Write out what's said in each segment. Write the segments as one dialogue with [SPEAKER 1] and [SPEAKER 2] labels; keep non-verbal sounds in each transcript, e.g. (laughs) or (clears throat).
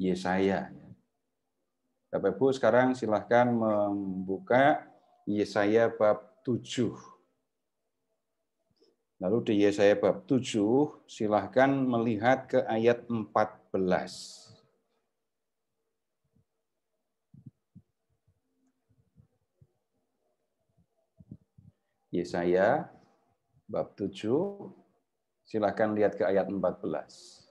[SPEAKER 1] Yesaya. Bapak Ibu sekarang silahkan membuka Yesaya bab 7. Lalu di Yesaya bab 7 silahkan melihat ke ayat 14. Yesaya bab 7 silahkan lihat ke ayat 14. belas.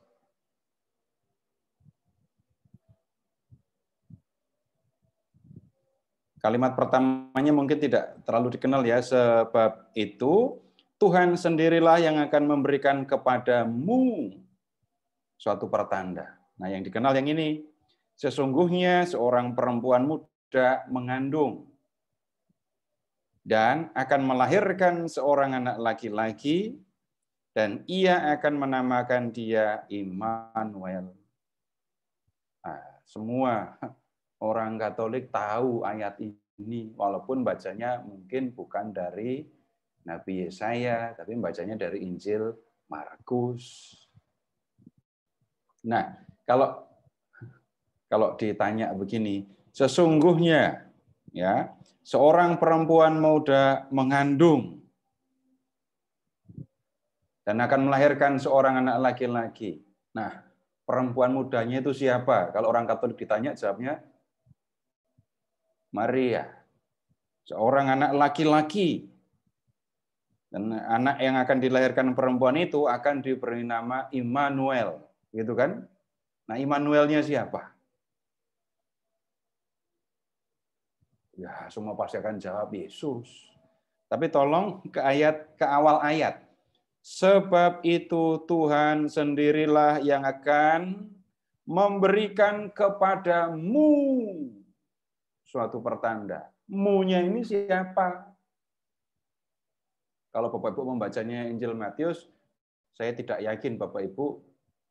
[SPEAKER 1] Kalimat pertamanya mungkin tidak terlalu dikenal ya, sebab itu Tuhan sendirilah yang akan memberikan kepadamu suatu pertanda. Nah, yang dikenal yang ini, sesungguhnya seorang perempuan muda mengandung dan akan melahirkan seorang anak laki-laki dan ia akan menamakan dia Immanuel. Nah, semua orang Katolik tahu ayat ini ini walaupun bacanya mungkin bukan dari Nabi Yesaya tapi bacanya dari Injil Markus. Nah, kalau kalau ditanya begini, sesungguhnya ya, seorang perempuan muda mengandung dan akan melahirkan seorang anak laki-laki. Nah, perempuan mudanya itu siapa? Kalau orang Katolik ditanya jawabnya Maria, ya. seorang anak laki-laki. Dan anak yang akan dilahirkan perempuan itu akan diberi nama Immanuel, gitu kan? Nah, Immanuelnya siapa? Ya, semua pasti akan jawab Yesus. Tapi tolong ke ayat ke awal ayat. Sebab itu Tuhan sendirilah yang akan memberikan kepadamu suatu pertanda. Munya ini siapa? Kalau Bapak Ibu membacanya Injil Matius, saya tidak yakin Bapak Ibu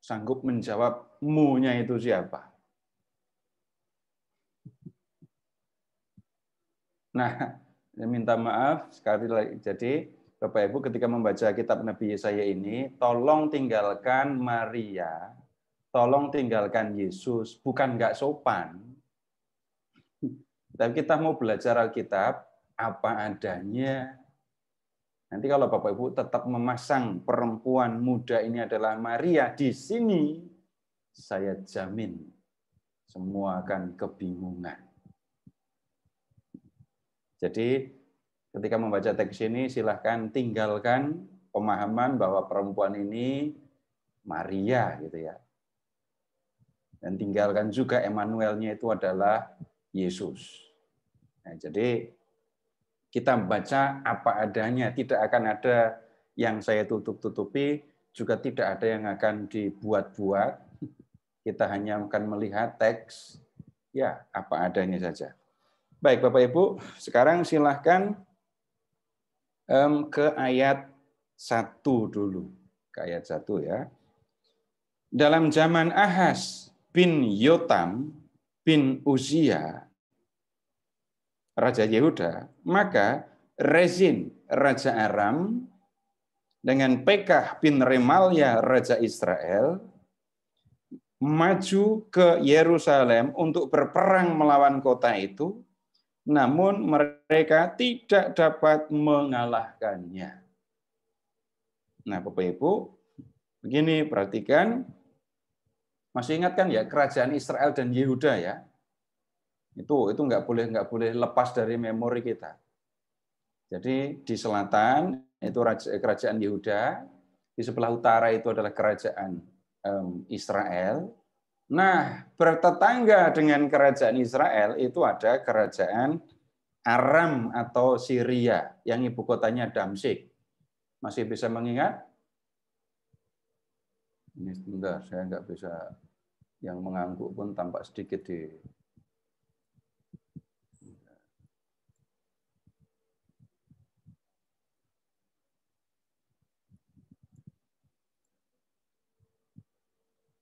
[SPEAKER 1] sanggup menjawab munya itu siapa. Nah, saya minta maaf sekali lagi. Jadi, Bapak Ibu ketika membaca kitab Nabi Yesaya ini, tolong tinggalkan Maria, tolong tinggalkan Yesus, bukan nggak sopan, tapi kita mau belajar Alkitab apa adanya. Nanti kalau Bapak Ibu tetap memasang perempuan muda ini adalah Maria di sini, saya jamin semua akan kebingungan. Jadi ketika membaca teks ini silahkan tinggalkan pemahaman bahwa perempuan ini Maria gitu ya. Dan tinggalkan juga Emanuelnya itu adalah Yesus. Nah, jadi kita baca apa adanya, tidak akan ada yang saya tutup-tutupi, juga tidak ada yang akan dibuat-buat. Kita hanya akan melihat teks, ya apa adanya saja. Baik Bapak Ibu, sekarang silahkan ke ayat satu dulu, ke ayat satu ya. Dalam zaman Ahas bin Yotam bin Uzia Raja Yehuda, maka rezim Raja Aram dengan Pekah bin Remalia Raja Israel maju ke Yerusalem untuk berperang melawan kota itu, namun mereka tidak dapat mengalahkannya. Nah, Bapak Ibu, begini perhatikan, masih ingat kan ya kerajaan Israel dan Yehuda ya, itu itu nggak boleh nggak boleh lepas dari memori kita. Jadi di selatan itu kerajaan Yehuda, di sebelah utara itu adalah kerajaan Israel. Nah, bertetangga dengan kerajaan Israel itu ada kerajaan Aram atau Syria yang ibu kotanya Damsik. Masih bisa mengingat? Ini sebentar, saya nggak bisa yang mengangguk pun tampak sedikit di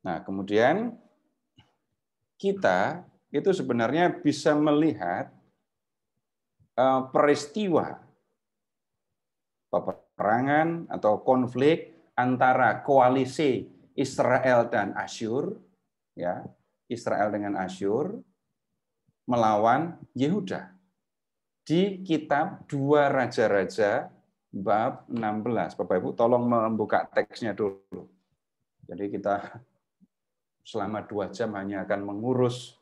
[SPEAKER 1] Nah, kemudian kita itu sebenarnya bisa melihat eh, peristiwa peperangan atau konflik antara koalisi Israel dan Asyur, ya Israel dengan Asyur melawan Yehuda di kitab Dua Raja-Raja bab 16. Bapak Ibu tolong membuka teksnya dulu. Jadi kita selama dua jam hanya akan mengurus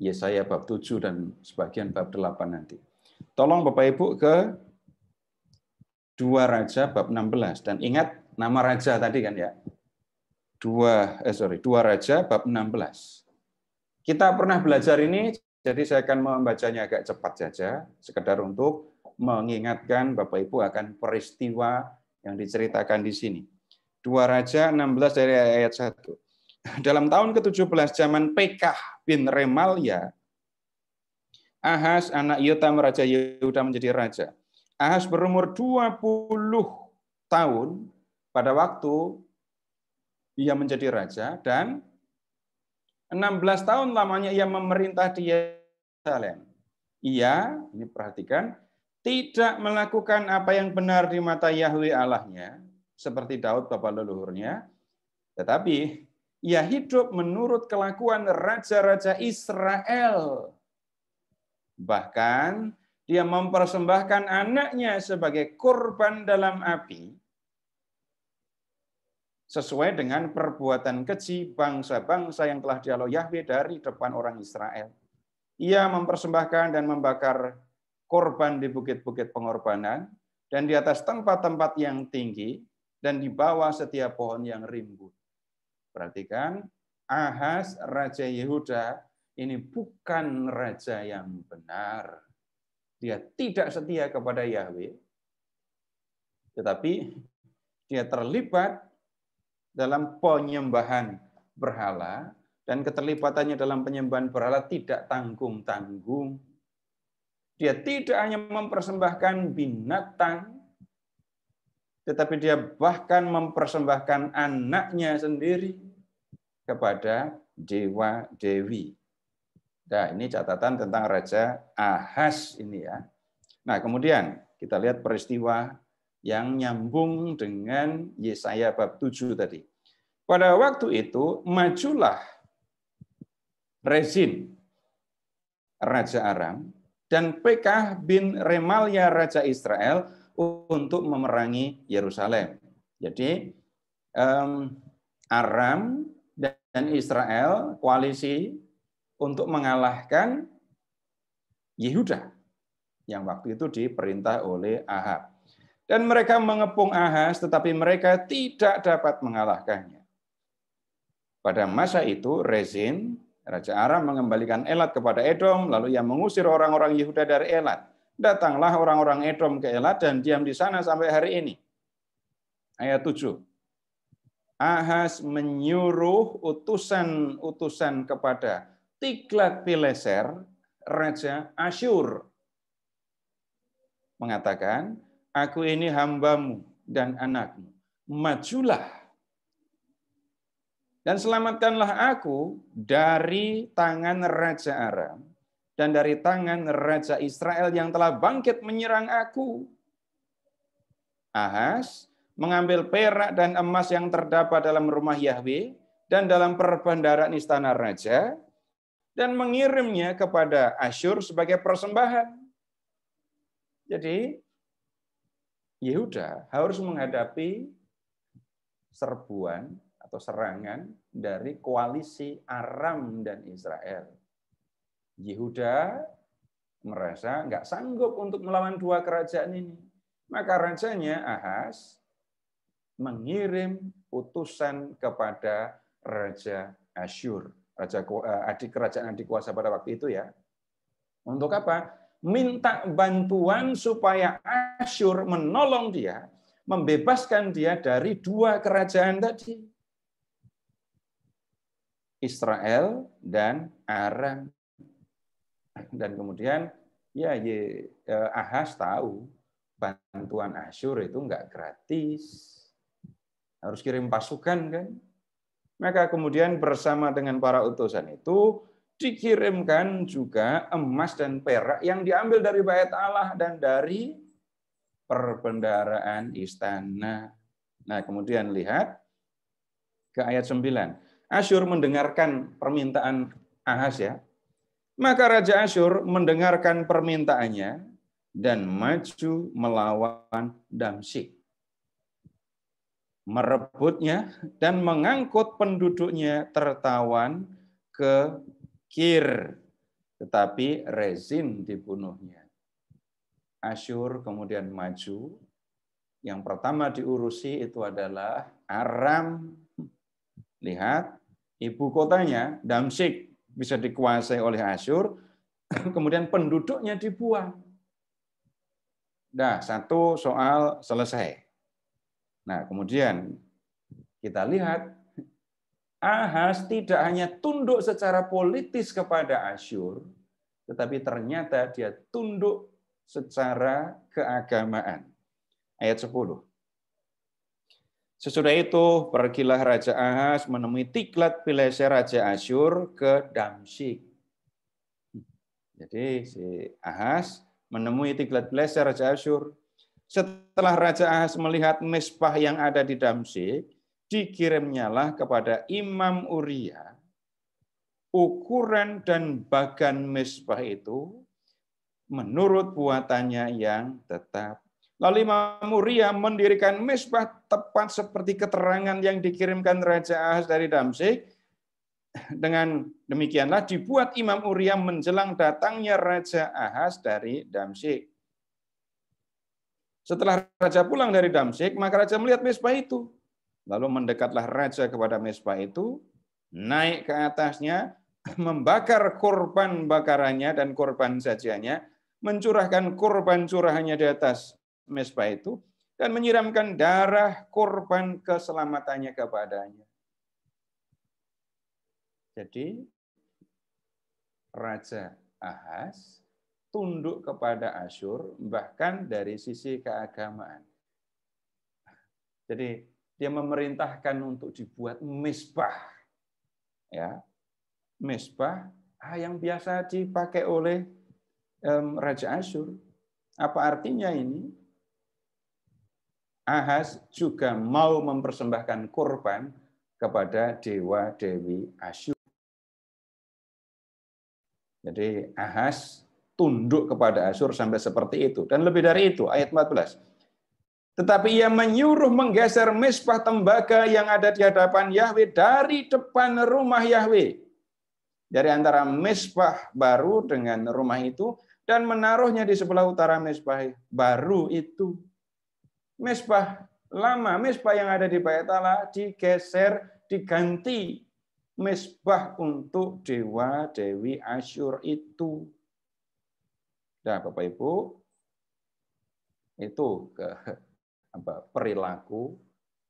[SPEAKER 1] Yesaya bab 7 dan sebagian bab 8 nanti. Tolong Bapak Ibu ke dua Raja bab 16 dan ingat nama raja tadi kan ya. Dua eh sorry, dua Raja bab 16. Kita pernah belajar ini jadi saya akan membacanya agak cepat saja sekedar untuk mengingatkan Bapak Ibu akan peristiwa yang diceritakan di sini. Dua Raja 16 dari ayat 1 dalam tahun ke-17 zaman Pekah bin Remalia, Ahas anak Yotam Raja Yehuda menjadi raja. Ahas berumur 20 tahun pada waktu ia menjadi raja dan 16 tahun lamanya ia memerintah di Yerusalem. Ia, ini perhatikan, tidak melakukan apa yang benar di mata Yahweh Allahnya, seperti Daud bapak leluhurnya, tetapi ia hidup menurut kelakuan raja-raja Israel. Bahkan dia mempersembahkan anaknya sebagai korban dalam api sesuai dengan perbuatan keji bangsa-bangsa yang telah dialog Yahweh dari depan orang Israel. Ia mempersembahkan dan membakar korban di bukit-bukit pengorbanan dan di atas tempat-tempat yang tinggi dan di bawah setiap pohon yang rimbun. Perhatikan, Ahas Raja Yehuda ini bukan raja yang benar. Dia tidak setia kepada Yahweh, tetapi dia terlibat dalam penyembahan berhala dan keterlibatannya dalam penyembahan berhala tidak tanggung-tanggung. Dia tidak hanya mempersembahkan binatang, tetapi dia bahkan mempersembahkan anaknya sendiri kepada dewa dewi. Nah, ini catatan tentang Raja Ahas ini ya. Nah, kemudian kita lihat peristiwa yang nyambung dengan Yesaya bab 7 tadi. Pada waktu itu majulah Rezin raja Aram dan Pekah bin Remalia raja Israel untuk memerangi Yerusalem. Jadi Aram dan Israel koalisi untuk mengalahkan Yehuda yang waktu itu diperintah oleh Ahab. Dan mereka mengepung Ahas, tetapi mereka tidak dapat mengalahkannya. Pada masa itu, Rezin, Raja Aram mengembalikan Elat kepada Edom, lalu ia mengusir orang-orang Yehuda dari Elat. Datanglah orang-orang Edom ke Elat dan diam di sana sampai hari ini. Ayat 7. Ahas menyuruh utusan-utusan kepada Tiglat Pileser, Raja Asyur. Mengatakan, aku ini hambamu dan anakmu. Majulah dan selamatkanlah aku dari tangan Raja Aram dan dari tangan Raja Israel yang telah bangkit menyerang aku. Ahas mengambil perak dan emas yang terdapat dalam rumah Yahweh dan dalam perbandaran istana raja dan mengirimnya kepada Asyur sebagai persembahan. Jadi Yehuda ya harus menghadapi serbuan atau serangan dari koalisi Aram dan Israel. Yehuda ya merasa nggak sanggup untuk melawan dua kerajaan ini. Maka rajanya Ahas mengirim utusan kepada Raja Asyur, Raja, eh, adik kerajaan adik kuasa pada waktu itu ya. Untuk apa? Minta bantuan supaya Asyur menolong dia, membebaskan dia dari dua kerajaan tadi. Israel dan Aram. Dan kemudian ya eh, Ahas tahu bantuan Asyur itu enggak gratis harus kirim pasukan kan. Maka kemudian bersama dengan para utusan itu dikirimkan juga emas dan perak yang diambil dari bait Allah dan dari perbendaraan istana. Nah, kemudian lihat ke ayat 9. Asyur mendengarkan permintaan Ahas ya. Maka Raja Asyur mendengarkan permintaannya dan maju melawan Damsik merebutnya dan mengangkut penduduknya tertawan ke Kir, tetapi Rezin dibunuhnya. Asyur kemudian maju. Yang pertama diurusi itu adalah Aram. Lihat, ibu kotanya Damsik bisa dikuasai oleh Asyur, (clears throat) kemudian penduduknya dibuang. Nah satu soal selesai. Nah, kemudian kita lihat Ahas tidak hanya tunduk secara politis kepada Asyur, tetapi ternyata dia tunduk secara keagamaan. Ayat 10. Sesudah itu, pergilah Raja Ahas menemui Tiklat Pileser Raja Asyur ke Damsyik. Jadi si Ahas menemui Tiklat Pileser Raja Asyur setelah Raja Ahas melihat mesbah yang ada di Damsik, dikirimnyalah kepada Imam Uria ukuran dan bagan mesbah itu menurut buatannya yang tetap. Lalu Imam Uria mendirikan mesbah tepat seperti keterangan yang dikirimkan Raja Ahas dari Damsik. Dengan demikianlah dibuat Imam Uria menjelang datangnya Raja Ahas dari Damsik. Setelah raja pulang dari damsik, maka raja melihat mesbah itu. Lalu mendekatlah raja kepada mesbah itu, naik ke atasnya, (clears throat) membakar korban bakarannya dan korban sajiannya, mencurahkan korban curahannya di atas mesbah itu, dan menyiramkan darah korban keselamatannya kepadanya. Jadi, Raja Ahas tunduk kepada Asyur, bahkan dari sisi keagamaan. Jadi dia memerintahkan untuk dibuat misbah. Ya, misbah ah, yang biasa dipakai oleh Raja Asyur. Apa artinya ini? Ahas juga mau mempersembahkan korban kepada dewa-dewi Asyur. Jadi Ahas tunduk kepada Asyur sampai seperti itu. Dan lebih dari itu, ayat 14. Tetapi ia menyuruh menggeser misbah tembaga yang ada di hadapan Yahweh dari depan rumah Yahweh. Dari antara misbah baru dengan rumah itu, dan menaruhnya di sebelah utara misbah baru itu. Misbah lama, misbah yang ada di Bait Allah digeser, diganti mesbah untuk dewa Dewi Asyur itu. Nah, Bapak Ibu, itu ke apa, perilaku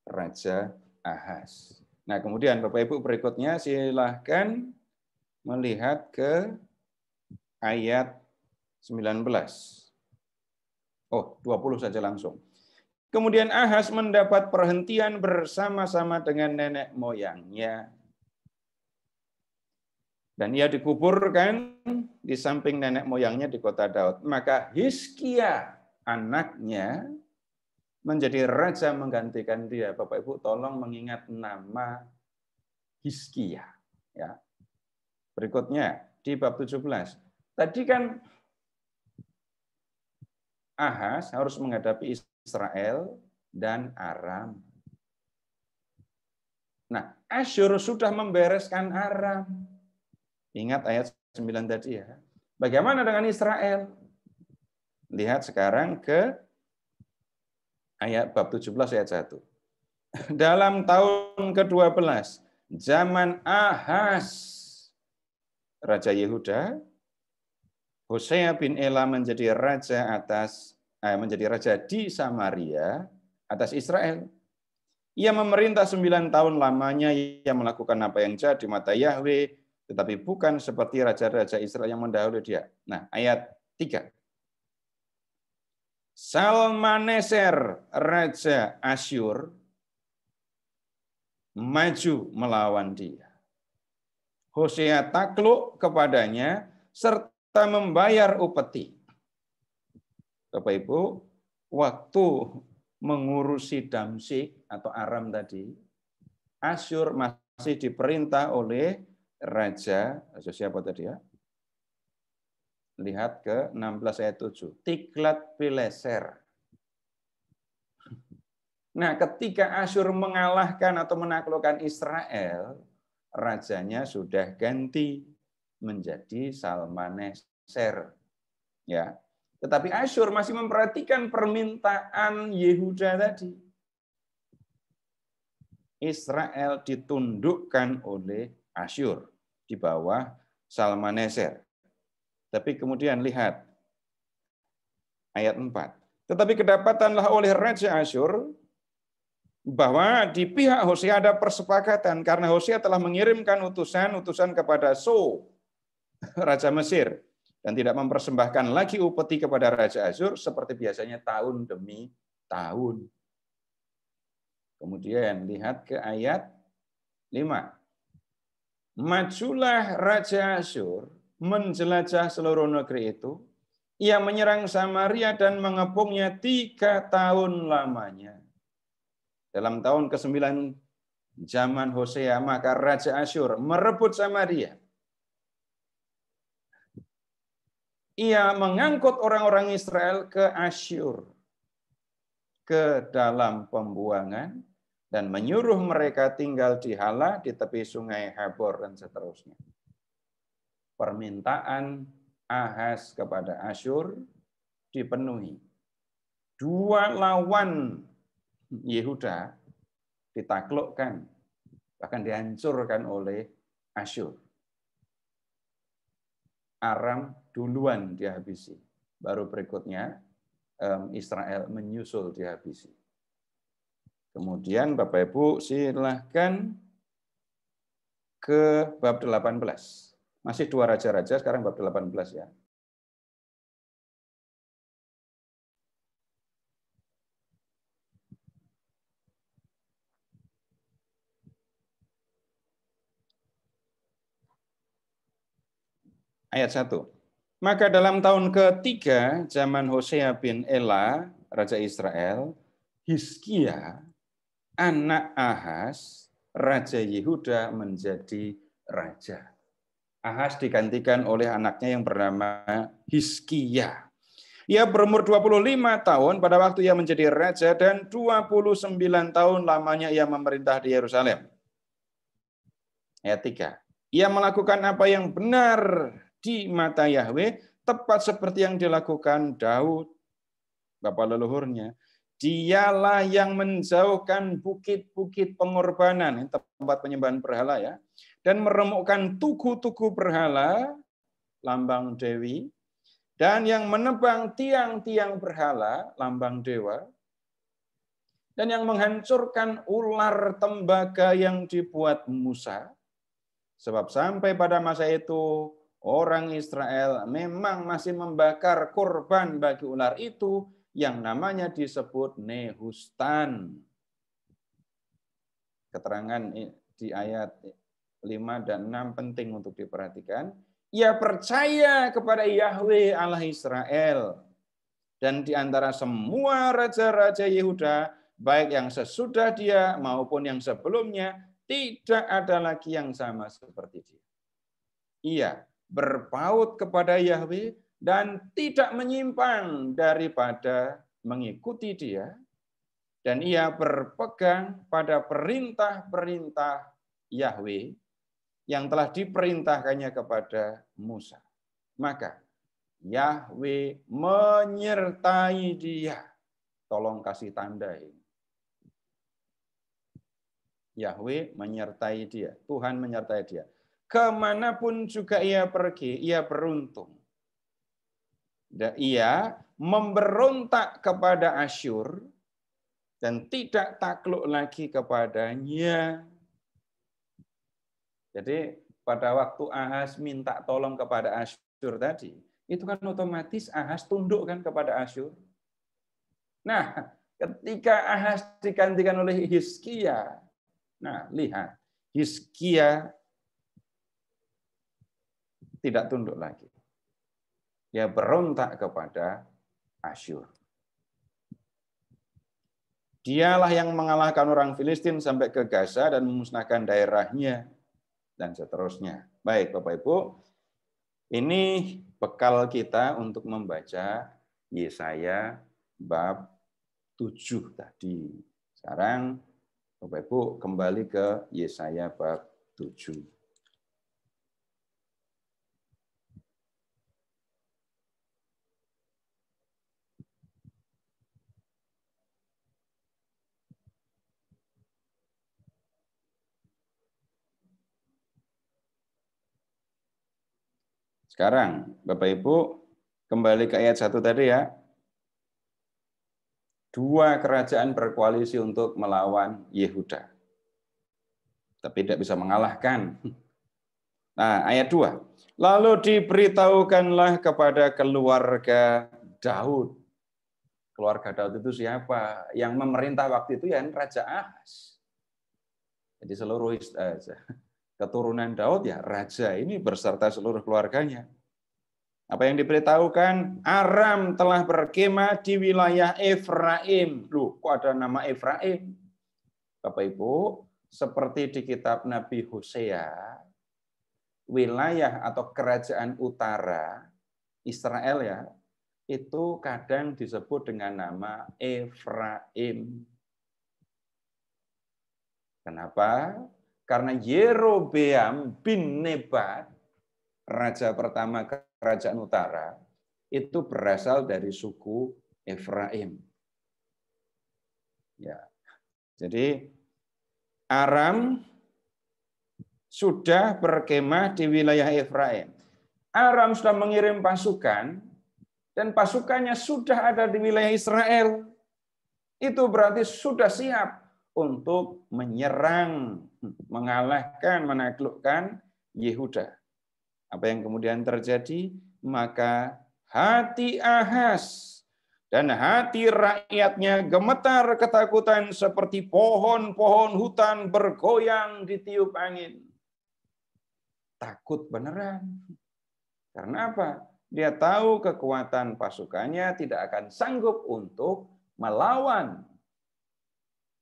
[SPEAKER 1] Raja Ahas. Nah, kemudian Bapak Ibu berikutnya silahkan melihat ke ayat 19. Oh, 20 saja langsung. Kemudian Ahas mendapat perhentian bersama-sama dengan nenek moyangnya dan ia dikuburkan di samping nenek moyangnya di kota Daud. Maka Hiskia anaknya menjadi raja menggantikan dia. Bapak Ibu tolong mengingat nama Hiskia. Ya. Berikutnya di bab 17. Tadi kan Ahas harus menghadapi Israel dan Aram. Nah, Asyur sudah membereskan Aram. Ingat ayat 9 tadi ya. Bagaimana dengan Israel? Lihat sekarang ke ayat bab 17 ayat 1. (laughs) Dalam tahun ke-12, zaman Ahaz Raja Yehuda, Hosea bin Ela menjadi raja atas eh, menjadi raja di Samaria atas Israel. Ia memerintah sembilan tahun lamanya, ia melakukan apa yang jahat di mata Yahweh, tetapi bukan seperti raja-raja Israel yang mendahului dia. Nah, ayat 3. Salmaneser, raja Asyur, maju melawan dia. Hosea takluk kepadanya serta membayar upeti. Bapak Ibu, waktu mengurusi Damsik atau Aram tadi, Asyur masih diperintah oleh raja, raja siapa tadi ya? Lihat ke 16 ayat 7. Tiklat Pileser. Nah, ketika Asyur mengalahkan atau menaklukkan Israel, rajanya sudah ganti menjadi Salmaneser. Ya. Tetapi Asyur masih memperhatikan permintaan Yehuda tadi. Israel ditundukkan oleh Asyur, di bawah Salmaneser. Tapi kemudian lihat ayat 4. Tetapi kedapatanlah oleh Raja Asyur bahwa di pihak Hosea ada persepakatan karena Hosea telah mengirimkan utusan-utusan kepada So, Raja Mesir, dan tidak mempersembahkan lagi upeti kepada Raja Asyur seperti biasanya tahun demi tahun. Kemudian lihat ke ayat 5 majulah Raja Asyur menjelajah seluruh negeri itu. Ia menyerang Samaria dan mengepungnya tiga tahun lamanya. Dalam tahun ke-9 zaman Hosea, maka Raja Asyur merebut Samaria. Ia mengangkut orang-orang Israel ke Asyur, ke dalam pembuangan dan menyuruh mereka tinggal di Hala, di tepi sungai Habor, dan seterusnya. Permintaan Ahas kepada Asyur dipenuhi. Dua lawan Yehuda ditaklukkan, bahkan dihancurkan oleh Asyur. Aram duluan dihabisi, baru berikutnya Israel menyusul dihabisi. Kemudian Bapak Ibu silahkan ke bab 18. Masih dua raja-raja, sekarang bab 18 ya. Ayat 1. Maka dalam tahun ketiga zaman Hosea bin Ela, Raja Israel, Hiskia, anak Ahas, Raja Yehuda menjadi raja. Ahas digantikan oleh anaknya yang bernama Hiskia. Ia berumur 25 tahun pada waktu ia menjadi raja dan 29 tahun lamanya ia memerintah di Yerusalem. Ayat 3. Ia melakukan apa yang benar di mata Yahweh, tepat seperti yang dilakukan Daud, bapak leluhurnya, Dialah yang menjauhkan bukit-bukit pengorbanan, tempat penyembahan berhala ya, dan meremukkan tugu-tugu berhala, lambang dewi, dan yang menebang tiang-tiang berhala, lambang dewa, dan yang menghancurkan ular tembaga yang dibuat Musa. Sebab sampai pada masa itu orang Israel memang masih membakar korban bagi ular itu yang namanya disebut nehustan. Keterangan di ayat 5 dan 6 penting untuk diperhatikan. Ia percaya kepada Yahweh Allah Israel. Dan di antara semua raja-raja Yehuda, baik yang sesudah dia maupun yang sebelumnya, tidak ada lagi yang sama seperti dia. Ia berpaut kepada Yahweh dan tidak menyimpang daripada mengikuti dia dan ia berpegang pada perintah-perintah Yahweh yang telah diperintahkannya kepada Musa. Maka Yahweh menyertai dia. Tolong kasih tanda ini. Yahweh menyertai dia. Tuhan menyertai dia. Kemanapun juga ia pergi, ia beruntung ia memberontak kepada Asyur dan tidak takluk lagi kepadanya. Jadi pada waktu Ahas minta tolong kepada Asyur tadi, itu kan otomatis Ahas tunduk kan kepada Asyur. Nah, ketika Ahas digantikan oleh Hiskia, nah lihat, Hiskia tidak tunduk lagi dia berontak kepada Asyur. Dialah yang mengalahkan orang Filistin sampai ke Gaza dan memusnahkan daerahnya dan seterusnya. Baik, Bapak Ibu, ini bekal kita untuk membaca Yesaya bab 7 tadi. Sekarang Bapak Ibu kembali ke Yesaya bab 7. Sekarang, Bapak Ibu, kembali ke ayat 1 tadi ya. Dua kerajaan berkoalisi untuk melawan Yehuda. Tapi tidak bisa mengalahkan. Nah, ayat dua. Lalu diberitahukanlah kepada keluarga Daud. Keluarga Daud itu siapa? Yang memerintah waktu itu ya Raja Ahas. Jadi seluruh eh, keturunan Daud ya raja ini berserta seluruh keluarganya. Apa yang diberitahukan? Aram telah berkemah di wilayah Efraim. Loh, kok ada nama Efraim? Bapak Ibu, seperti di kitab Nabi Hosea, wilayah atau kerajaan utara Israel ya, itu kadang disebut dengan nama Efraim. Kenapa? Karena Yerobeam bin Nebat, raja pertama kerajaan utara, itu berasal dari suku Efraim. Ya. Jadi Aram sudah berkemah di wilayah Efraim. Aram sudah mengirim pasukan dan pasukannya sudah ada di wilayah Israel. Itu berarti sudah siap untuk menyerang mengalahkan, menaklukkan Yehuda. Apa yang kemudian terjadi? Maka hati Ahas dan hati rakyatnya gemetar ketakutan seperti pohon-pohon hutan bergoyang ditiup angin. Takut beneran. Karena apa? Dia tahu kekuatan pasukannya tidak akan sanggup untuk melawan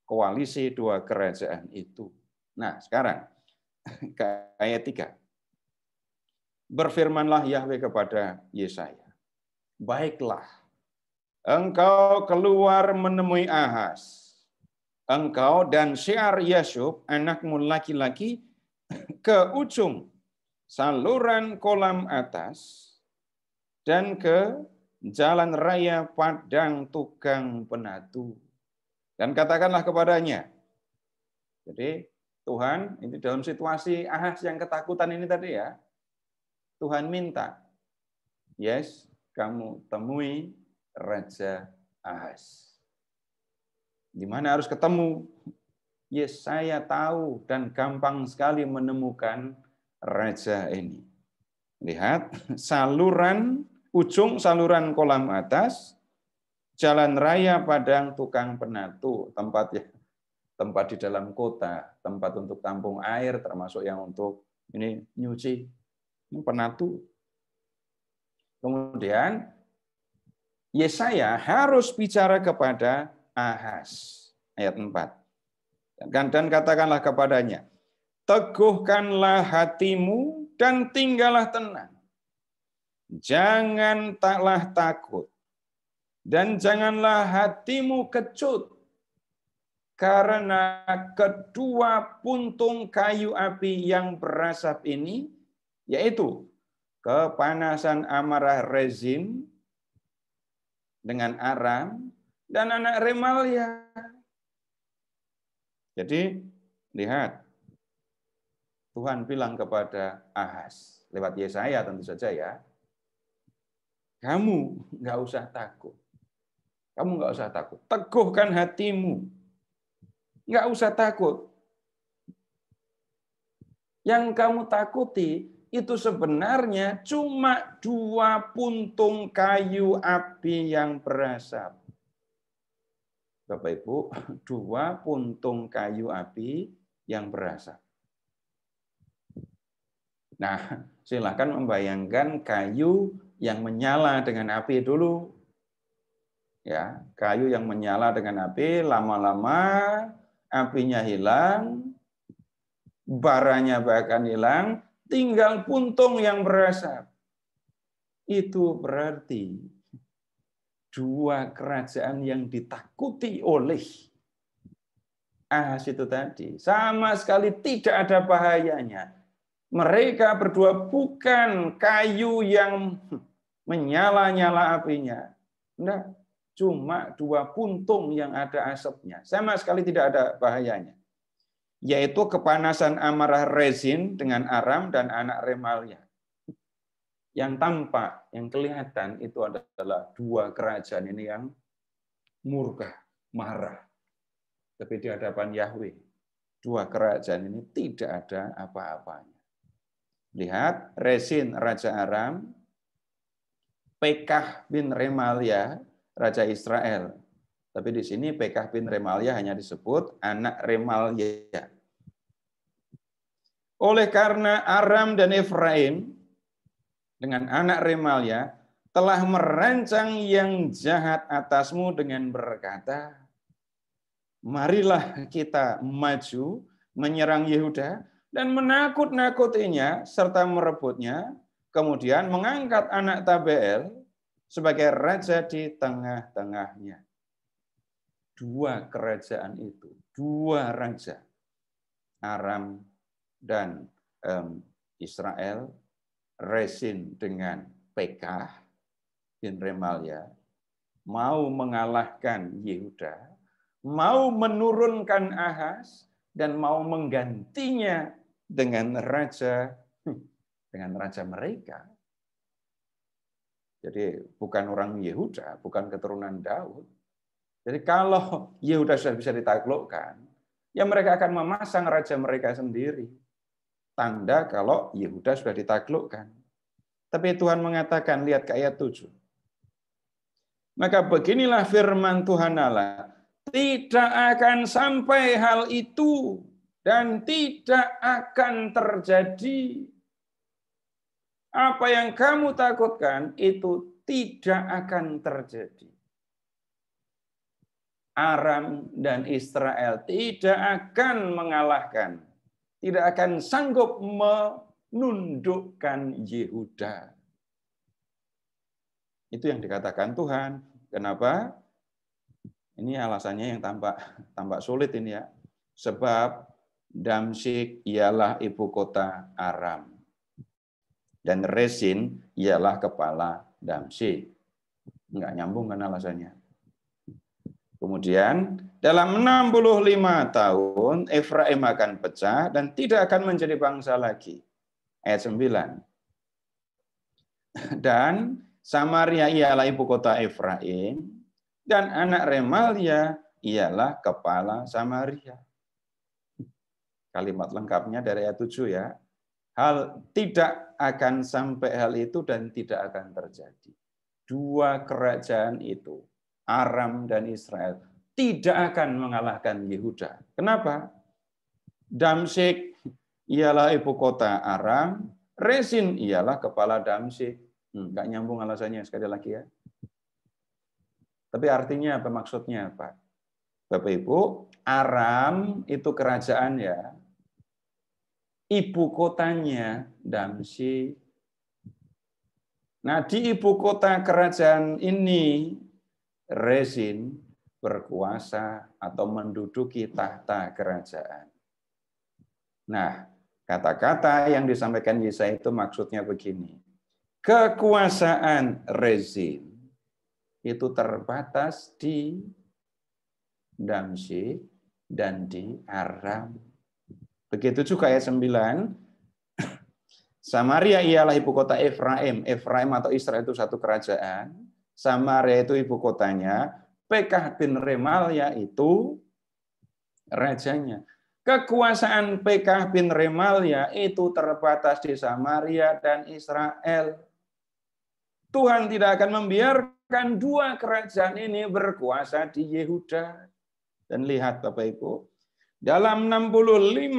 [SPEAKER 1] koalisi dua kerajaan itu. Nah, sekarang (laughs) ayat 3. Berfirmanlah Yahweh kepada Yesaya. Baiklah, engkau keluar menemui Ahas. Engkau dan Syiar Yashub, anakmu laki-laki, (laughs) ke ujung saluran kolam atas dan ke jalan raya padang tukang penatu. Dan katakanlah kepadanya. Jadi Tuhan, ini dalam situasi Ahas yang ketakutan ini tadi ya, Tuhan minta, yes, kamu temui Raja Ahas. Di mana harus ketemu? Yes, saya tahu dan gampang sekali menemukan raja ini. Lihat, saluran ujung saluran kolam atas, jalan raya Padang Tukang Penatu, tempat ya, tempat di dalam kota tempat untuk tampung air, termasuk yang untuk ini nyuci, ini penatu. Kemudian Yesaya harus bicara kepada Ahas ayat 4. Dan katakanlah kepadanya, teguhkanlah hatimu dan tinggallah tenang. Jangan taklah takut dan janganlah hatimu kecut karena kedua puntung kayu api yang berasap ini, yaitu kepanasan amarah rezim dengan Aram dan anak Remalia. Jadi lihat Tuhan bilang kepada Ahas lewat Yesaya tentu saja ya. Kamu nggak usah takut. Kamu nggak usah takut. Teguhkan hatimu Nggak usah takut. Yang kamu takuti itu sebenarnya cuma dua puntung kayu api yang berasap. Bapak Ibu, (laughs) dua puntung kayu api yang berasap. Nah, silakan membayangkan kayu yang menyala dengan api dulu. Ya, kayu yang menyala dengan api lama-lama apinya hilang, baranya bahkan hilang, tinggal puntung yang berasap. Itu berarti dua kerajaan yang ditakuti oleh ah itu tadi. Sama sekali tidak ada bahayanya. Mereka berdua bukan kayu yang menyala-nyala apinya. Enggak cuma dua puntung yang ada asapnya. Sama sekali tidak ada bahayanya. Yaitu kepanasan amarah resin dengan aram dan anak remalia. Yang tampak, yang kelihatan itu adalah dua kerajaan ini yang murka, marah. Tapi di hadapan Yahweh, dua kerajaan ini tidak ada apa-apanya. Lihat, resin Raja Aram, Pekah bin Remalia Raja Israel. Tapi di sini Pekah bin Remalia hanya disebut anak Remalia. Oleh karena Aram dan Efraim dengan anak Remalia telah merancang yang jahat atasmu dengan berkata, Marilah kita maju menyerang Yehuda dan menakut-nakutinya serta merebutnya, kemudian mengangkat anak Tabel sebagai raja di tengah-tengahnya. Dua kerajaan itu, dua raja, Aram dan um, Israel, Resin dengan Pekah bin Remalia, mau mengalahkan Yehuda, mau menurunkan Ahas, dan mau menggantinya dengan raja (laughs) dengan raja mereka jadi bukan orang Yehuda, bukan keturunan Daud. Jadi kalau (laughs) Yehuda sudah bisa ditaklukkan, ya mereka akan memasang raja mereka sendiri. Tanda kalau Yehuda sudah ditaklukkan. Tapi Tuhan mengatakan, lihat ke ayat 7. Maka beginilah firman Tuhan Allah, tidak akan sampai hal itu dan tidak akan terjadi apa yang kamu takutkan itu tidak akan terjadi. Aram dan Israel tidak akan mengalahkan, tidak akan sanggup menundukkan Yehuda. Itu yang dikatakan Tuhan. Kenapa? Ini alasannya yang tampak tampak sulit ini ya. Sebab Damsik ialah ibu kota Aram. Dan resin ialah kepala damsi. Enggak nyambung kan alasannya. Kemudian dalam 65 tahun Efraim akan pecah dan tidak akan menjadi bangsa lagi. Ayat 9. (laughs) Dan Samaria ialah ibu kota Efraim dan anak Remalia ialah kepala Samaria. Kalimat lengkapnya dari ayat 7 ya. Hal tidak akan sampai hal itu dan tidak akan terjadi. Dua kerajaan itu, Aram dan Israel, tidak akan mengalahkan Yehuda. Kenapa? Damsik ialah ibu kota Aram, Resin ialah kepala Damsik. Enggak hmm, nyambung alasannya sekali lagi ya. Tapi artinya apa maksudnya Pak, Bapak Ibu, Aram itu kerajaan ya ibu kotanya Damsi. Nah, di ibu kota kerajaan ini Rezin berkuasa atau menduduki tahta kerajaan. Nah, kata-kata yang disampaikan Yesaya itu maksudnya begini. Kekuasaan Rezin itu terbatas di Damsi dan di Aram Begitu juga ayat 9. Samaria ialah ibu kota Efraim. Efraim atau Israel itu satu kerajaan. Samaria itu ibu kotanya. Pekah bin Remalia itu rajanya. Kekuasaan Pekah bin Remalia itu terbatas di Samaria dan Israel. Tuhan tidak akan membiarkan dua kerajaan ini berkuasa di Yehuda. Dan lihat Bapak Ibu, dalam 65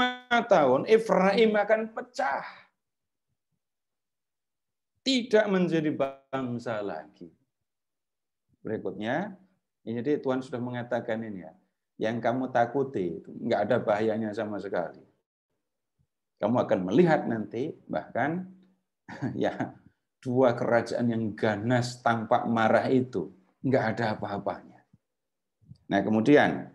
[SPEAKER 1] tahun Efraim akan pecah. Tidak menjadi bangsa lagi. Berikutnya, ini jadi Tuhan sudah mengatakan ini ya. Yang kamu takuti, nggak ada bahayanya sama sekali. Kamu akan melihat nanti, bahkan (laughs) ya dua kerajaan yang ganas tampak marah itu nggak ada apa-apanya. Nah kemudian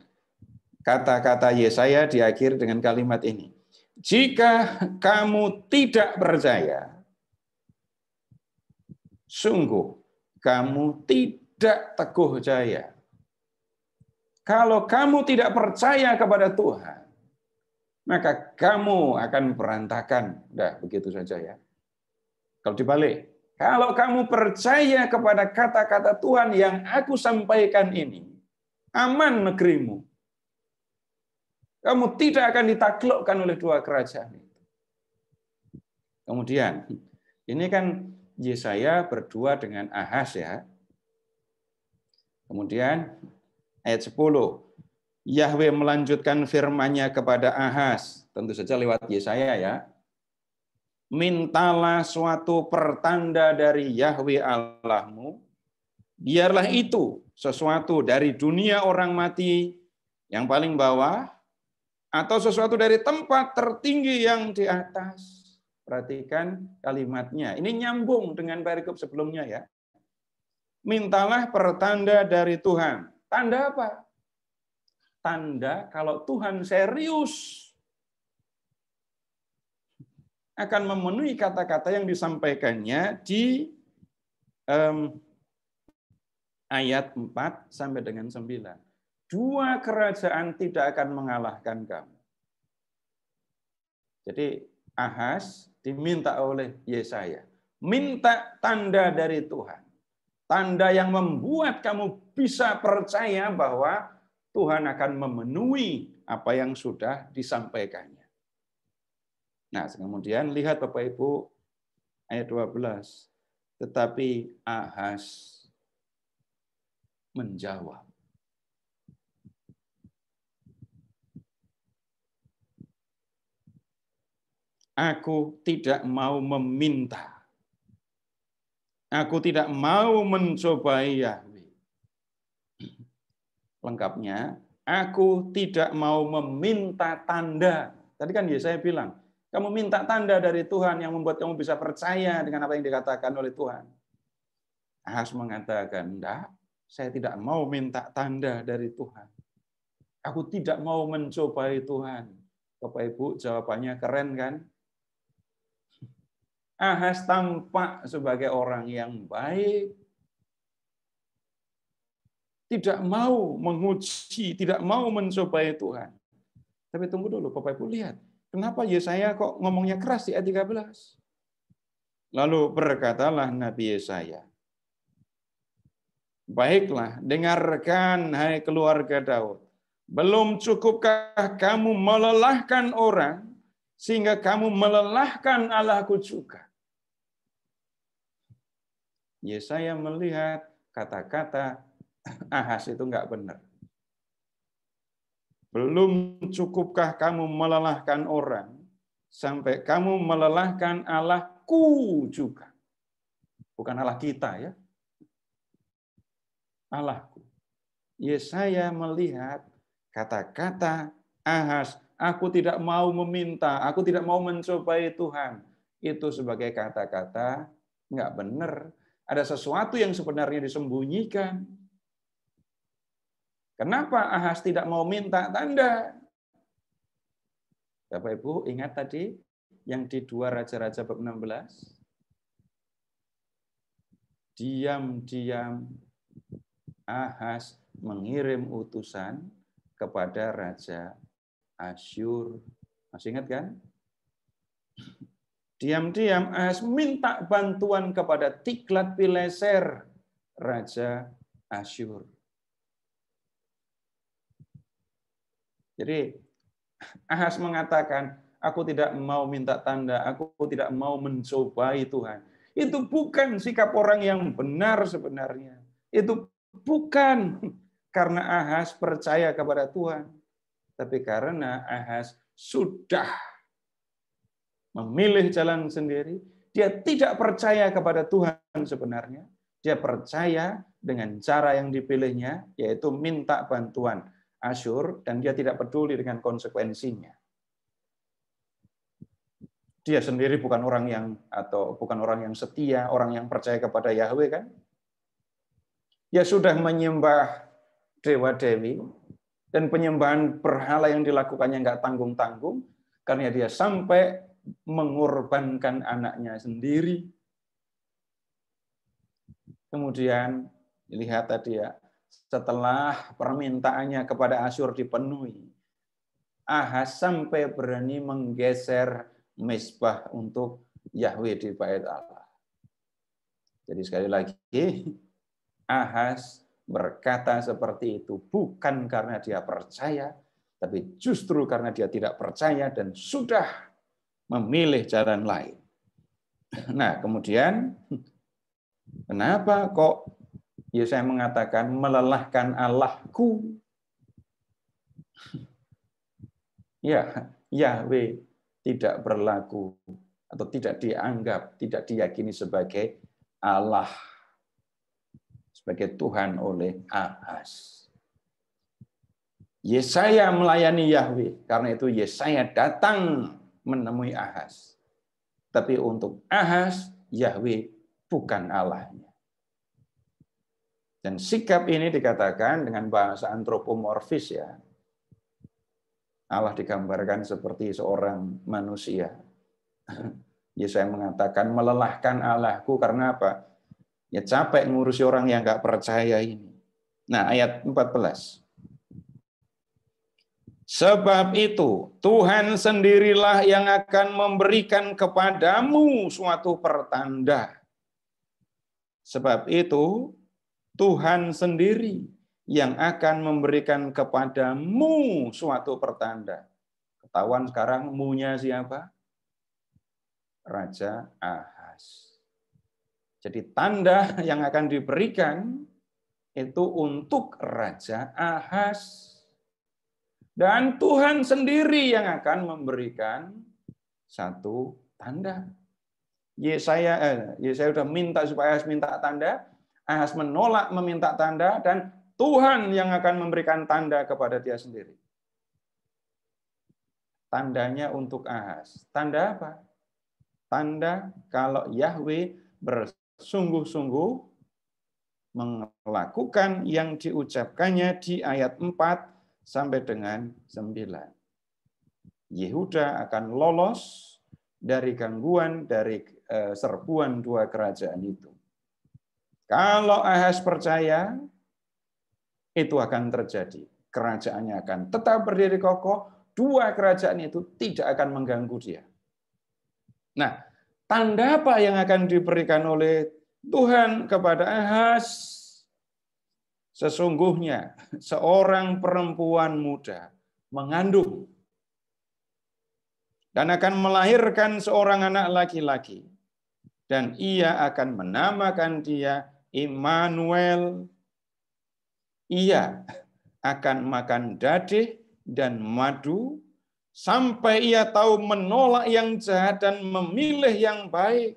[SPEAKER 1] Kata-kata Yesaya diakhiri dengan kalimat ini. Jika kamu tidak percaya, sungguh kamu tidak teguh jaya. Kalau kamu tidak percaya kepada Tuhan, maka kamu akan berantakan. Nah, begitu saja ya. Kalau dibalik, kalau kamu percaya kepada kata-kata Tuhan yang aku sampaikan ini, aman negerimu, kamu tidak akan ditaklukkan oleh dua kerajaan itu. Kemudian, ini kan Yesaya berdua dengan Ahas ya. Kemudian ayat 10. Yahweh melanjutkan firman-Nya kepada Ahas, tentu saja lewat Yesaya ya. Mintalah suatu pertanda dari Yahweh Allahmu, biarlah itu sesuatu dari dunia orang mati yang paling bawah atau sesuatu dari tempat tertinggi yang di atas. Perhatikan kalimatnya. Ini nyambung dengan perikop sebelumnya ya. Mintalah pertanda dari Tuhan. Tanda apa? Tanda kalau Tuhan serius akan memenuhi kata-kata yang disampaikannya di um, ayat 4 sampai dengan 9 dua kerajaan tidak akan mengalahkan kamu. Jadi Ahas diminta oleh Yesaya, minta tanda dari Tuhan. Tanda yang membuat kamu bisa percaya bahwa Tuhan akan memenuhi apa yang sudah disampaikannya. Nah, kemudian lihat Bapak Ibu ayat 12. Tetapi Ahas menjawab Aku tidak mau meminta. Aku tidak mau mencobai Yahweh. Lengkapnya, aku tidak mau meminta tanda. Tadi kan ya saya bilang, kamu minta tanda dari Tuhan yang membuat kamu bisa percaya dengan apa yang dikatakan oleh Tuhan. Ahas mengatakan, enggak, saya tidak mau minta tanda dari Tuhan. Aku tidak mau mencobai Tuhan. Bapak Ibu, jawabannya keren kan? Ahas tampak sebagai orang yang baik, tidak mau menguji, tidak mau mencobai Tuhan. Tapi tunggu dulu, Bapak Ibu lihat. Kenapa Yesaya kok ngomongnya keras di ayat 13? Lalu berkatalah Nabi Yesaya, Baiklah, dengarkan hai keluarga Daud. Belum cukupkah kamu melelahkan orang sehingga kamu melelahkan Allahku juga? Yesaya ya, melihat kata-kata (clears throat) Ahas itu nggak benar. Belum cukupkah kamu melelahkan orang sampai kamu melelahkan Allahku juga. Bukan Allah kita ya. Allahku. Yesaya ya, melihat kata-kata Ahas, aku tidak mau meminta, aku tidak mau mencobai Tuhan. Itu sebagai kata-kata nggak benar ada sesuatu yang sebenarnya disembunyikan. Kenapa Ahas tidak mau minta tanda? Bapak Ibu ingat tadi yang di dua Raja-Raja bab 16? Diam-diam Ahas mengirim utusan kepada Raja Asyur. Masih ingat kan? Diam-diam Ahas eh, minta bantuan kepada Tiklat Pileser, Raja Asyur. Jadi Ahas mengatakan, aku tidak mau minta tanda, aku tidak mau mencobai Tuhan. Itu bukan sikap orang yang benar sebenarnya. Itu bukan karena Ahas percaya kepada Tuhan, tapi karena Ahas sudah memilih jalan sendiri, dia tidak percaya kepada Tuhan sebenarnya, dia percaya dengan cara yang dipilihnya, yaitu minta bantuan Asyur, dan dia tidak peduli dengan konsekuensinya. Dia sendiri bukan orang yang atau bukan orang yang setia, orang yang percaya kepada Yahweh kan? Ya sudah menyembah dewa dewi, dan penyembahan berhala yang dilakukannya nggak tanggung-tanggung karena dia sampai mengorbankan anaknya sendiri. Kemudian lihat tadi ya, setelah permintaannya kepada Asyur dipenuhi, Ahas sampai berani menggeser misbah untuk Yahweh di bait Allah. Jadi sekali lagi, Ahas berkata seperti itu bukan karena dia percaya, tapi justru karena dia tidak percaya dan sudah memilih jalan lain. Nah, kemudian kenapa kok Yesaya mengatakan melelahkan Allahku? Ya, Yahweh tidak berlaku atau tidak dianggap, tidak diyakini sebagai Allah, sebagai Tuhan oleh Ahas. Yesaya melayani Yahweh, karena itu Yesaya datang menemui Ahas. Tapi untuk Ahas, Yahweh bukan Allahnya. Dan sikap ini dikatakan dengan bahasa antropomorfis ya. Allah digambarkan seperti seorang manusia. (laughs) Ya saya mengatakan melelahkan Allahku karena apa? Ya capek ngurusi orang yang nggak percaya ini. Nah ayat 14. Sebab itu, Tuhan sendirilah yang akan memberikan kepadamu suatu pertanda. Sebab itu, Tuhan sendiri yang akan memberikan kepadamu suatu pertanda. Ketahuan sekarang munya siapa? Raja Ahas. Jadi tanda yang akan diberikan itu untuk Raja Ahas dan Tuhan sendiri yang akan memberikan satu tanda. Yesaya, eh, Yesaya sudah minta supaya Ahas minta tanda. Ahas menolak meminta tanda dan Tuhan yang akan memberikan tanda kepada dia sendiri. Tandanya untuk Ahas. Tanda apa? Tanda kalau Yahweh bersungguh-sungguh melakukan yang diucapkannya di ayat 4 sampai dengan 9. Yehuda akan lolos dari gangguan dari eh, serbuan dua kerajaan itu. Kalau Ahas percaya, itu akan terjadi. Kerajaannya akan tetap berdiri kokoh, dua kerajaan itu tidak akan mengganggu dia. Nah, tanda apa yang akan diberikan oleh Tuhan kepada Ahas Sesungguhnya seorang perempuan muda mengandung dan akan melahirkan seorang anak laki-laki dan ia akan menamakan dia Immanuel. Ia akan makan dadih dan madu sampai ia tahu menolak yang jahat dan memilih yang baik.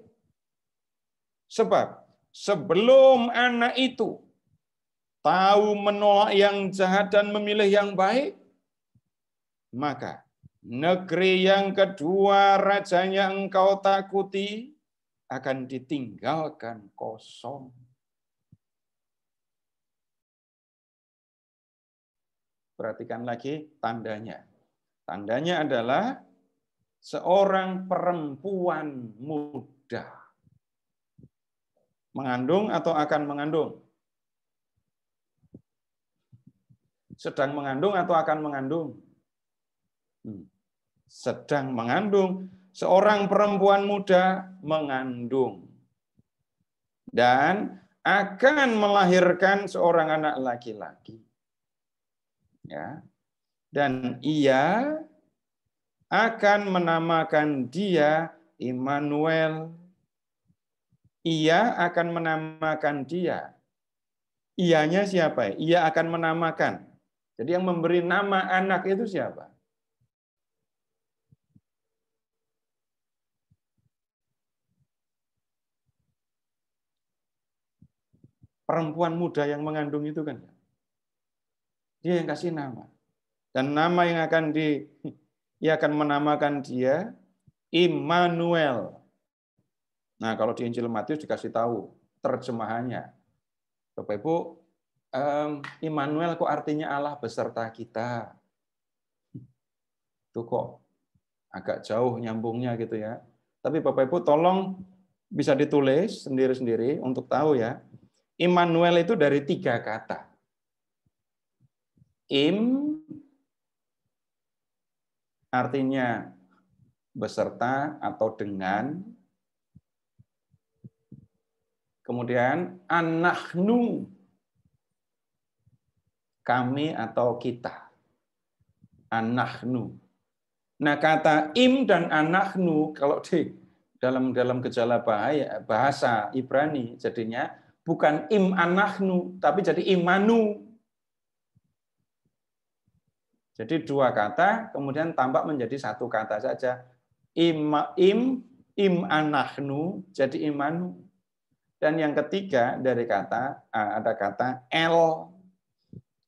[SPEAKER 1] Sebab sebelum anak itu tahu menolak yang jahat dan memilih yang baik, maka negeri yang kedua rajanya engkau takuti akan ditinggalkan kosong. Perhatikan lagi tandanya. Tandanya adalah seorang perempuan muda. Mengandung atau akan mengandung? sedang mengandung atau akan mengandung? Hmm. Sedang mengandung. Seorang perempuan muda mengandung. Dan akan melahirkan seorang anak laki-laki. Ya. Dan ia akan menamakan dia Immanuel. Ia akan menamakan dia. Ianya siapa? Ia akan menamakan jadi yang memberi nama anak itu siapa? Perempuan muda yang mengandung itu kan. Dia yang kasih nama. Dan nama yang akan di ia akan menamakan dia Immanuel. Nah, kalau di Injil Matius dikasih tahu terjemahannya. Bapak Ibu, Immanuel kok artinya Allah beserta kita. Itu kok agak jauh nyambungnya gitu ya. Tapi Bapak Ibu tolong bisa ditulis sendiri-sendiri untuk tahu ya. Immanuel itu dari tiga kata. Im artinya beserta atau dengan. Kemudian anahnu kami atau kita. Anahnu. Nah kata im dan anahnu kalau di dalam dalam gejala bahaya bahasa Ibrani jadinya bukan im anahnu tapi jadi imanu. Jadi dua kata kemudian tampak menjadi satu kata saja. Im im im anahnu jadi imanu. Dan yang ketiga dari kata ah, ada kata el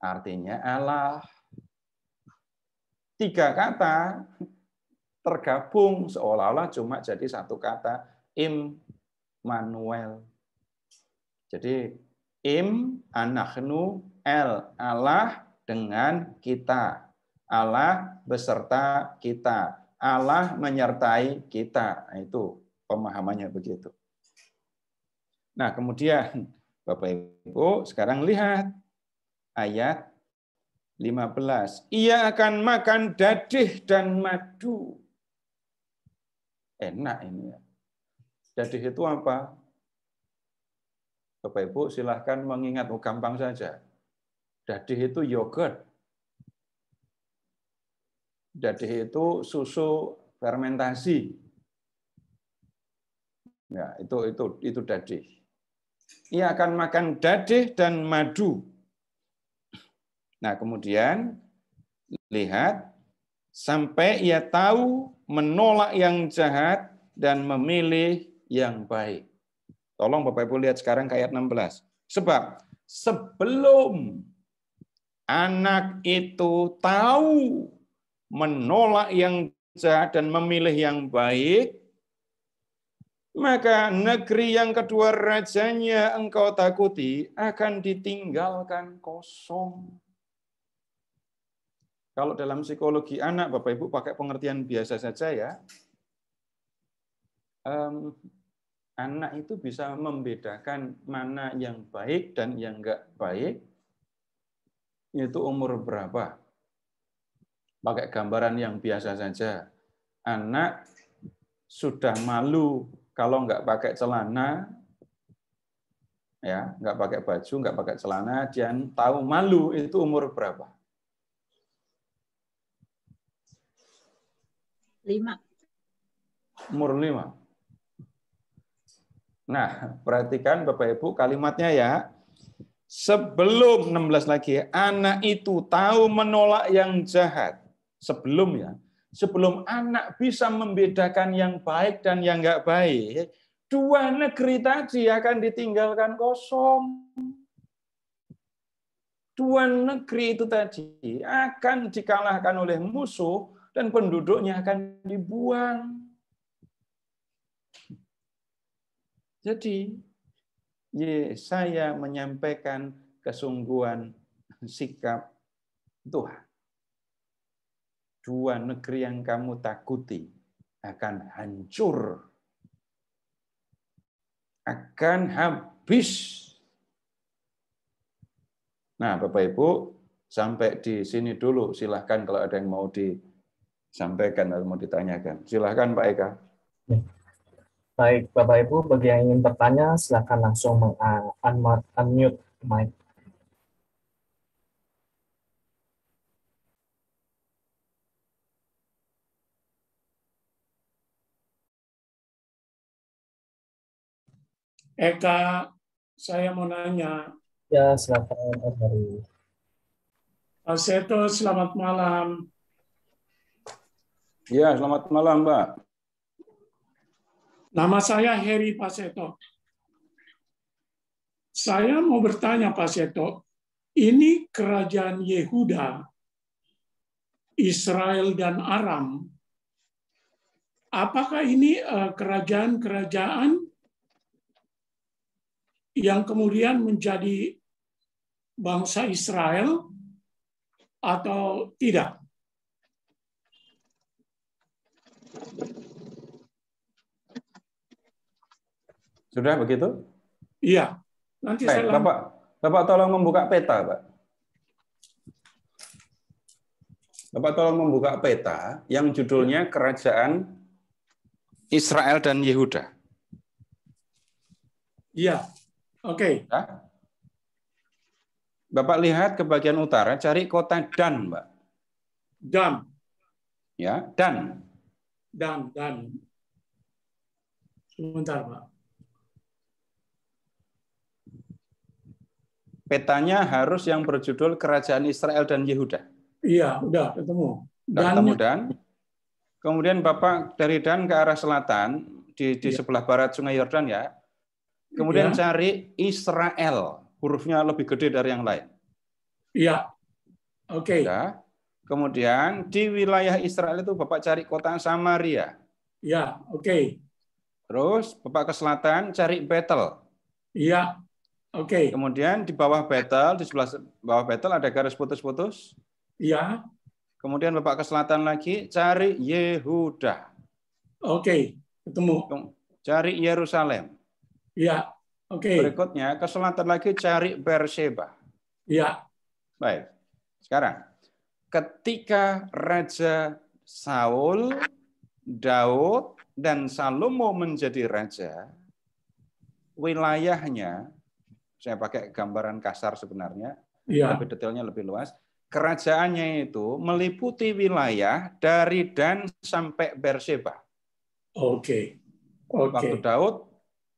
[SPEAKER 1] Artinya Allah tiga kata tergabung seolah-olah cuma jadi satu kata Immanuel. Jadi im anaknu el Allah dengan kita. Allah beserta kita. Allah menyertai kita. Nah, itu pemahamannya begitu. Nah, kemudian Bapak Ibu sekarang lihat ayat 15. Ia akan makan dadih dan
[SPEAKER 2] madu.
[SPEAKER 1] Enak ini ya. Dadih itu apa? Bapak Ibu silahkan mengingat, oh, gampang saja. Dadih itu yogurt. Dadih itu susu fermentasi. Ya, itu itu itu dadih. Ia akan makan dadih dan madu Nah, kemudian lihat sampai ia tahu menolak yang jahat dan memilih yang baik. Tolong Bapak Ibu lihat sekarang ayat 16. Sebab sebelum anak itu tahu menolak yang jahat dan memilih yang baik, maka negeri yang kedua rajanya engkau takuti akan ditinggalkan kosong. Kalau dalam psikologi anak, Bapak Ibu pakai pengertian biasa saja ya. Um, anak itu bisa membedakan mana yang baik dan yang enggak baik, itu umur berapa. Pakai gambaran yang biasa saja. Anak sudah malu kalau enggak pakai celana, ya nggak pakai baju, nggak pakai celana, dan tahu malu itu umur berapa. Lima. Umur lima. Nah, perhatikan Bapak Ibu kalimatnya ya. Sebelum 16 lagi, anak itu tahu menolak yang jahat. Sebelum ya. Sebelum anak bisa membedakan yang baik dan yang nggak baik, dua negeri tadi akan ditinggalkan kosong. Dua negeri itu tadi akan dikalahkan oleh musuh dan penduduknya akan dibuang. Jadi, saya menyampaikan kesungguhan sikap Tuhan. Dua negeri yang kamu takuti akan hancur, akan habis. Nah, Bapak Ibu, sampai di sini dulu. Silahkan kalau ada yang mau di Sampaikan atau mau ditanyakan. Silahkan Pak Eka. Ya.
[SPEAKER 3] Baik, Bapak Ibu, bagi yang ingin bertanya, silahkan langsung uh, unmute mic. Eka, saya mau nanya. Ya, silakan.
[SPEAKER 2] Pak Seto, selamat malam. Ya, selamat malam, Mbak. Nama saya Heri Paseto. Saya mau bertanya, Pak Seto, ini kerajaan Yehuda, Israel, dan Aram, apakah ini eh, kerajaan-kerajaan yang kemudian menjadi bangsa Israel atau tidak?
[SPEAKER 1] Sudah begitu? Iya.
[SPEAKER 2] Nanti Baik, saya Bapak,
[SPEAKER 1] Bapak tolong membuka peta, Pak. Bapak tolong membuka peta yang judulnya Kerajaan Israel dan Yehuda. Iya. Oke. Okay. Bapak lihat ke bagian utara, cari kota Dan, Pak. Dan. Ya, Dan dan dan sebentar pak petanya harus yang berjudul kerajaan Israel dan Yehuda
[SPEAKER 2] iya udah ketemu dan
[SPEAKER 1] dan kemudian bapak dari dan ke arah selatan di di iya. sebelah barat Sungai Yordan ya kemudian iya. cari Israel hurufnya lebih gede dari yang lain iya oke okay. Kemudian di wilayah Israel itu Bapak cari kota Samaria. Ya, oke. Okay. Terus Bapak ke selatan cari Betel. Iya. Oke. Okay. Kemudian di bawah Betel, di sebelah bawah Betel ada garis putus-putus. Iya. Kemudian Bapak ke selatan lagi cari Yehuda. Oke, okay. ketemu. Cari Yerusalem.
[SPEAKER 2] Iya. Oke. Okay.
[SPEAKER 1] Berikutnya ke selatan lagi cari Berseba. Iya. Baik. Sekarang ketika Raja Saul, Daud, dan Salomo menjadi raja, wilayahnya, saya pakai gambaran kasar sebenarnya, ya. tapi detailnya lebih luas, kerajaannya itu meliputi wilayah dari Dan sampai Berseba. Oke. Okay. Okay. Waktu Daud,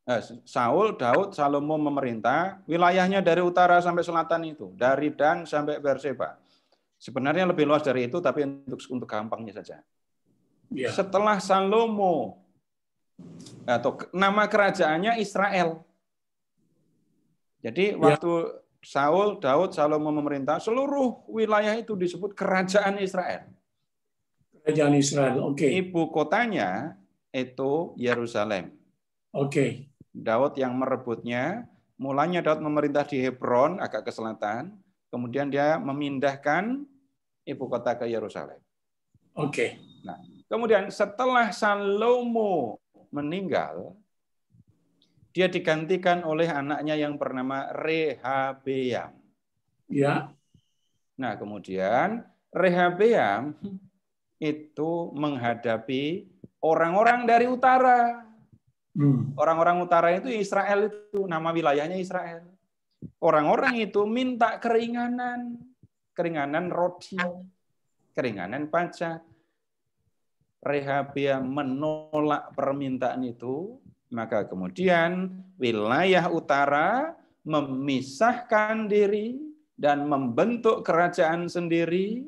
[SPEAKER 1] eh, Saul, Daud, Salomo memerintah, wilayahnya dari utara sampai selatan itu, dari Dan sampai Berseba. Sebenarnya lebih luas dari itu, tapi untuk untuk gampangnya saja. Ya. Setelah Salomo atau nama kerajaannya Israel. Jadi ya. waktu Saul, Daud, Salomo memerintah, seluruh wilayah itu disebut kerajaan Israel. Kerajaan Israel, oke. Okay. Ibu kotanya itu Yerusalem. Oke. Okay. Daud yang merebutnya, mulanya Daud memerintah di Hebron agak ke selatan, Kemudian dia memindahkan ibu kota ke Yerusalem. Oke. Okay. Nah, kemudian setelah Salomo meninggal, dia digantikan oleh anaknya yang bernama Rehabeam. Ya. Nah, kemudian Rehabeam itu menghadapi orang-orang dari utara. Hmm. Orang-orang utara itu Israel itu nama wilayahnya Israel. Orang-orang itu minta keringanan, keringanan roti, keringanan pajak. Rehabia menolak permintaan itu, maka kemudian wilayah utara memisahkan diri dan membentuk kerajaan sendiri.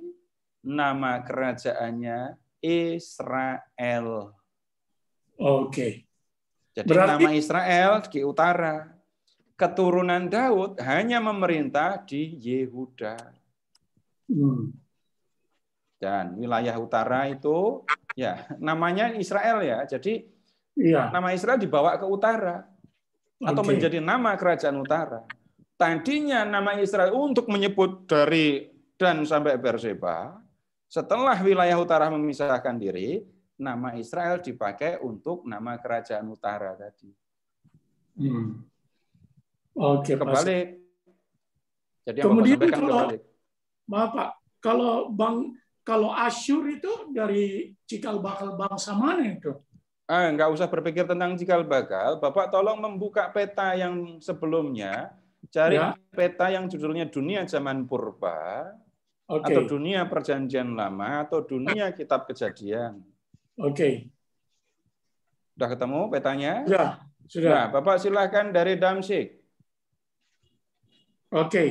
[SPEAKER 1] Nama kerajaannya Israel. Oke. Okay. Jadi Berarti... nama Israel di utara keturunan Daud hanya memerintah di Yehuda. Hmm. Dan wilayah utara itu ya namanya Israel ya. Jadi ya. nama Israel dibawa ke utara atau okay. menjadi nama kerajaan utara. Tadinya nama Israel untuk menyebut dari dan sampai Berseba, setelah wilayah utara memisahkan diri, nama Israel dipakai untuk nama kerajaan utara tadi.
[SPEAKER 4] Hmm. Oke, kebalik. Jadi kemudian kan
[SPEAKER 2] kalau kebalik. maaf Pak, kalau Bang kalau Asyur itu dari cikal bakal bangsa mana itu?
[SPEAKER 1] Ah, nggak usah berpikir tentang cikal bakal. Bapak tolong membuka peta yang sebelumnya, cari ya. peta yang judulnya dunia zaman purba, okay. atau dunia perjanjian lama, atau dunia kitab kejadian. Oke. Okay. Sudah ketemu petanya? Ya, Sudah. Nah, Bapak silahkan dari Damsik. Oke. Okay.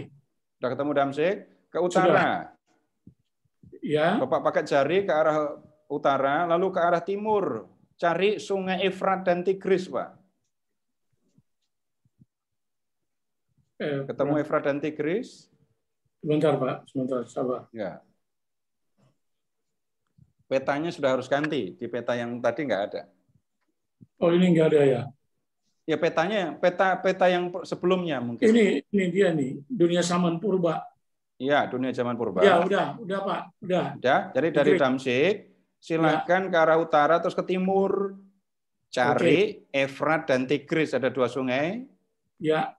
[SPEAKER 1] Sudah ketemu Damsik? Ke utara. Sudah. Ya. Bapak pakai jari ke arah utara, lalu ke arah timur. Cari sungai Efrat dan Tigris, Pak. Eh, ketemu Efrat dan Tigris?
[SPEAKER 2] Sebentar, Pak.
[SPEAKER 1] Sebentar, sabar. Ya. Petanya sudah harus ganti. Di peta yang tadi nggak ada.
[SPEAKER 2] Oh, ini nggak ada ya?
[SPEAKER 1] ya petanya peta peta yang sebelumnya mungkin. Ini ini dia
[SPEAKER 2] nih dunia zaman purba.
[SPEAKER 1] ya dunia zaman purba. Ya udah udah pak udah. Udah jadi dari Oke. Damsik silakan ya. ke arah utara terus ke timur cari okay. Efrat dan Tigris ada dua sungai. Ya.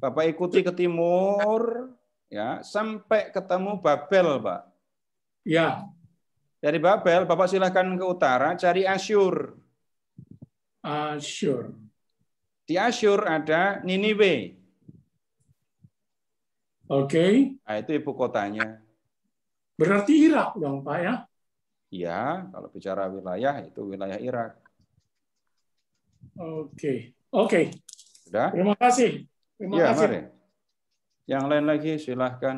[SPEAKER 1] Bapak ikuti ke timur ya sampai ketemu Babel pak. Ya. Dari Babel Bapak silahkan ke utara cari Asyur. Asyur. Di Asyur ada Niniwe. Oke. Okay. Nah, itu ibu kotanya.
[SPEAKER 2] Berarti Irak dong, Pak ya?
[SPEAKER 1] Iya, kalau bicara wilayah itu wilayah Irak. Oke. Okay. Oke. Okay. Sudah? Terima
[SPEAKER 2] kasih. Terima ya, kasih. Mari.
[SPEAKER 1] Yang lain lagi silahkan.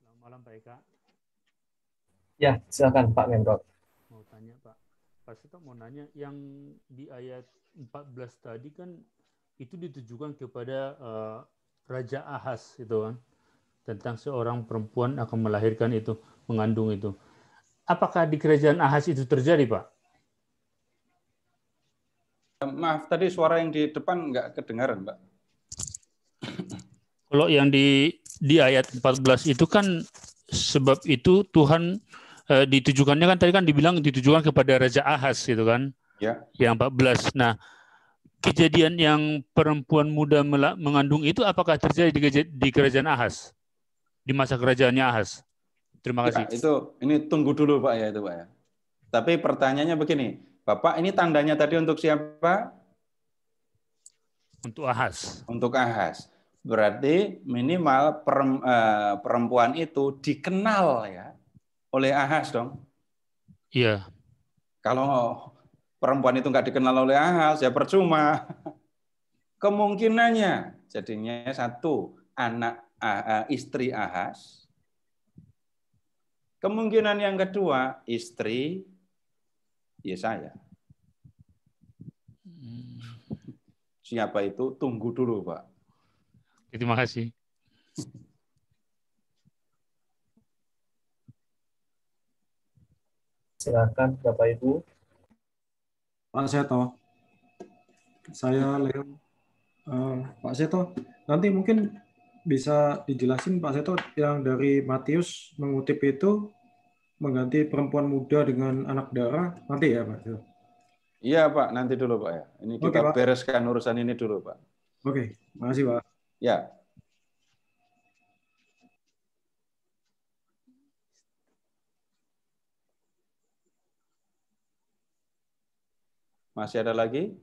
[SPEAKER 2] Selamat malam Pak Eka.
[SPEAKER 4] Ya,
[SPEAKER 1] silakan Pak Mentor.
[SPEAKER 2] Mau tanya Pak. Pak Seto mau nanya yang di ayat 14 tadi kan itu ditujukan kepada uh, Raja Ahas itu kan tentang seorang perempuan akan melahirkan itu, mengandung itu. Apakah di kerajaan Ahas itu terjadi, Pak?
[SPEAKER 1] Eh, maaf, tadi suara yang di depan nggak kedengaran, Pak.
[SPEAKER 2] Kalau yang di di ayat 14 itu kan sebab itu Tuhan Eh, ditujukannya kan tadi kan dibilang ditujukan kepada Raja Ahas gitu kan. Ya. Yang 14. Nah, kejadian yang perempuan muda mengandung itu apakah terjadi di, di kerajaan Ahas? Di masa kerajaannya Ahas? Terima kasih. Ya, itu
[SPEAKER 1] ini tunggu dulu Pak ya itu Pak ya. Tapi pertanyaannya begini, Bapak ini tandanya tadi untuk siapa? Untuk Ahas. Untuk Ahas. Berarti minimal eh, perempuan itu dikenal ya oleh Ahas dong. Iya. Kalau perempuan itu nggak dikenal oleh Ahas ya percuma. (laughs) Kemungkinannya jadinya satu anak istri Ahas. Kemungkinan yang kedua istri Yesaya. Ya hmm. Siapa itu? Tunggu dulu, Pak.
[SPEAKER 2] Terima kasih.
[SPEAKER 4] Silakan Bapak Ibu.
[SPEAKER 3] Pak Seto. Saya Leo. Uh, Pak Seto, nanti mungkin bisa dijelasin Pak Seto yang dari Matius mengutip itu mengganti
[SPEAKER 1] perempuan muda dengan anak darah nanti ya Pak Seto. Iya Pak, nanti dulu Pak ya. Ini kita Oke, bereskan urusan ini dulu Pak.
[SPEAKER 3] Oke, makasih Pak.
[SPEAKER 1] Ya, Masih ada lagi?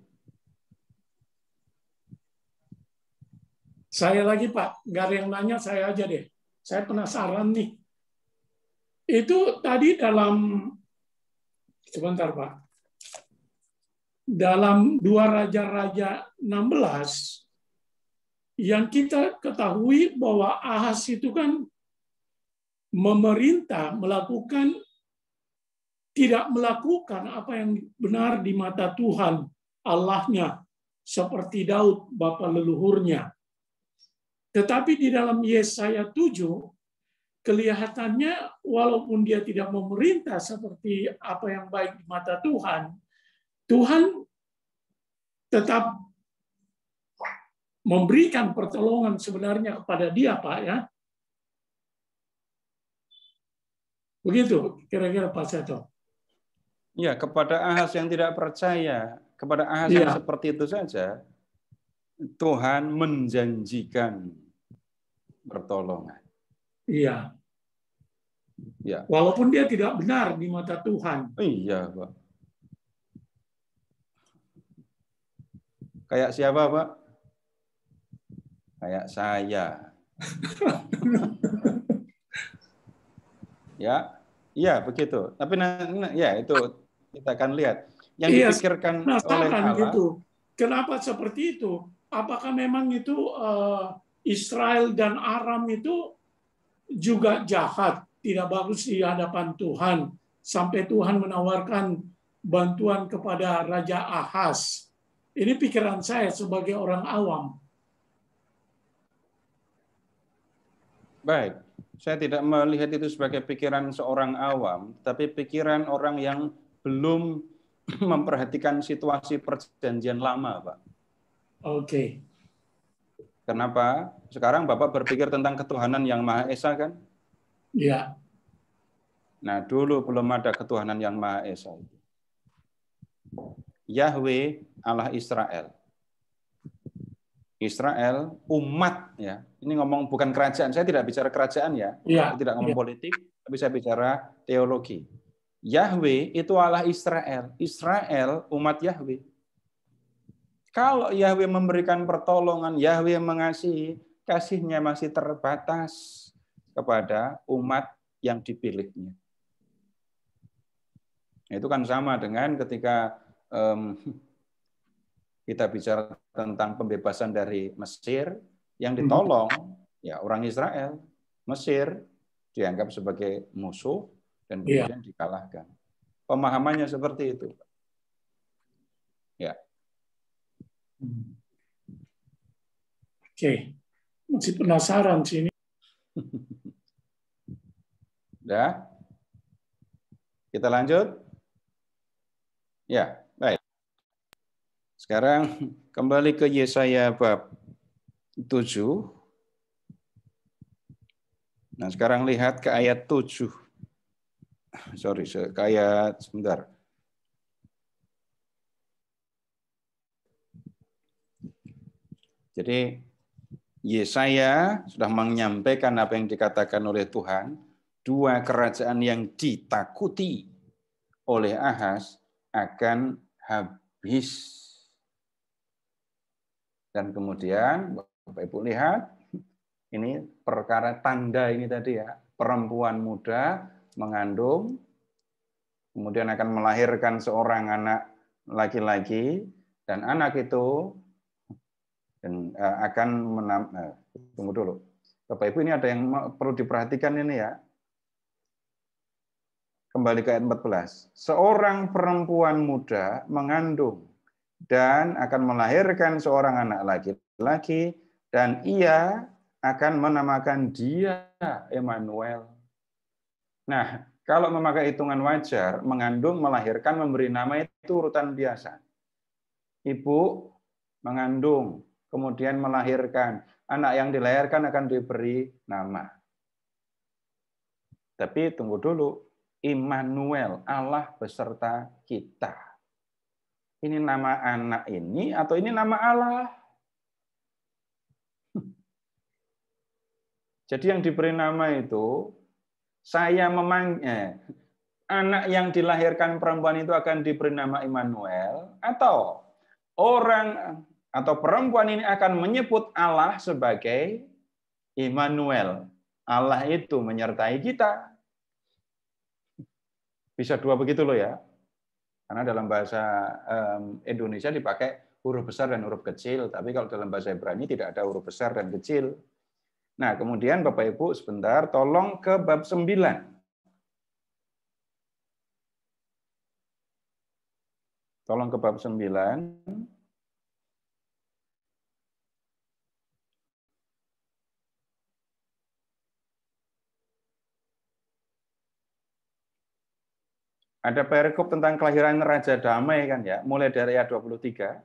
[SPEAKER 2] Saya lagi Pak, nggak ada yang nanya saya aja deh. Saya penasaran nih. Itu tadi dalam sebentar Pak. Dalam dua raja-raja 16 yang kita ketahui bahwa Ahas itu kan memerintah melakukan tidak melakukan apa yang benar di mata Tuhan Allahnya seperti Daud bapa leluhurnya. Tetapi di dalam Yesaya 7 kelihatannya walaupun dia tidak memerintah seperti apa yang baik di mata Tuhan, Tuhan tetap memberikan pertolongan sebenarnya kepada dia, Pak ya. Begitu kira-kira Pak Seto.
[SPEAKER 1] Ya, kepada Ahas yang tidak percaya, kepada Ahas ya. yang iya. seperti itu saja, Tuhan menjanjikan pertolongan.
[SPEAKER 2] Iya. Ya. Walaupun dia tidak benar di mata Tuhan. Iya, Pak.
[SPEAKER 1] Kayak siapa, Pak? Kayak saya. (laughs) ya, iya begitu. Tapi ya itu kita akan lihat yang iya, dipikirkan oleh Allah. Gitu.
[SPEAKER 2] Kenapa seperti itu? Apakah memang itu uh, Israel dan Aram itu juga jahat, tidak bagus di hadapan Tuhan sampai Tuhan menawarkan bantuan kepada Raja Ahaz? Ini pikiran saya sebagai orang awam.
[SPEAKER 1] Baik, saya tidak melihat itu sebagai pikiran seorang awam, tapi pikiran orang yang belum (clears throat) memperhatikan situasi perjanjian lama, Pak. Oke. Kenapa? Sekarang Bapak berpikir tentang ketuhanan yang Maha Esa kan? Iya. Nah, dulu belum ada ketuhanan yang Maha Esa. itu. Yahweh Allah Israel. Israel umat ya. Ini ngomong bukan kerajaan. Saya tidak bicara kerajaan ya. ya. tidak ngomong ya. politik, tapi saya bicara teologi Yahweh itu Allah Israel, Israel umat Yahweh. Kalau Yahweh memberikan pertolongan, Yahweh mengasihi, kasihnya masih terbatas kepada umat yang dipilihnya. Nah, itu kan sama dengan ketika kita bicara tentang pembebasan dari Mesir, yang ditolong mhm. ya orang Israel, Mesir dianggap sebagai musuh, dan iya. kemudian yeah. dikalahkan. Pemahamannya seperti itu. Ya. Yeah. Oke. Okay.
[SPEAKER 2] Masih penasaran sini.
[SPEAKER 1] Ya. (laughs) Kita lanjut. Ya, baik. Sekarang (laughs) kembali ke Yesaya bab 7. Nah, sekarang lihat ke ayat 7. (clears throat) sorry kayak sebentar Jadi Yesaya sudah menyampaikan apa yang dikatakan oleh Tuhan, dua kerajaan yang ditakuti oleh Ahas akan habis. Dan kemudian Bapak Ibu lihat ini perkara tanda ini tadi ya, perempuan muda mengandung, kemudian akan melahirkan seorang anak laki-laki, dan anak itu dan e, akan menam, e, tunggu dulu. Bapak Ibu ini ada yang perlu diperhatikan ini ya. Kembali ke ayat 14. Seorang perempuan muda mengandung dan akan melahirkan seorang anak laki-laki dan ia akan menamakan dia Emmanuel Nah, kalau memakai hitungan wajar, mengandung, melahirkan, memberi nama itu urutan biasa. Ibu mengandung, kemudian melahirkan. Anak yang dilahirkan akan diberi nama. Tapi tunggu dulu, Immanuel, Allah beserta kita. Ini nama anak ini atau ini nama Allah? (laughs) Jadi yang diberi nama itu saya memanggil eh, anak yang dilahirkan perempuan itu akan diberi nama Immanuel atau orang atau perempuan ini akan menyebut Allah sebagai Immanuel. Allah itu menyertai kita. Bisa dua begitu loh ya. Karena dalam bahasa Indonesia dipakai huruf besar dan huruf kecil, tapi kalau dalam bahasa Ibrani tidak ada huruf besar dan kecil. Nah, kemudian Bapak Ibu sebentar tolong ke bab 9. Tolong ke bab 9. Ada perikop tentang kelahiran Raja Damai kan ya, mulai dari ayat 23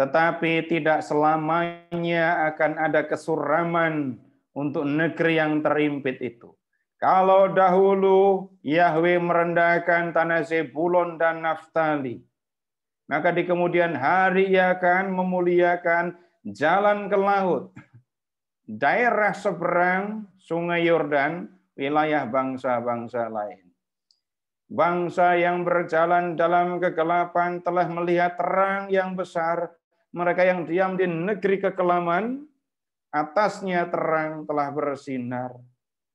[SPEAKER 1] tetapi tidak selamanya akan ada kesuraman untuk negeri yang terimpit itu. Kalau dahulu Yahweh merendahkan tanah Zebulon dan Naftali, maka di kemudian hari ia akan memuliakan jalan ke laut, daerah seberang Sungai Yordan, wilayah bangsa-bangsa lain. Bangsa yang berjalan dalam kegelapan telah melihat terang yang besar, mereka yang diam di negeri kekelaman, atasnya terang telah bersinar.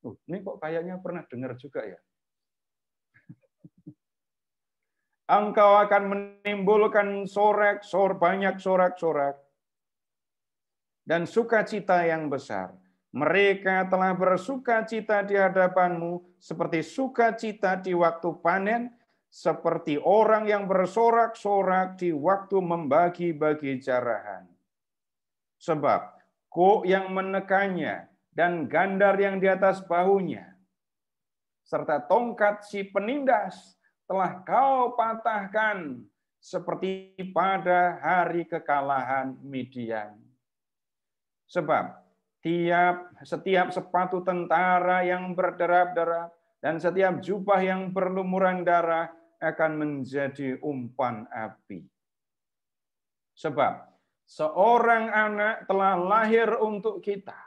[SPEAKER 1] Uh, ini kok kayaknya pernah dengar juga ya. (laughs) Engkau akan menimbulkan sorak, sor banyak sorak-sorak dan sukacita yang besar. Mereka telah bersukacita di hadapanmu seperti sukacita di waktu panen seperti orang yang bersorak-sorak di waktu membagi-bagi jarahan. Sebab kok yang menekannya dan gandar yang di atas bahunya, serta tongkat si penindas telah kau patahkan seperti pada hari kekalahan Midian. Sebab tiap setiap sepatu tentara yang berderap-derap dan setiap jubah yang berlumuran darah akan menjadi umpan api. Sebab seorang anak telah lahir untuk kita.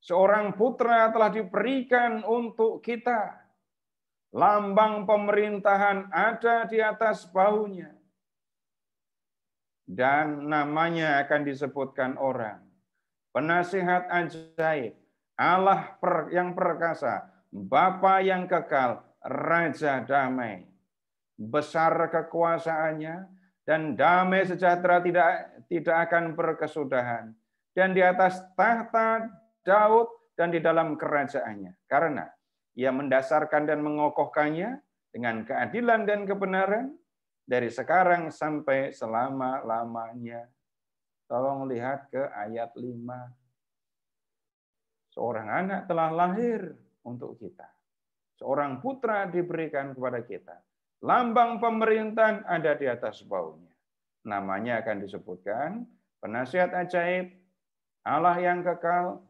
[SPEAKER 1] Seorang putra telah diberikan untuk kita. Lambang pemerintahan ada di atas bahunya. Dan namanya akan disebutkan orang. Penasihat ajaib, Allah yang perkasa, Bapa yang kekal, Raja damai besar kekuasaannya, dan damai sejahtera tidak tidak akan berkesudahan. Dan di atas tahta Daud dan di dalam kerajaannya. Karena ia mendasarkan dan mengokohkannya dengan keadilan dan kebenaran dari sekarang sampai selama-lamanya. Tolong lihat ke ayat 5. Seorang anak telah lahir untuk kita. Seorang putra diberikan kepada kita Lambang pemerintahan ada di atas baunya. Namanya akan disebutkan penasihat ajaib, Allah yang kekal,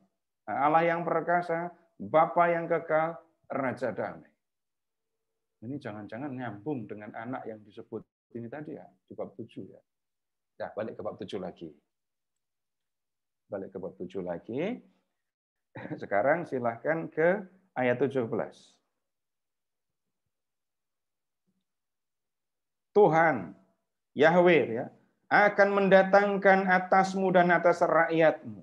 [SPEAKER 1] Allah yang perkasa, Bapa yang kekal, Raja Damai. Ini jangan-jangan nyambung dengan anak yang disebut ini tadi ya, di bab 7 ya. Nah, balik ke bab 7 lagi. Balik ke bab 7 lagi. (clears throat) Sekarang silahkan ke ayat 17. Tuhan Yahweh ya akan mendatangkan atasmu dan atas rakyatmu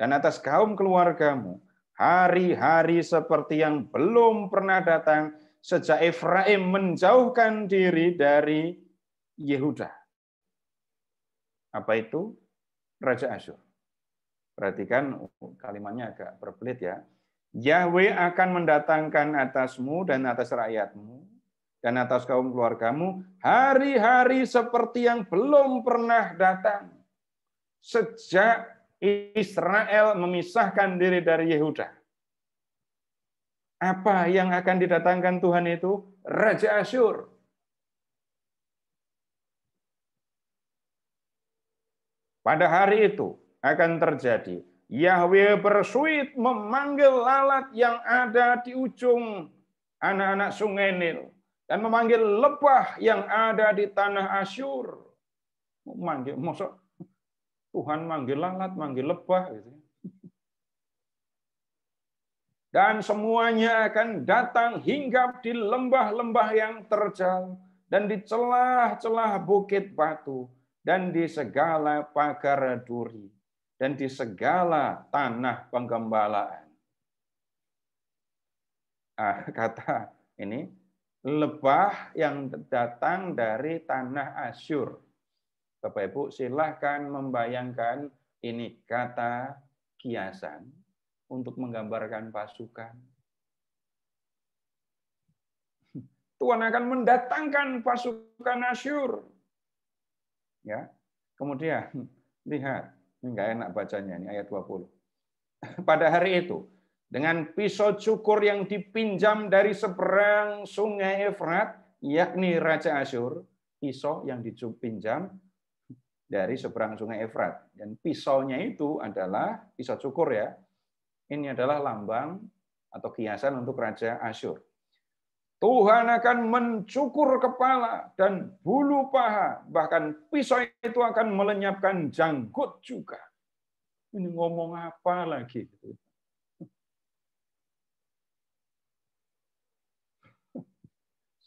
[SPEAKER 1] dan atas kaum keluargamu hari-hari seperti yang belum pernah datang sejak Efraim menjauhkan diri dari Yehuda. Apa itu? Raja Asyur. Perhatikan oh, kalimatnya agak berbelit ya. Yahweh akan mendatangkan atasmu dan atas rakyatmu dan atas kaum keluargamu hari-hari seperti yang belum pernah datang sejak Israel memisahkan diri dari Yehuda. Apa yang akan didatangkan Tuhan itu? Raja Asyur. Pada hari itu akan terjadi Yahweh bersuit memanggil lalat yang ada di ujung anak-anak sungai Nil dan memanggil lebah yang ada di tanah Asyur. Manggil, maksud Tuhan manggil lalat, manggil lebah. Gitu. Ya. Dan semuanya akan datang hinggap di lembah-lembah yang terjal dan di celah-celah bukit batu dan di segala pagar duri dan di segala tanah penggembalaan. Ah, kata ini lebah yang datang dari tanah Asyur. Bapak Ibu silahkan membayangkan ini kata kiasan untuk menggambarkan pasukan. Tuhan akan mendatangkan pasukan Asyur. Ya. Kemudian lihat, ini enak bacanya ini ayat 20. Pada hari itu, dengan pisau cukur yang dipinjam dari seberang sungai Efrat, yakni Raja Asyur, pisau yang dipinjam dari seberang sungai Efrat. Dan pisaunya itu adalah pisau cukur ya. Ini adalah lambang atau kiasan untuk Raja Asyur. Tuhan akan mencukur kepala dan bulu paha, bahkan pisau itu akan melenyapkan janggut juga. Ini ngomong apa lagi?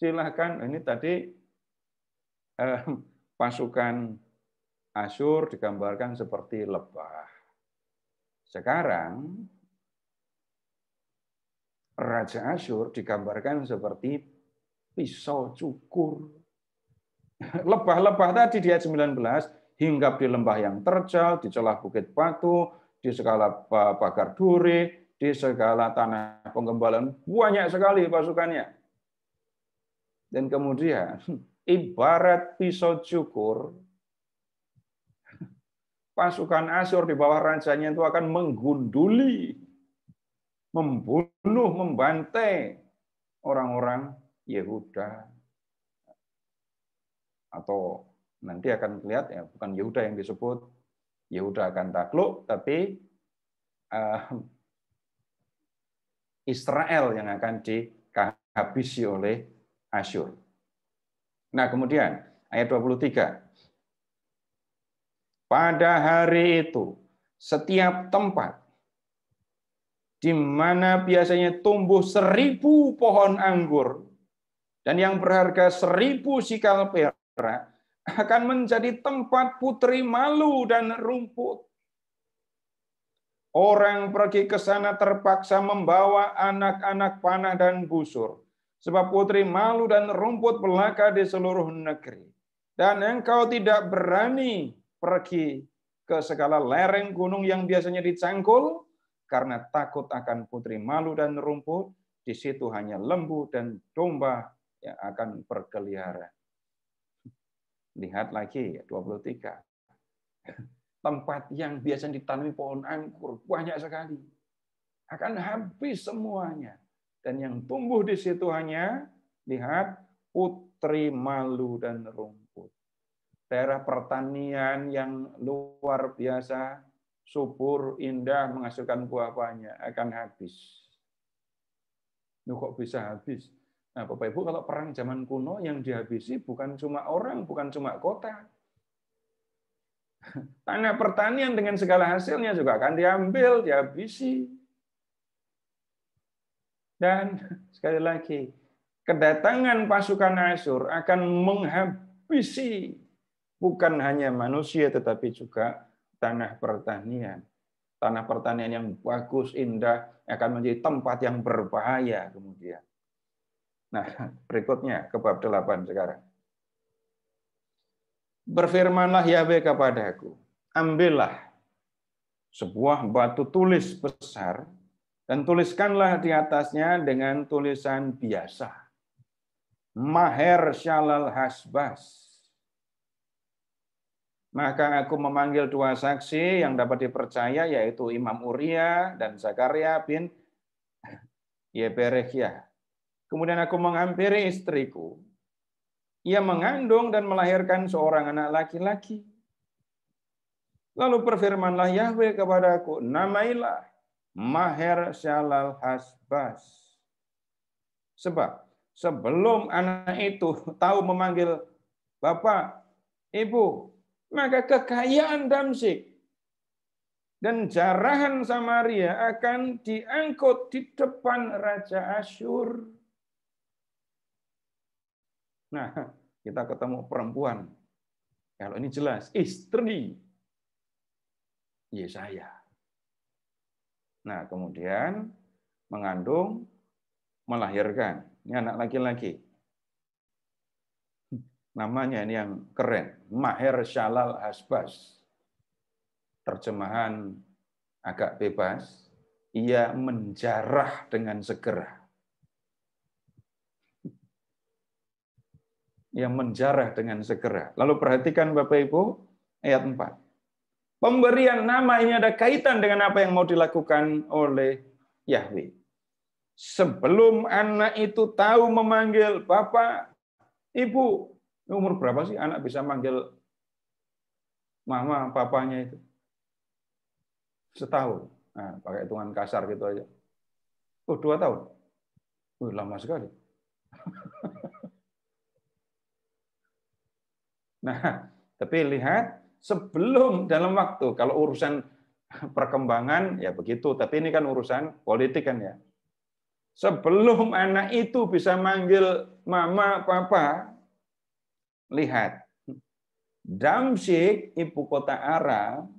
[SPEAKER 1] silahkan oh, ini tadi eh, pasukan Asur digambarkan seperti lebah. Sekarang Raja Asyur digambarkan seperti pisau cukur. (laughs) Lebah-lebah tadi di ayat 19 hinggap di lembah yang terjal, di celah bukit batu, di segala pagar duri, di segala tanah penggembalan Banyak sekali pasukannya. Dan kemudian ibarat pisau cukur, pasukan Asyur di bawah rajanya itu akan menggunduli, membunuh, membantai orang-orang Yehuda. Atau nanti akan lihat ya bukan Yehuda yang disebut, Yehuda akan takluk, tapi uh, Israel yang akan dihabisi oleh Asyur. Nah, kemudian ayat 23. Pada hari itu, setiap tempat di mana biasanya tumbuh seribu pohon anggur dan yang berharga seribu sikal perak akan menjadi tempat putri malu dan rumput. Orang pergi ke sana terpaksa membawa anak-anak panah dan busur sebab putri malu dan rumput belaka di seluruh negeri. Dan engkau tidak berani pergi ke segala lereng gunung yang biasanya dicangkul, karena takut akan putri malu dan rumput, di situ hanya lembu dan domba yang akan berkeliaran. Lihat lagi, 23. Tempat yang biasanya ditanami pohon angkur, banyak sekali. Akan habis semuanya dan yang tumbuh di situ hanya, lihat, putri malu dan rumput. Daerah pertanian yang luar biasa, subur, indah, menghasilkan buah banyak, akan habis. Nuh kok bisa habis? Nah, Bapak Ibu, kalau perang zaman kuno yang dihabisi bukan cuma orang, bukan cuma kota. (laughs) Tanah pertanian dengan segala hasilnya juga akan diambil, dihabisi. Dan sekali lagi, kedatangan pasukan Asur akan menghabisi bukan hanya manusia tetapi juga tanah pertanian. Tanah pertanian yang bagus, indah akan menjadi tempat yang berbahaya kemudian. Nah, berikutnya ke bab 8 sekarang. Berfirmanlah Yahweh kepadaku, ambillah sebuah batu tulis besar dan tuliskanlah di atasnya dengan tulisan biasa. Maher Shalal Hasbas. Maka aku memanggil dua saksi yang dapat dipercaya yaitu Imam Uria dan Zakaria bin Yeberehya. Kemudian aku menghampiri istriku. Ia mengandung dan melahirkan seorang anak laki-laki. Lalu berfirmanlah Yahweh kepadaku, namailah maher syalal hasbas. Sebab sebelum anak itu tahu memanggil bapak, ibu, maka kekayaan Damsik dan jarahan Samaria akan diangkut di depan Raja Asyur. Nah, kita ketemu perempuan. Kalau ini jelas, istri Yesaya. Iya, Nah, kemudian mengandung, melahirkan. Ini anak laki-laki. Namanya ini yang keren. Maher Shalal Hasbas. Terjemahan agak bebas. Ia menjarah dengan segera. Ia menjarah dengan segera. Lalu perhatikan Bapak Ibu ayat 4 Pemberian nama ini ada kaitan dengan apa yang mau dilakukan oleh Yahweh. Sebelum anak itu tahu memanggil Bapak, Ibu, umur berapa sih anak bisa manggil mama, papanya itu? Setahun. Nah, pakai hitungan kasar gitu aja. Oh, dua tahun. Oh, lama sekali. (laughs) nah, tapi lihat sebelum dalam waktu. Kalau urusan perkembangan ya begitu, tapi ini kan urusan politik kan ya. Sebelum anak itu bisa manggil mama, papa, lihat. Damsyik, ibu kota Arab,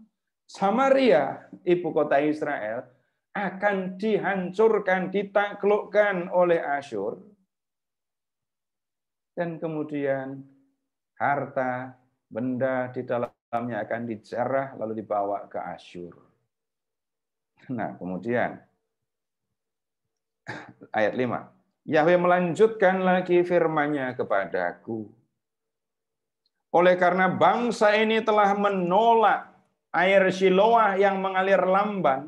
[SPEAKER 1] Samaria, ibu kota Israel, akan dihancurkan, ditaklukkan oleh Asyur. Dan kemudian harta, benda di dalam Islamnya akan dijarah lalu dibawa ke Asyur. Nah, kemudian (clears throat) ayat 5. Yahweh melanjutkan lagi firman-Nya kepadaku. Oleh karena bangsa ini telah menolak air Siloah yang mengalir lamban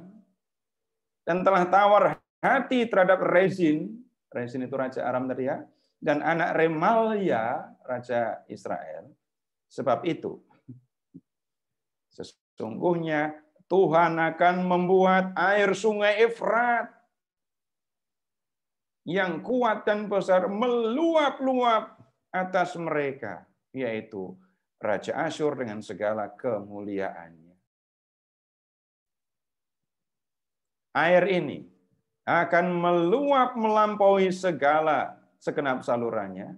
[SPEAKER 1] dan telah tawar hati terhadap Rezin, Rezin itu raja Aram tadi ya, dan anak Remalia raja Israel. Sebab itu Sesungguhnya Tuhan akan membuat air sungai Efrat yang kuat dan besar meluap-luap atas mereka, yaitu Raja Asyur dengan segala kemuliaannya. Air ini akan meluap melampaui segala sekenap salurannya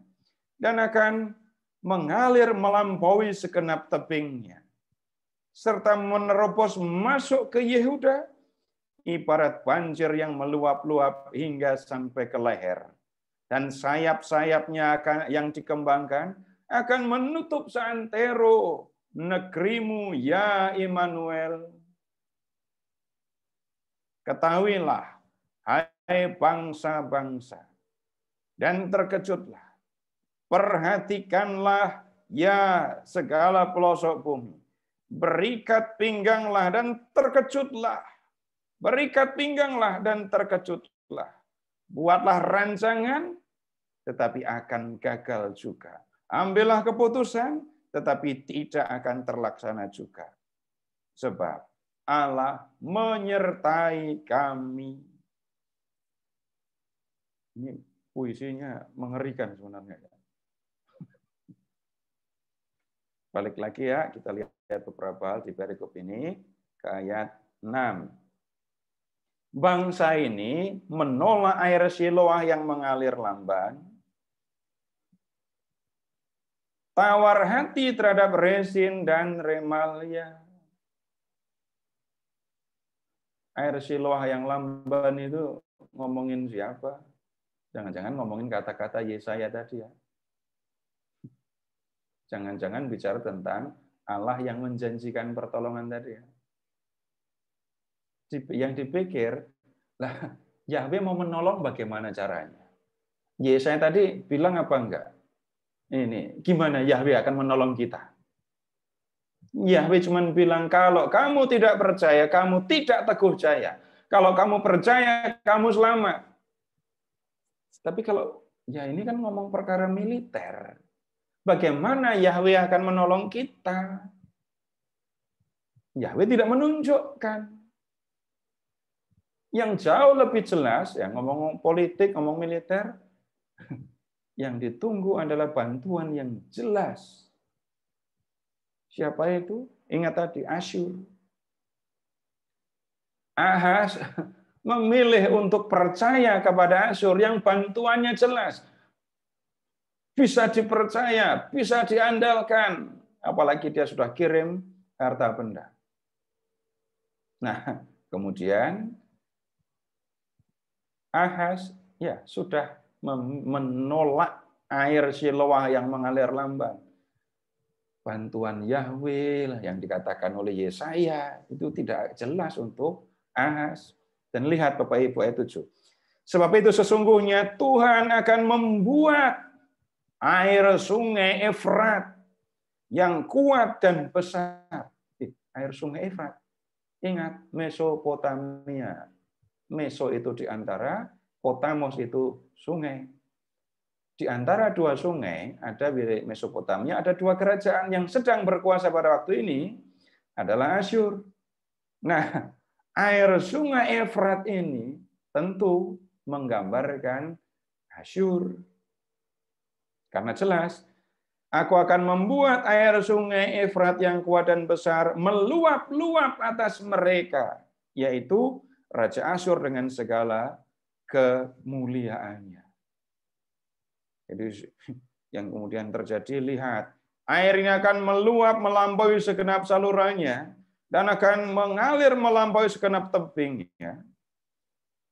[SPEAKER 1] dan akan mengalir melampaui sekenap tebingnya serta menerobos masuk ke Yehuda, ibarat banjir yang meluap-luap hingga sampai ke leher. Dan sayap-sayapnya yang dikembangkan akan menutup Santero negerimu, ya Immanuel. Ketahuilah, hai bangsa-bangsa, dan terkejutlah. Perhatikanlah ya segala pelosok bumi berikat pingganglah dan terkejutlah. Berikat pingganglah dan terkejutlah. Buatlah rancangan, tetapi akan gagal juga. Ambillah keputusan, tetapi tidak akan terlaksana juga. Sebab Allah menyertai kami. Ini puisinya mengerikan sebenarnya. (laughs) Balik lagi ya, kita lihat ayat beberapa hal di perikop ini ke ayat 6. Bangsa ini menolak air siloah yang mengalir lamban. Tawar hati terhadap resin dan remalia. Air siloah yang lamban itu ngomongin siapa? Jangan-jangan ngomongin kata-kata Yesaya tadi ya. Jangan-jangan bicara tentang Allah yang menjanjikan pertolongan tadi. Yang dipikir, lah Yahweh mau menolong bagaimana caranya? Yesaya tadi bilang apa enggak? Ini gimana Yahweh akan menolong kita? Yahweh cuma bilang kalau kamu tidak percaya, kamu tidak teguh jaya. Kalau kamu percaya, kamu selamat. Tapi kalau ya ini kan ngomong perkara militer, bagaimana Yahweh akan menolong kita? Yahweh tidak menunjukkan. Yang jauh lebih jelas, ya ngomong politik, ngomong militer, (laughs) yang ditunggu adalah bantuan yang jelas. Siapa itu? Ingat tadi, Asyur. Ahas (laughs) memilih untuk percaya kepada Asyur yang bantuannya jelas bisa dipercaya, bisa diandalkan. Apalagi dia sudah kirim harta benda. Nah, kemudian Ahas ya sudah menolak air Siloah yang mengalir lambat. Bantuan Yahweh yang dikatakan oleh Yesaya itu tidak jelas untuk Ahas. Dan lihat Bapak Ibu ayat 7. Sebab itu sesungguhnya Tuhan akan membuat air sungai Efrat yang kuat dan besar. Eh, air sungai Efrat. Ingat Mesopotamia. Meso itu di antara, Potamos itu sungai. Di antara dua sungai, ada wilayah Mesopotamia, ada dua kerajaan yang sedang berkuasa pada waktu ini adalah Asyur. Nah, air sungai Efrat ini tentu menggambarkan Asyur karena jelas, aku akan membuat air sungai Efrat yang kuat dan besar meluap-luap atas mereka, yaitu Raja Asyur dengan segala kemuliaannya. Jadi (laughs) yang kemudian terjadi, lihat, air ini akan meluap melampaui segenap salurannya, dan akan mengalir melampaui segenap tebingnya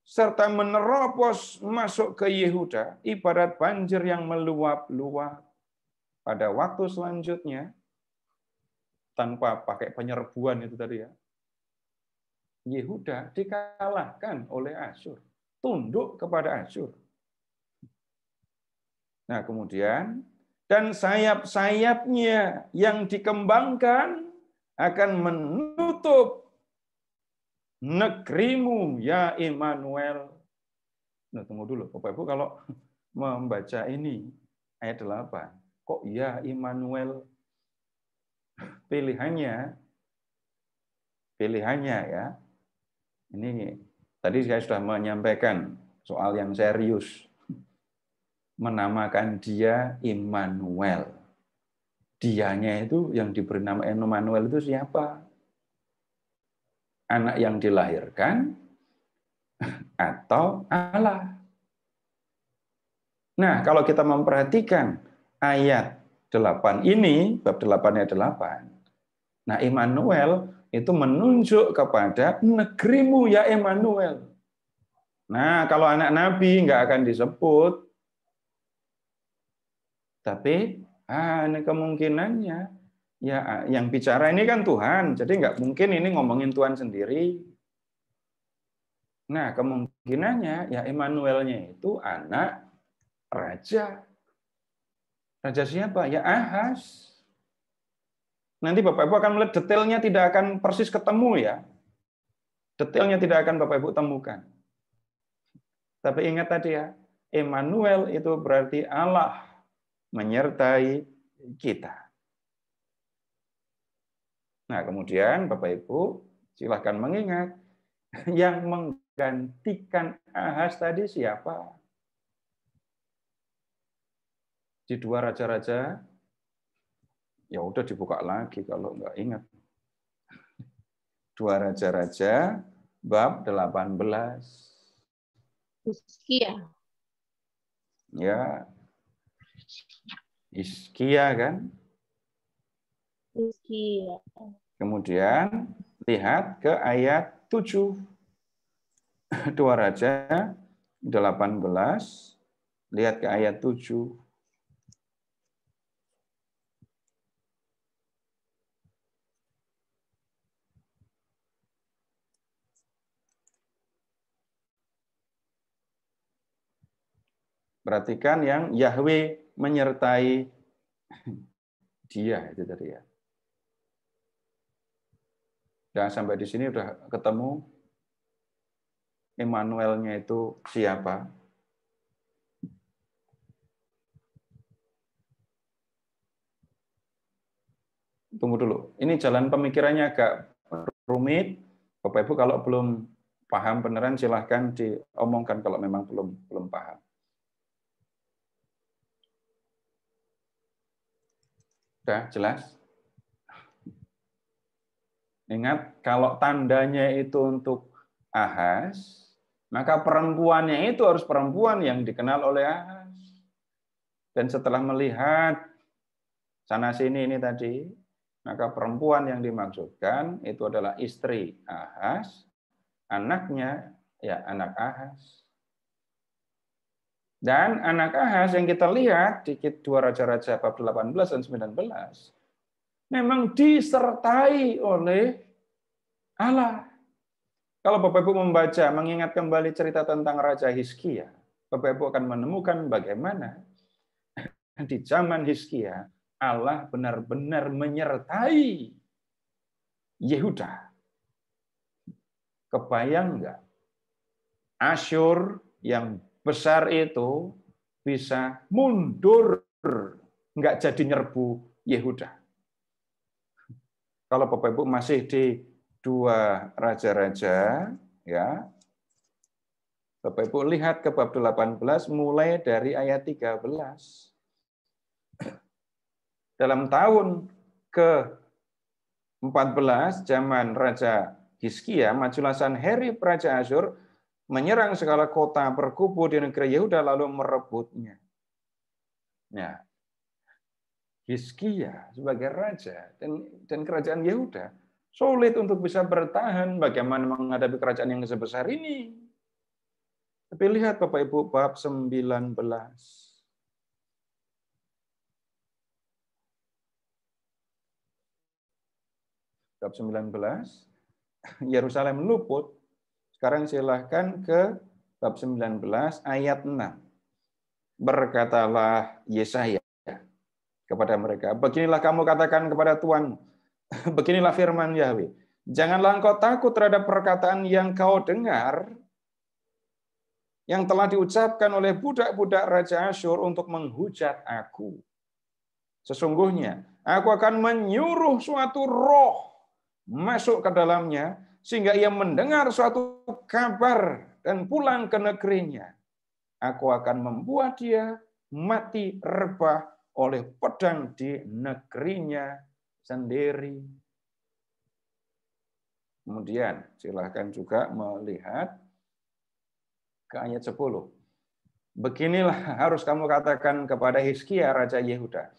[SPEAKER 1] serta menerobos masuk ke Yehuda, ibarat banjir yang meluap-luap. Pada waktu selanjutnya, tanpa pakai penyerbuan itu tadi ya, Yehuda dikalahkan oleh Asyur, tunduk kepada Asyur. Nah, kemudian dan sayap-sayapnya yang dikembangkan akan menutup negerimu ya Immanuel. Nah, tunggu dulu Bapak Ibu kalau (laughs) membaca ini ayat 8, kok ya Immanuel (laughs) pilihannya pilihannya ya. Ini tadi saya sudah menyampaikan soal yang serius (laughs) menamakan dia Immanuel. Dianya itu yang diberi nama Immanuel itu siapa? anak yang dilahirkan (laughs) atau
[SPEAKER 2] Allah.
[SPEAKER 1] Nah, kalau kita memperhatikan ayat 8 ini, bab 8 ayat 8. Nah, Immanuel itu menunjuk kepada negerimu ya Immanuel. Nah, kalau anak Nabi nggak akan disebut, tapi ah, ini kemungkinannya Ya, yang bicara ini kan Tuhan, jadi nggak mungkin ini ngomongin Tuhan sendiri. Nah, kemungkinannya ya Emmanuelnya itu anak raja. Raja siapa? Ya Ahas. Nanti Bapak Ibu akan melihat detailnya tidak akan persis ketemu ya. Detailnya tidak akan Bapak Ibu temukan. Tapi ingat tadi ya, Emmanuel itu berarti Allah menyertai kita. Nah, kemudian Bapak Ibu silahkan mengingat (laughs) yang menggantikan Ahas tadi siapa? Di dua raja-raja ya udah dibuka lagi kalau nggak ingat. Dua raja-raja bab 18.
[SPEAKER 3] Iskia.
[SPEAKER 1] Ya. Iskia kan? Kemudian lihat ke ayat 7. Dua Raja 18. Lihat ke ayat 7. Perhatikan yang Yahweh menyertai dia itu tadi ya. Jangan sampai di sini udah ketemu Emmanuelnya itu siapa. Tunggu dulu. Ini jalan pemikirannya agak rumit. Bapak Ibu kalau belum paham beneran silahkan diomongkan kalau memang belum belum paham. Sudah jelas? Ingat, kalau tandanya itu untuk Ahas, maka perempuannya itu harus perempuan yang dikenal oleh Ahas. Dan setelah melihat sana-sini ini tadi, maka perempuan yang dimaksudkan itu adalah istri Ahas, anaknya ya anak Ahas. Dan anak Ahas yang kita lihat di dua raja-raja bab 18 dan 19 memang disertai oleh Allah. Kalau Bapak Ibu membaca, mengingat kembali cerita tentang Raja Hizkia, Bapak Ibu akan menemukan bagaimana (laughs) di zaman Hizkia Allah benar-benar menyertai Yehuda. Kebayang nggak? Asyur yang besar itu bisa mundur, nggak jadi nyerbu Yehuda. Kalau Bapak Ibu masih di dua raja-raja, ya. Bapak Ibu lihat ke bab 18 mulai dari ayat 13. Dalam tahun ke-14 zaman Raja Hiskia, majulah Sanheri Raja Asyur menyerang segala kota berkubu di negeri Yehuda lalu merebutnya. Nah, Hiskia sebagai raja dan dan kerajaan Yehuda sulit untuk bisa bertahan bagaimana menghadapi kerajaan yang sebesar ini. Tapi lihat Bapak Ibu bab 19. Bab 19 (laughs) Yerusalem luput. Sekarang silahkan ke bab 19 ayat 6. Berkatalah Yesaya kepada mereka. Beginilah kamu katakan kepada Tuhan, (laughs) beginilah firman Yahweh. Janganlah engkau takut terhadap perkataan yang kau dengar, yang telah diucapkan oleh budak-budak Raja Asyur untuk menghujat aku. Sesungguhnya, aku akan menyuruh suatu roh masuk ke dalamnya, sehingga ia mendengar suatu kabar dan pulang ke negerinya. Aku akan membuat dia mati rebah oleh pedang di negerinya sendiri. Kemudian silahkan juga melihat ke ayat 10. Beginilah harus kamu katakan kepada Hizkia Raja Yehuda.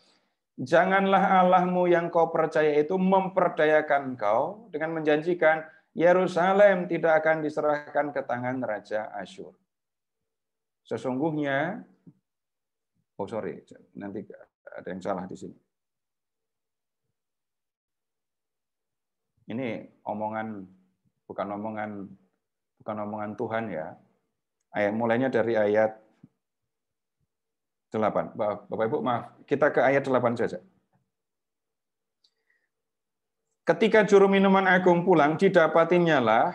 [SPEAKER 1] Janganlah Allahmu yang kau percaya itu memperdayakan kau dengan menjanjikan Yerusalem tidak akan diserahkan ke tangan Raja Asyur. Sesungguhnya Oh sorry, nanti ada yang salah di sini. Ini omongan bukan omongan bukan omongan Tuhan ya. Ayat mulainya dari ayat 8. Bapak Ibu maaf, kita ke ayat 8 saja. Ketika juru minuman agung pulang, didapatinya lah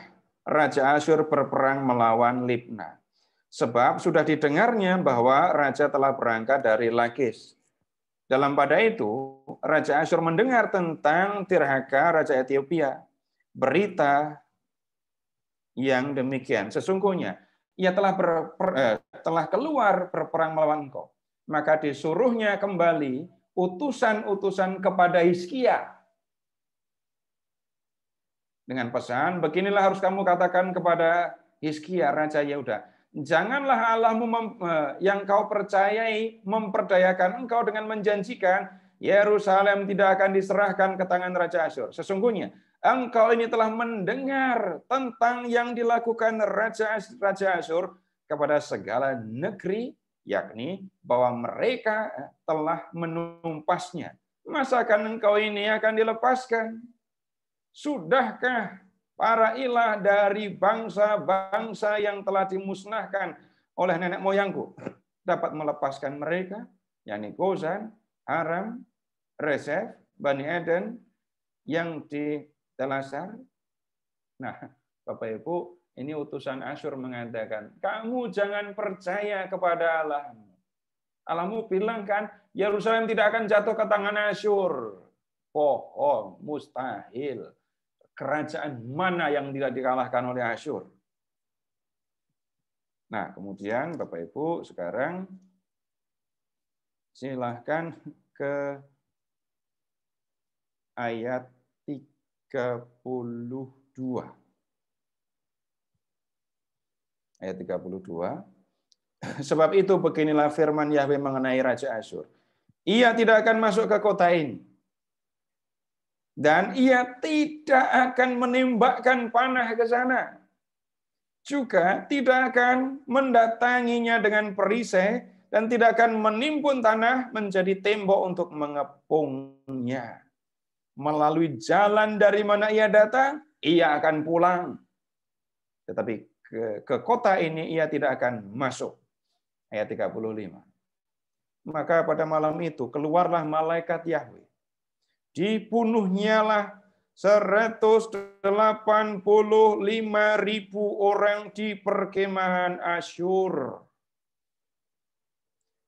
[SPEAKER 1] Raja Asyur berperang melawan Libna. Sebab sudah didengarnya bahwa raja telah berangkat dari Lakis. Dalam pada itu, Raja Asyur mendengar tentang Tirhaka, Raja Ethiopia. Berita yang demikian. Sesungguhnya, ia telah, ber, eh, telah keluar berperang melawan kau. Maka disuruhnya kembali utusan-utusan kepada Hizkia. Dengan pesan, beginilah harus kamu katakan kepada Hizkia, Raja Yehuda janganlah Allahmu eh, yang kau percayai memperdayakan engkau dengan menjanjikan Yerusalem tidak akan diserahkan ke tangan Raja Asyur. Sesungguhnya, engkau ini telah mendengar tentang yang dilakukan Raja, Raja Asyur kepada segala negeri, yakni bahwa mereka eh, telah menumpasnya. Masakan engkau ini akan dilepaskan? Sudahkah para ilah dari bangsa-bangsa yang telah dimusnahkan oleh nenek moyangku. Dapat melepaskan mereka, yakni Gozan, Haram, Resef, Bani Eden, yang di Telasar. Nah, Bapak Ibu, ini utusan Asyur mengatakan, kamu jangan percaya kepada Allahmu. Allahmu bilang kan, Yerusalem tidak akan jatuh ke tangan Asyur. Bohong, mustahil kerajaan mana yang tidak dikalahkan oleh Asyur. Nah, kemudian Bapak Ibu sekarang silahkan ke ayat 32. Ayat 32. (clears throat) Sebab itu beginilah firman Yahweh mengenai Raja Asyur. Ia tidak akan masuk ke kota ini dan ia tidak akan menembakkan panah ke sana. Juga tidak akan mendatanginya dengan perisai dan tidak akan menimbun tanah menjadi tembok untuk mengepungnya. Melalui jalan dari mana ia datang, ia akan pulang. Tetapi ke, ke kota ini ia tidak akan masuk. Ayat 35. Maka pada malam itu keluarlah malaikat Yahweh dibunuhnya lah 185 ribu orang di perkemahan Asyur.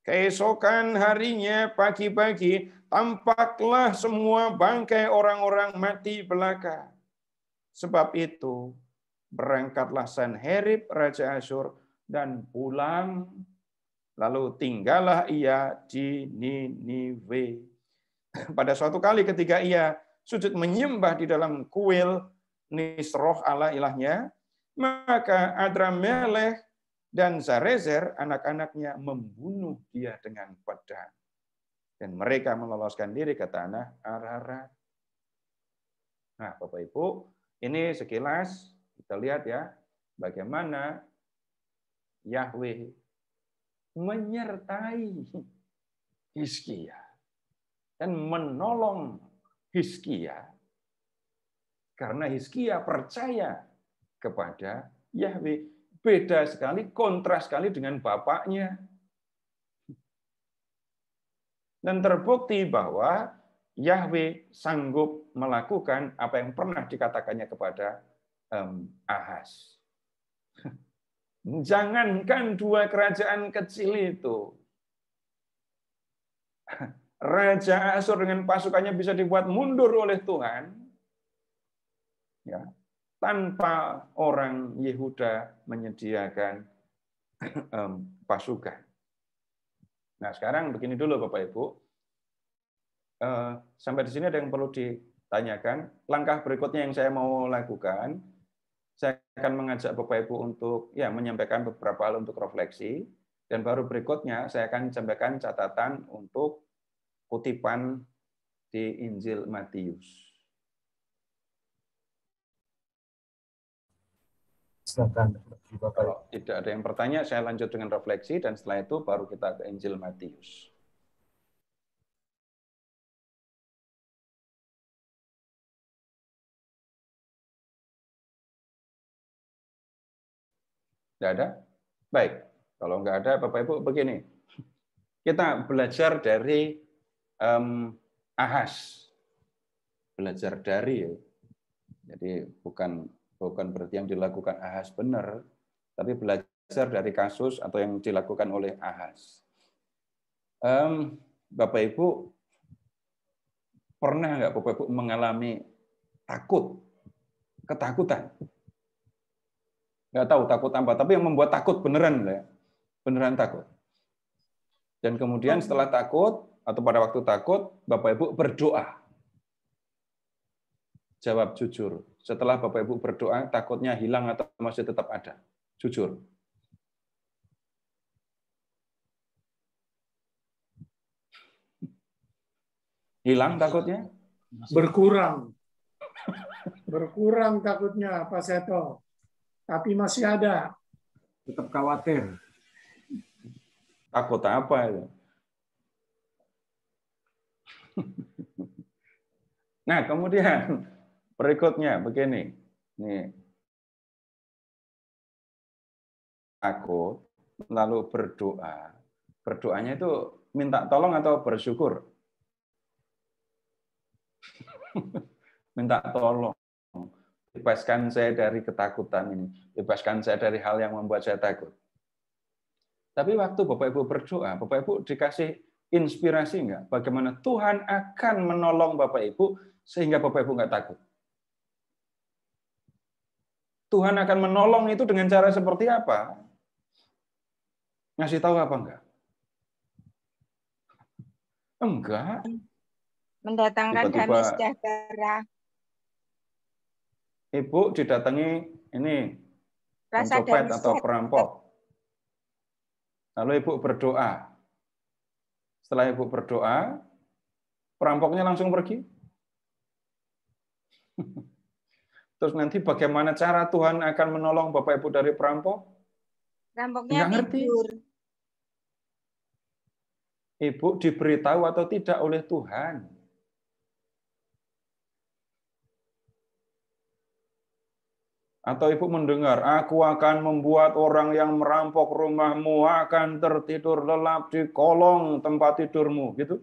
[SPEAKER 1] Keesokan harinya pagi-pagi tampaklah semua bangkai orang-orang mati belaka. Sebab itu berangkatlah Sanherib Raja Asyur dan pulang lalu tinggallah ia di Niniwe. (laughs) Pada suatu kali ketika ia sujud menyembah di dalam kuil Nisroh Allah ilahnya, maka Adrameleh dan Zarezer anak-anaknya membunuh dia dengan pedang. Dan mereka meloloskan diri ke tanah Ararat. Nah, Bapak Ibu, ini sekilas kita lihat ya bagaimana Yahweh menyertai Hizkia dan menolong Hiskia karena Hiskia percaya kepada Yahweh. Beda sekali, kontras sekali dengan bapaknya. Dan terbukti bahwa Yahweh sanggup melakukan apa yang pernah dikatakannya kepada Ahas. (laughs) Jangankan dua kerajaan kecil itu. (laughs) Raja Asur dengan pasukannya bisa dibuat mundur oleh Tuhan, ya, tanpa orang Yehuda menyediakan (clears throat) pasukan. Nah sekarang begini dulu Bapak Ibu, eh, sampai di sini ada yang perlu ditanyakan. Langkah berikutnya yang saya mau lakukan, saya akan mengajak Bapak Ibu untuk ya menyampaikan beberapa hal untuk refleksi, dan baru berikutnya saya akan sampaikan catatan untuk kutipan di Injil Matius. Silakan, Kalau tidak ada yang bertanya, saya lanjut dengan refleksi dan setelah itu baru kita ke Injil Matius. Tidak ada? Baik. Kalau nggak ada, Bapak Ibu begini. Kita belajar dari um, ahas belajar dari ya. Jadi bukan bukan berarti yang dilakukan ahas benar, tapi belajar dari kasus atau yang dilakukan oleh ahas. Um, Bapak Ibu pernah nggak Bapak Ibu mengalami takut, ketakutan? Nggak tahu takut apa, tapi yang membuat takut beneran, ya. beneran takut. Dan kemudian oh. setelah takut, atau pada waktu takut, Bapak Ibu berdoa. Jawab jujur. Setelah Bapak Ibu berdoa, takutnya hilang atau masih tetap ada?
[SPEAKER 2] Jujur. Hilang takutnya? Berkurang. Berkurang takutnya, Pak Seto. Tapi masih ada.
[SPEAKER 1] Tetap khawatir. Takut apa itu? Ya?
[SPEAKER 3] (laughs) Nah, kemudian
[SPEAKER 1] berikutnya begini. Nih. Aku lalu berdoa. Berdoanya itu minta tolong atau bersyukur? (laughs) minta tolong. Bebaskan saya dari ketakutan ini. Bebaskan saya dari hal yang membuat saya takut. Tapi waktu Bapak Ibu berdoa, Bapak Ibu dikasih inspirasi enggak? Bagaimana Tuhan akan menolong Bapak Ibu sehingga Bapak Ibu nggak takut? Tuhan akan menolong itu dengan cara seperti apa? Ngasih tahu apa enggak? Enggak.
[SPEAKER 5] Mendatangkan Tiba damai sejahtera.
[SPEAKER 1] Ibu didatangi ini
[SPEAKER 5] Rasa copet atau
[SPEAKER 1] perampok. Lalu ibu berdoa, setelah ibu berdoa, perampoknya langsung pergi. (laughs) Terus nanti bagaimana cara Tuhan akan menolong Bapak Ibu dari perampok?
[SPEAKER 3] Perampoknya Nggak ngerti. Tidur.
[SPEAKER 1] Ibu diberitahu atau tidak oleh Tuhan Atau ibu mendengar, aku akan membuat orang yang merampok rumahmu akan tertidur lelap di kolong tempat tidurmu. Gitu.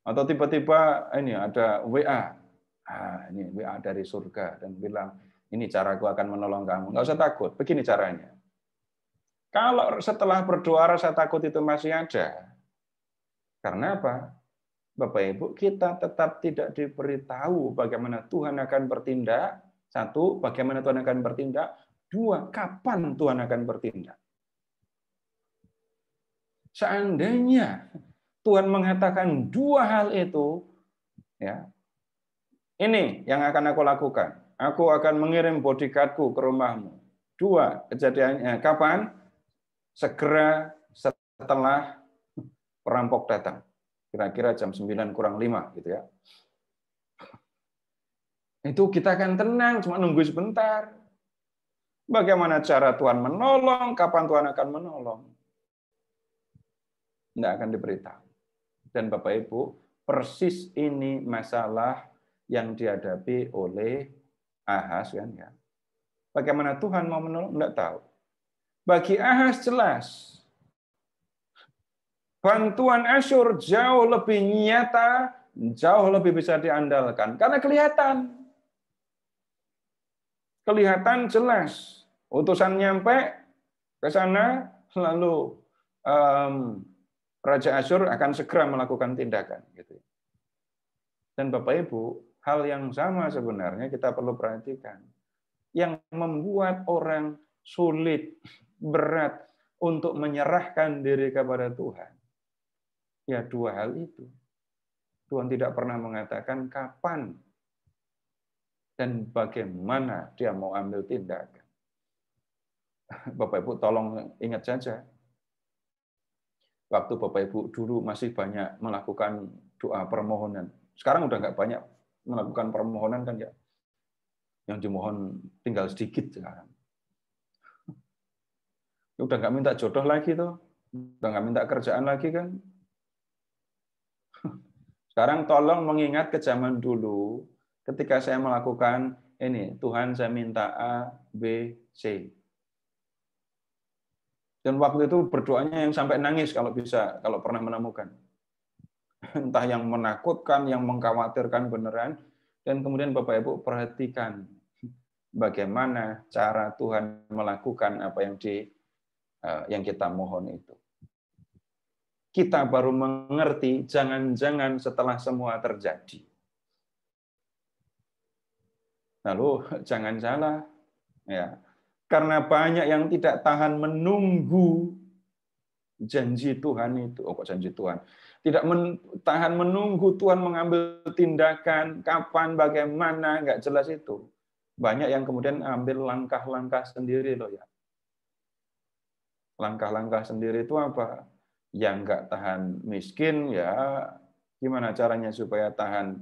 [SPEAKER 1] Atau tiba-tiba ini ada WA. Ah, ini WA dari surga dan bilang, ini caraku akan menolong kamu. Nggak usah takut, begini caranya. Kalau setelah berdoa rasa takut itu masih ada, karena apa? Bapak Ibu, kita tetap tidak diberitahu bagaimana Tuhan akan bertindak. Satu, bagaimana Tuhan akan bertindak. Dua, kapan Tuhan akan bertindak. Seandainya Tuhan mengatakan dua hal itu, ya, ini yang akan aku lakukan. Aku akan mengirim bodyguardku ke rumahmu. Dua, kejadiannya kapan? Segera setelah perampok datang kira-kira jam 9 kurang 5 gitu ya. Itu kita akan tenang, cuma nunggu sebentar. Bagaimana cara Tuhan menolong, kapan Tuhan akan menolong. Tidak akan diberitahu. Dan Bapak Ibu, persis ini masalah yang dihadapi oleh Ahas kan ya. Bagaimana Tuhan mau menolong, tidak tahu. Bagi Ahas jelas, bantuan Asyur jauh lebih nyata, jauh lebih bisa diandalkan. Karena kelihatan. Kelihatan jelas. Utusan nyampe ke sana, lalu um, Raja Asyur akan segera melakukan tindakan. Gitu. Dan Bapak Ibu, hal yang sama sebenarnya kita perlu perhatikan. Yang membuat orang sulit, berat untuk menyerahkan diri kepada Tuhan Ya dua hal itu. Tuhan tidak pernah mengatakan kapan dan bagaimana dia mau ambil tindakan. Bapak Ibu tolong ingat saja. Waktu Bapak Ibu dulu masih banyak melakukan doa permohonan. Sekarang udah nggak banyak melakukan permohonan kan ya. Yang dimohon tinggal sedikit sekarang. Udah nggak minta jodoh lagi tuh. Udah nggak minta kerjaan lagi kan sekarang tolong mengingat ke zaman dulu ketika saya melakukan ini, Tuhan saya minta A, B, C. Dan waktu itu berdoanya yang sampai nangis kalau bisa, kalau pernah menemukan. (laughs) Entah yang menakutkan, yang mengkhawatirkan beneran. Dan kemudian Bapak Ibu perhatikan bagaimana cara Tuhan melakukan apa yang di eh, yang kita mohon itu kita baru mengerti jangan-jangan setelah semua terjadi. Lalu (laughs) jangan salah ya. Karena banyak yang tidak tahan menunggu janji Tuhan itu. Oh, kok janji Tuhan? Tidak men, tahan menunggu Tuhan mengambil tindakan kapan, bagaimana, nggak jelas itu. Banyak yang kemudian ambil langkah-langkah sendiri loh ya. Langkah-langkah sendiri itu apa? yang nggak tahan miskin ya gimana caranya supaya tahan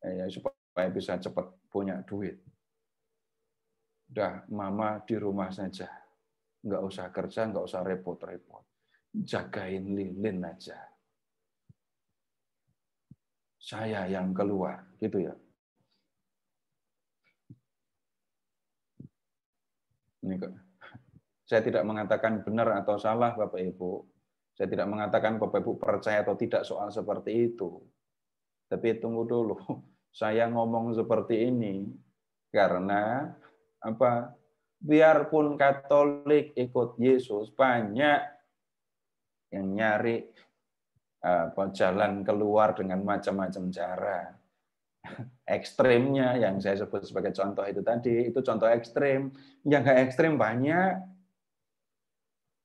[SPEAKER 1] eh, ya supaya bisa cepat punya duit. Dah mama di rumah saja, nggak usah kerja, nggak usah repot-repot, jagain lilin aja. Saya yang keluar, gitu ya. Ini kok. Saya tidak mengatakan benar atau salah, Bapak Ibu saya tidak mengatakan Bapak Ibu percaya atau tidak soal seperti itu. Tapi tunggu dulu. (laughs) Saya ngomong seperti ini karena apa? Biarpun Katolik ikut Yesus, banyak yang nyari apa, jalan keluar dengan macam-macam cara. (laughs) Ekstrimnya yang saya sebut sebagai contoh itu tadi, itu contoh ekstrim. Yang nggak ekstrim banyak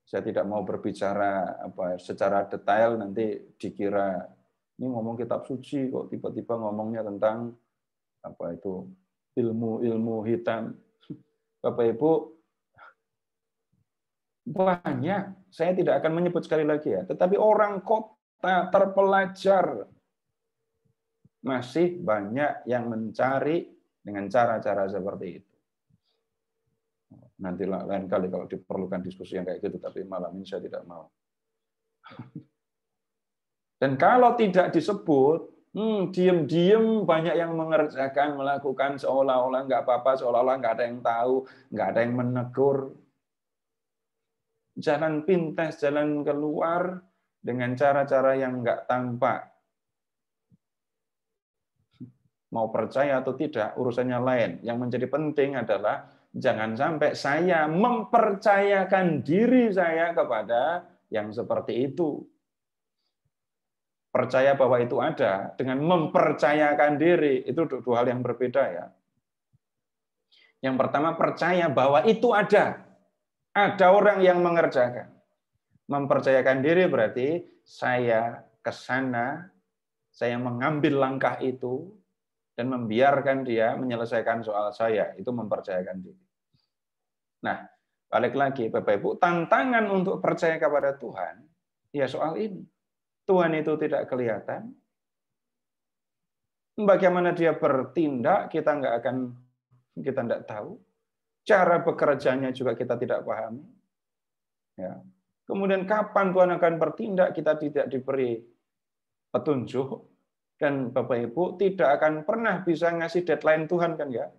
[SPEAKER 1] saya tidak mau berbicara apa secara detail nanti dikira ini ngomong kitab suci kok tiba-tiba ngomongnya tentang apa itu ilmu-ilmu hitam. (laughs) Bapak Ibu banyak, saya tidak akan menyebut sekali lagi ya, tetapi orang kota terpelajar masih banyak yang mencari dengan cara-cara seperti itu. Nanti lain kali kalau diperlukan diskusi yang kayak gitu, tapi malam ini saya tidak mau. (laughs) Dan kalau tidak disebut, hmm, diem-diem banyak yang mengerjakan, melakukan seolah-olah nggak apa-apa, seolah-olah nggak ada yang tahu, nggak ada yang menegur. Jalan pintas, jalan keluar dengan cara-cara yang nggak tampak. Mau percaya atau tidak, urusannya lain. Yang menjadi penting adalah jangan sampai saya mempercayakan diri saya kepada yang seperti itu. Percaya bahwa itu ada dengan mempercayakan diri itu dua hal yang berbeda ya. Yang pertama percaya bahwa itu ada. Ada orang yang mengerjakan. Mempercayakan diri berarti saya ke sana, saya mengambil langkah itu, dan membiarkan dia menyelesaikan soal saya itu mempercayakan diri. Nah, balik lagi Bapak Ibu, tantangan untuk percaya kepada Tuhan ya soal ini. Tuhan itu tidak kelihatan. Bagaimana dia bertindak kita nggak akan kita tidak tahu. Cara bekerjanya juga kita tidak pahami. Ya. Kemudian kapan Tuhan akan bertindak kita tidak diberi petunjuk dan Bapak Ibu tidak akan pernah bisa ngasih deadline Tuhan kan ya.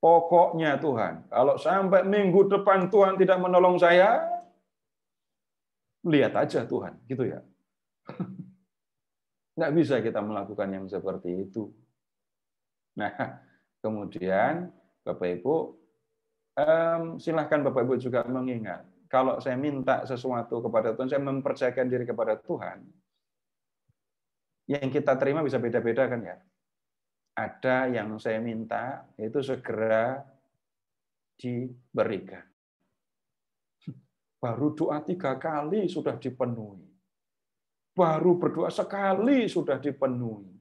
[SPEAKER 1] Pokoknya Tuhan, kalau sampai minggu depan Tuhan tidak menolong saya, lihat aja Tuhan, gitu ya. (laughs) Nggak bisa kita melakukan yang seperti itu. Nah, kemudian Bapak Ibu, silahkan Bapak Ibu juga mengingat kalau saya minta sesuatu kepada Tuhan, saya mempercayakan diri kepada Tuhan, yang kita terima bisa beda-beda kan ya. Ada yang saya minta itu segera diberikan. Baru doa tiga kali sudah dipenuhi. Baru berdoa sekali sudah dipenuhi.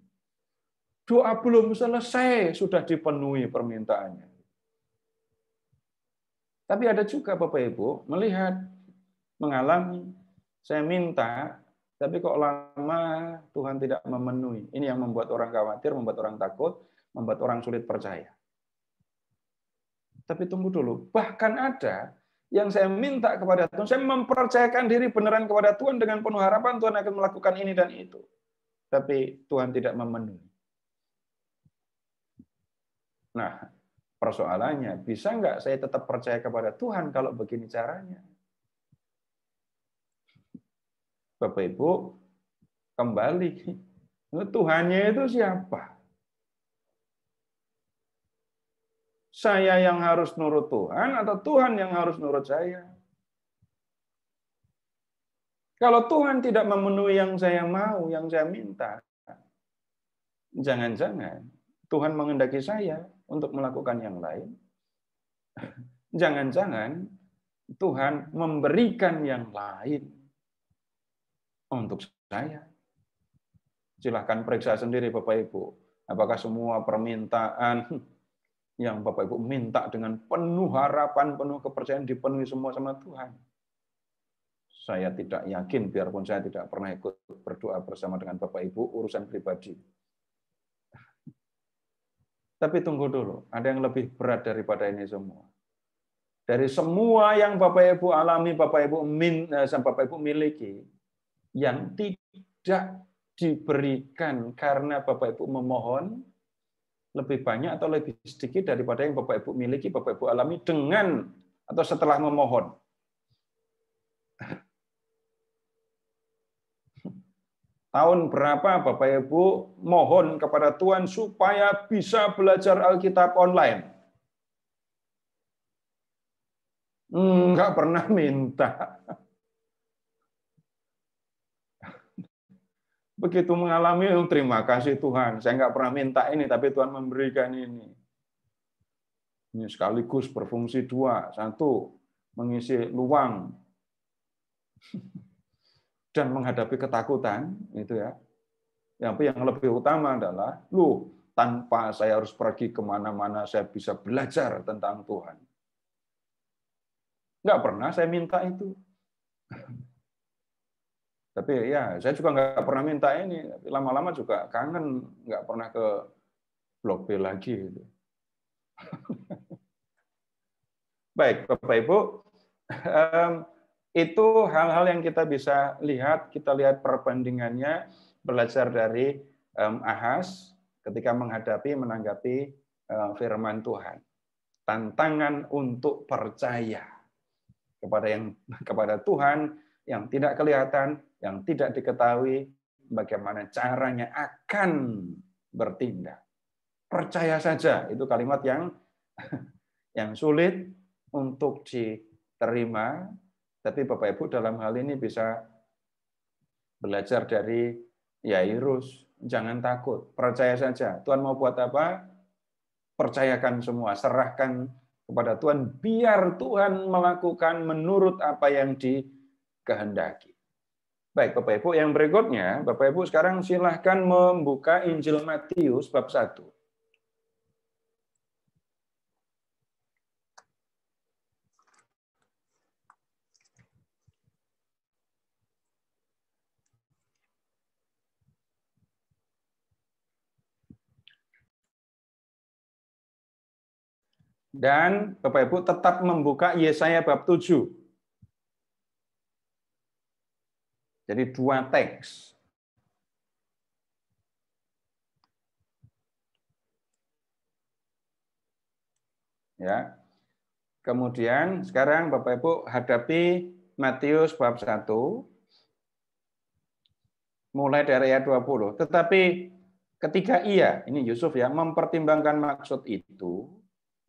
[SPEAKER 1] Doa belum selesai sudah dipenuhi permintaannya. Tapi ada juga Bapak Ibu melihat, mengalami, saya minta, tapi kok lama Tuhan tidak memenuhi. Ini yang membuat orang khawatir, membuat orang takut, membuat orang sulit percaya. Tapi tunggu dulu, bahkan ada yang saya minta kepada Tuhan, saya mempercayakan diri beneran kepada Tuhan dengan penuh harapan Tuhan akan melakukan ini dan itu. Tapi Tuhan tidak memenuhi. Nah, Persoalannya, bisa nggak saya tetap percaya kepada Tuhan kalau begini caranya? Bapak Ibu, kembali. Tuhannya itu siapa? Saya yang harus nurut Tuhan atau Tuhan yang harus nurut saya? Kalau Tuhan tidak memenuhi yang saya mau, yang saya minta, jangan-jangan Tuhan mengendaki saya untuk melakukan yang lain, jangan-jangan Tuhan memberikan yang lain untuk saya. Silahkan periksa sendiri Bapak Ibu, apakah semua permintaan yang Bapak Ibu minta dengan penuh harapan, penuh kepercayaan dipenuhi semua sama Tuhan. Saya tidak yakin, biarpun saya tidak pernah ikut berdoa bersama dengan Bapak Ibu, urusan pribadi tapi tunggu dulu, ada yang lebih berat daripada ini semua. Dari semua yang Bapak Ibu alami, Bapak Ibu min, eh, Bapak Ibu miliki, yang tidak diberikan karena Bapak Ibu memohon lebih banyak atau lebih sedikit daripada yang Bapak Ibu miliki, Bapak Ibu alami dengan atau setelah memohon. tahun berapa Bapak Ibu mohon kepada Tuhan supaya bisa belajar Alkitab online. Enggak pernah minta. Begitu mengalami, oh, terima kasih Tuhan. Saya enggak pernah minta ini, tapi Tuhan memberikan ini. Ini sekaligus berfungsi dua. Satu, mengisi luang dan menghadapi ketakutan, itu ya. Yang yang lebih utama adalah, lu tanpa saya harus pergi kemana-mana, saya bisa belajar tentang Tuhan. Nggak pernah saya minta itu. (laughs) Tapi ya, saya juga nggak pernah minta ini. Lama-lama juga kangen, nggak pernah ke Blok B lagi. Gitu. (laughs) Baik, Bapak Ibu. (laughs) Itu hal-hal yang kita bisa lihat, kita lihat perbandingannya belajar dari um, Ahas ketika menghadapi menanggapi uh, firman Tuhan. Tantangan untuk percaya kepada yang kepada Tuhan yang tidak kelihatan, yang tidak diketahui, bagaimana caranya akan bertindak. Percaya saja, itu kalimat yang (laughs) yang sulit untuk diterima, tapi Bapak Ibu dalam hal ini bisa belajar dari Yairus. Jangan takut, percaya saja. Tuhan mau buat apa? Percayakan semua, serahkan kepada Tuhan. Biar Tuhan melakukan menurut apa yang dikehendaki. Baik, Bapak Ibu, yang berikutnya, Bapak Ibu sekarang silahkan membuka Injil Matius bab 1.
[SPEAKER 3] Dan Bapak Ibu tetap membuka
[SPEAKER 1] Yesaya bab 7. Jadi dua teks. Ya. Kemudian sekarang Bapak Ibu hadapi Matius bab 1 mulai dari ayat 20. Tetapi ketika ia, ini Yusuf ya, mempertimbangkan maksud itu,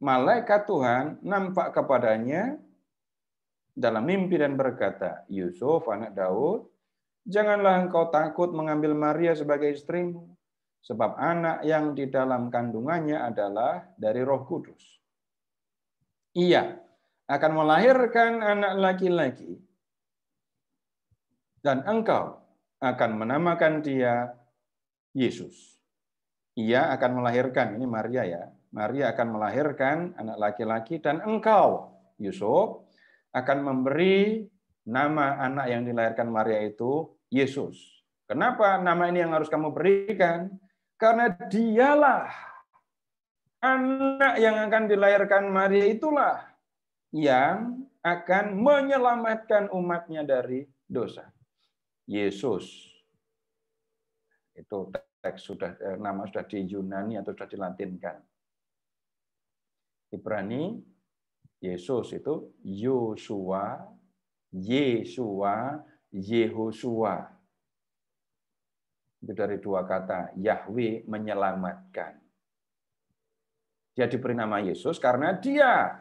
[SPEAKER 1] malaikat Tuhan nampak kepadanya dalam mimpi dan berkata, Yusuf anak Daud, janganlah engkau takut mengambil Maria sebagai istrimu, sebab anak yang di dalam kandungannya adalah dari roh kudus. Ia akan melahirkan anak laki-laki, dan engkau akan menamakan dia Yesus. Ia akan melahirkan, ini Maria ya, Maria akan melahirkan anak laki-laki dan engkau, Yusuf, akan memberi nama anak yang dilahirkan Maria itu Yesus. Kenapa nama ini yang harus kamu berikan? Karena dialah anak yang akan dilahirkan Maria itulah yang akan menyelamatkan umatnya dari dosa. Yesus. Itu teks sudah eh, nama sudah di Yunani atau sudah dilatinkan. Ibrani Yesus itu Yosua, Yesua, Yehoshua. Itu dari dua kata, Yahweh menyelamatkan. Dia diberi nama Yesus karena dia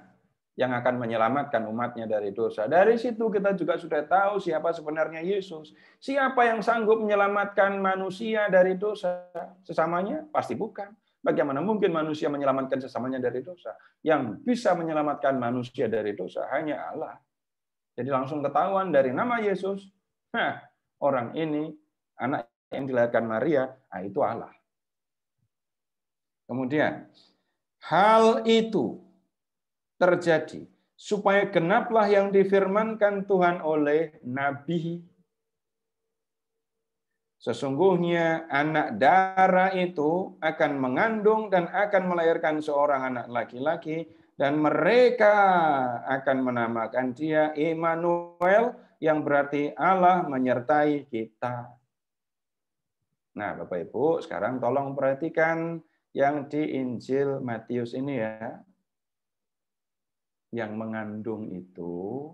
[SPEAKER 1] yang akan menyelamatkan umatnya dari dosa. Dari situ kita juga sudah tahu siapa sebenarnya Yesus. Siapa yang sanggup menyelamatkan manusia dari dosa? Sesamanya? Pasti bukan. Bagaimana mungkin manusia menyelamatkan sesamanya dari dosa? Yang bisa menyelamatkan manusia dari dosa hanya Allah. Jadi langsung ketahuan dari nama Yesus, nah, orang ini anak yang dilahirkan Maria, nah itu Allah. Kemudian, hal itu terjadi supaya genaplah yang difirmankan Tuhan oleh nabi Sesungguhnya anak darah itu akan mengandung dan akan melahirkan seorang anak laki-laki dan mereka akan menamakan dia Immanuel yang berarti Allah menyertai kita. Nah, Bapak Ibu, sekarang tolong perhatikan yang di Injil Matius ini ya. Yang mengandung itu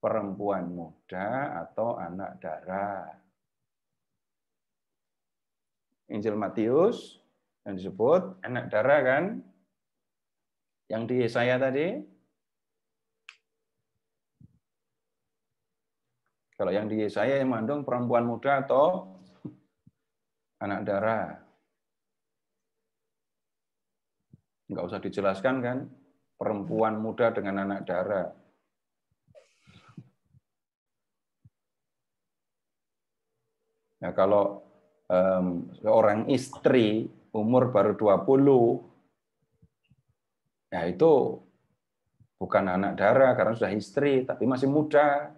[SPEAKER 1] perempuan muda atau anak darah Injil Matius yang disebut anak darah kan yang di Yesaya tadi kalau yang di Yesaya yang mandung perempuan muda atau anak darah nggak usah dijelaskan kan perempuan muda dengan anak darah Nah, kalau um, seorang istri umur baru 20 ya itu bukan anak darah karena sudah istri tapi masih muda.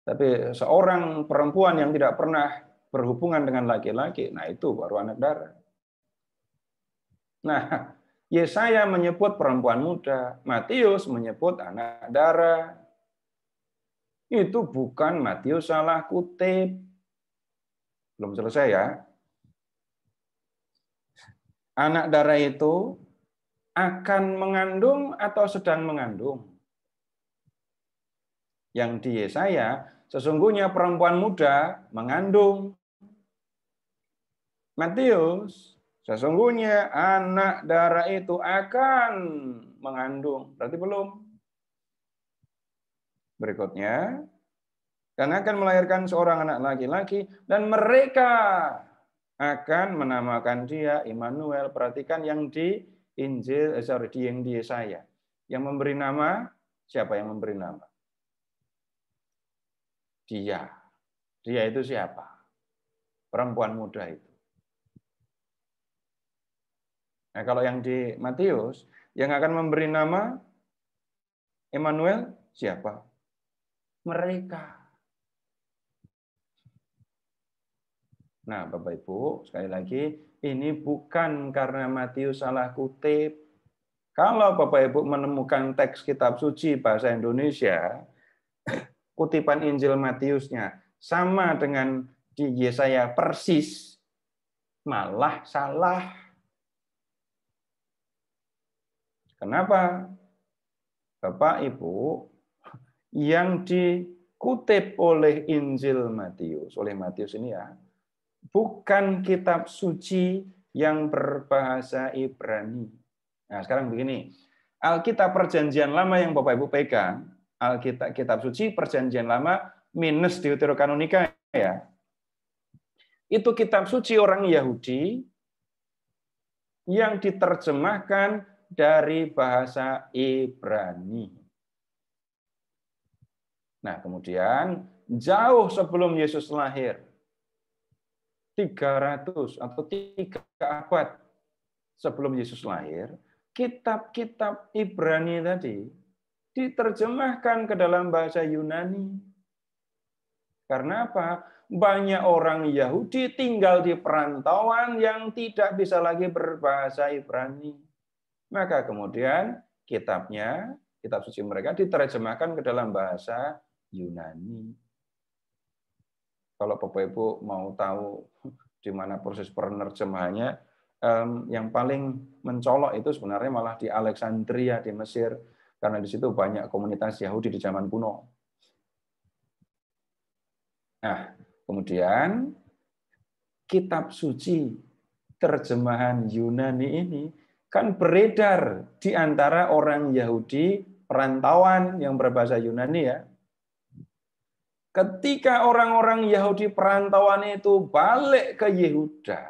[SPEAKER 1] Tapi seorang perempuan yang tidak pernah berhubungan dengan laki-laki, nah itu baru anak darah. Nah, (laughs) Yesaya ya, menyebut perempuan muda, Matius menyebut anak darah. Itu bukan Matius salah kutip. Belum selesai ya. Anak darah itu akan mengandung atau sedang mengandung. Yang di Yesaya, sesungguhnya perempuan muda mengandung. Matius, sesungguhnya anak darah itu akan mengandung. Berarti belum. Berikutnya, dan akan melahirkan seorang anak laki-laki dan mereka akan menamakan dia Immanuel. Perhatikan yang di Injil, eh, sorry, di yang di Yesaya. Yang memberi nama, siapa yang memberi nama? Dia. Dia itu siapa? Perempuan muda itu. Nah, kalau yang di Matius, yang akan memberi nama Emmanuel siapa?
[SPEAKER 2] Mereka.
[SPEAKER 1] Nah, Bapak Ibu, sekali lagi ini bukan karena Matius salah kutip. Kalau Bapak Ibu menemukan teks kitab suci bahasa Indonesia, kutipan Injil Matiusnya sama dengan di Yesaya persis, malah salah. Kenapa? Bapak Ibu, yang dikutip oleh Injil Matius, oleh Matius ini ya, bukan kitab suci yang berbahasa Ibrani. Nah, sekarang begini. Alkitab Perjanjian Lama yang Bapak Ibu pegang, Alkitab Kitab Suci Perjanjian Lama minus Deuterokanonika ya. Itu kitab suci orang Yahudi yang diterjemahkan dari bahasa Ibrani. Nah, kemudian jauh sebelum Yesus lahir, 300 atau 3 abad sebelum Yesus lahir, kitab-kitab Ibrani tadi diterjemahkan ke dalam bahasa Yunani. Karena apa? Banyak orang Yahudi tinggal di perantauan yang tidak bisa lagi berbahasa Ibrani. Maka kemudian kitabnya, kitab suci mereka diterjemahkan ke dalam bahasa Yunani kalau Bapak Ibu mau tahu (laughs) di mana proses penerjemahannya, yang paling mencolok itu sebenarnya malah di Alexandria di Mesir, karena di situ banyak komunitas Yahudi di zaman kuno. Nah, kemudian kitab suci terjemahan Yunani ini kan beredar di antara orang Yahudi perantauan yang berbahasa Yunani ya, ketika orang-orang Yahudi perantauan itu balik ke Yehuda,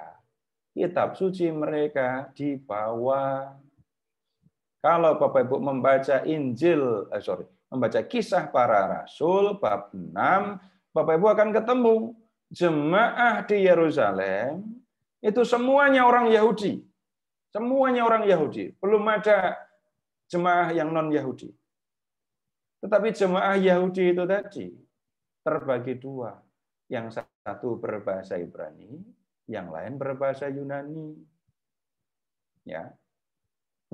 [SPEAKER 1] kitab suci mereka dibawa. Kalau Bapak Ibu membaca Injil, eh, sorry, membaca kisah para rasul bab 6, Bapak Ibu akan ketemu jemaah di Yerusalem itu semuanya orang Yahudi. Semuanya orang Yahudi. Belum ada jemaah yang non-Yahudi. Tetapi jemaah Yahudi itu tadi terbagi dua. Yang satu berbahasa Ibrani, yang lain berbahasa Yunani. Ya.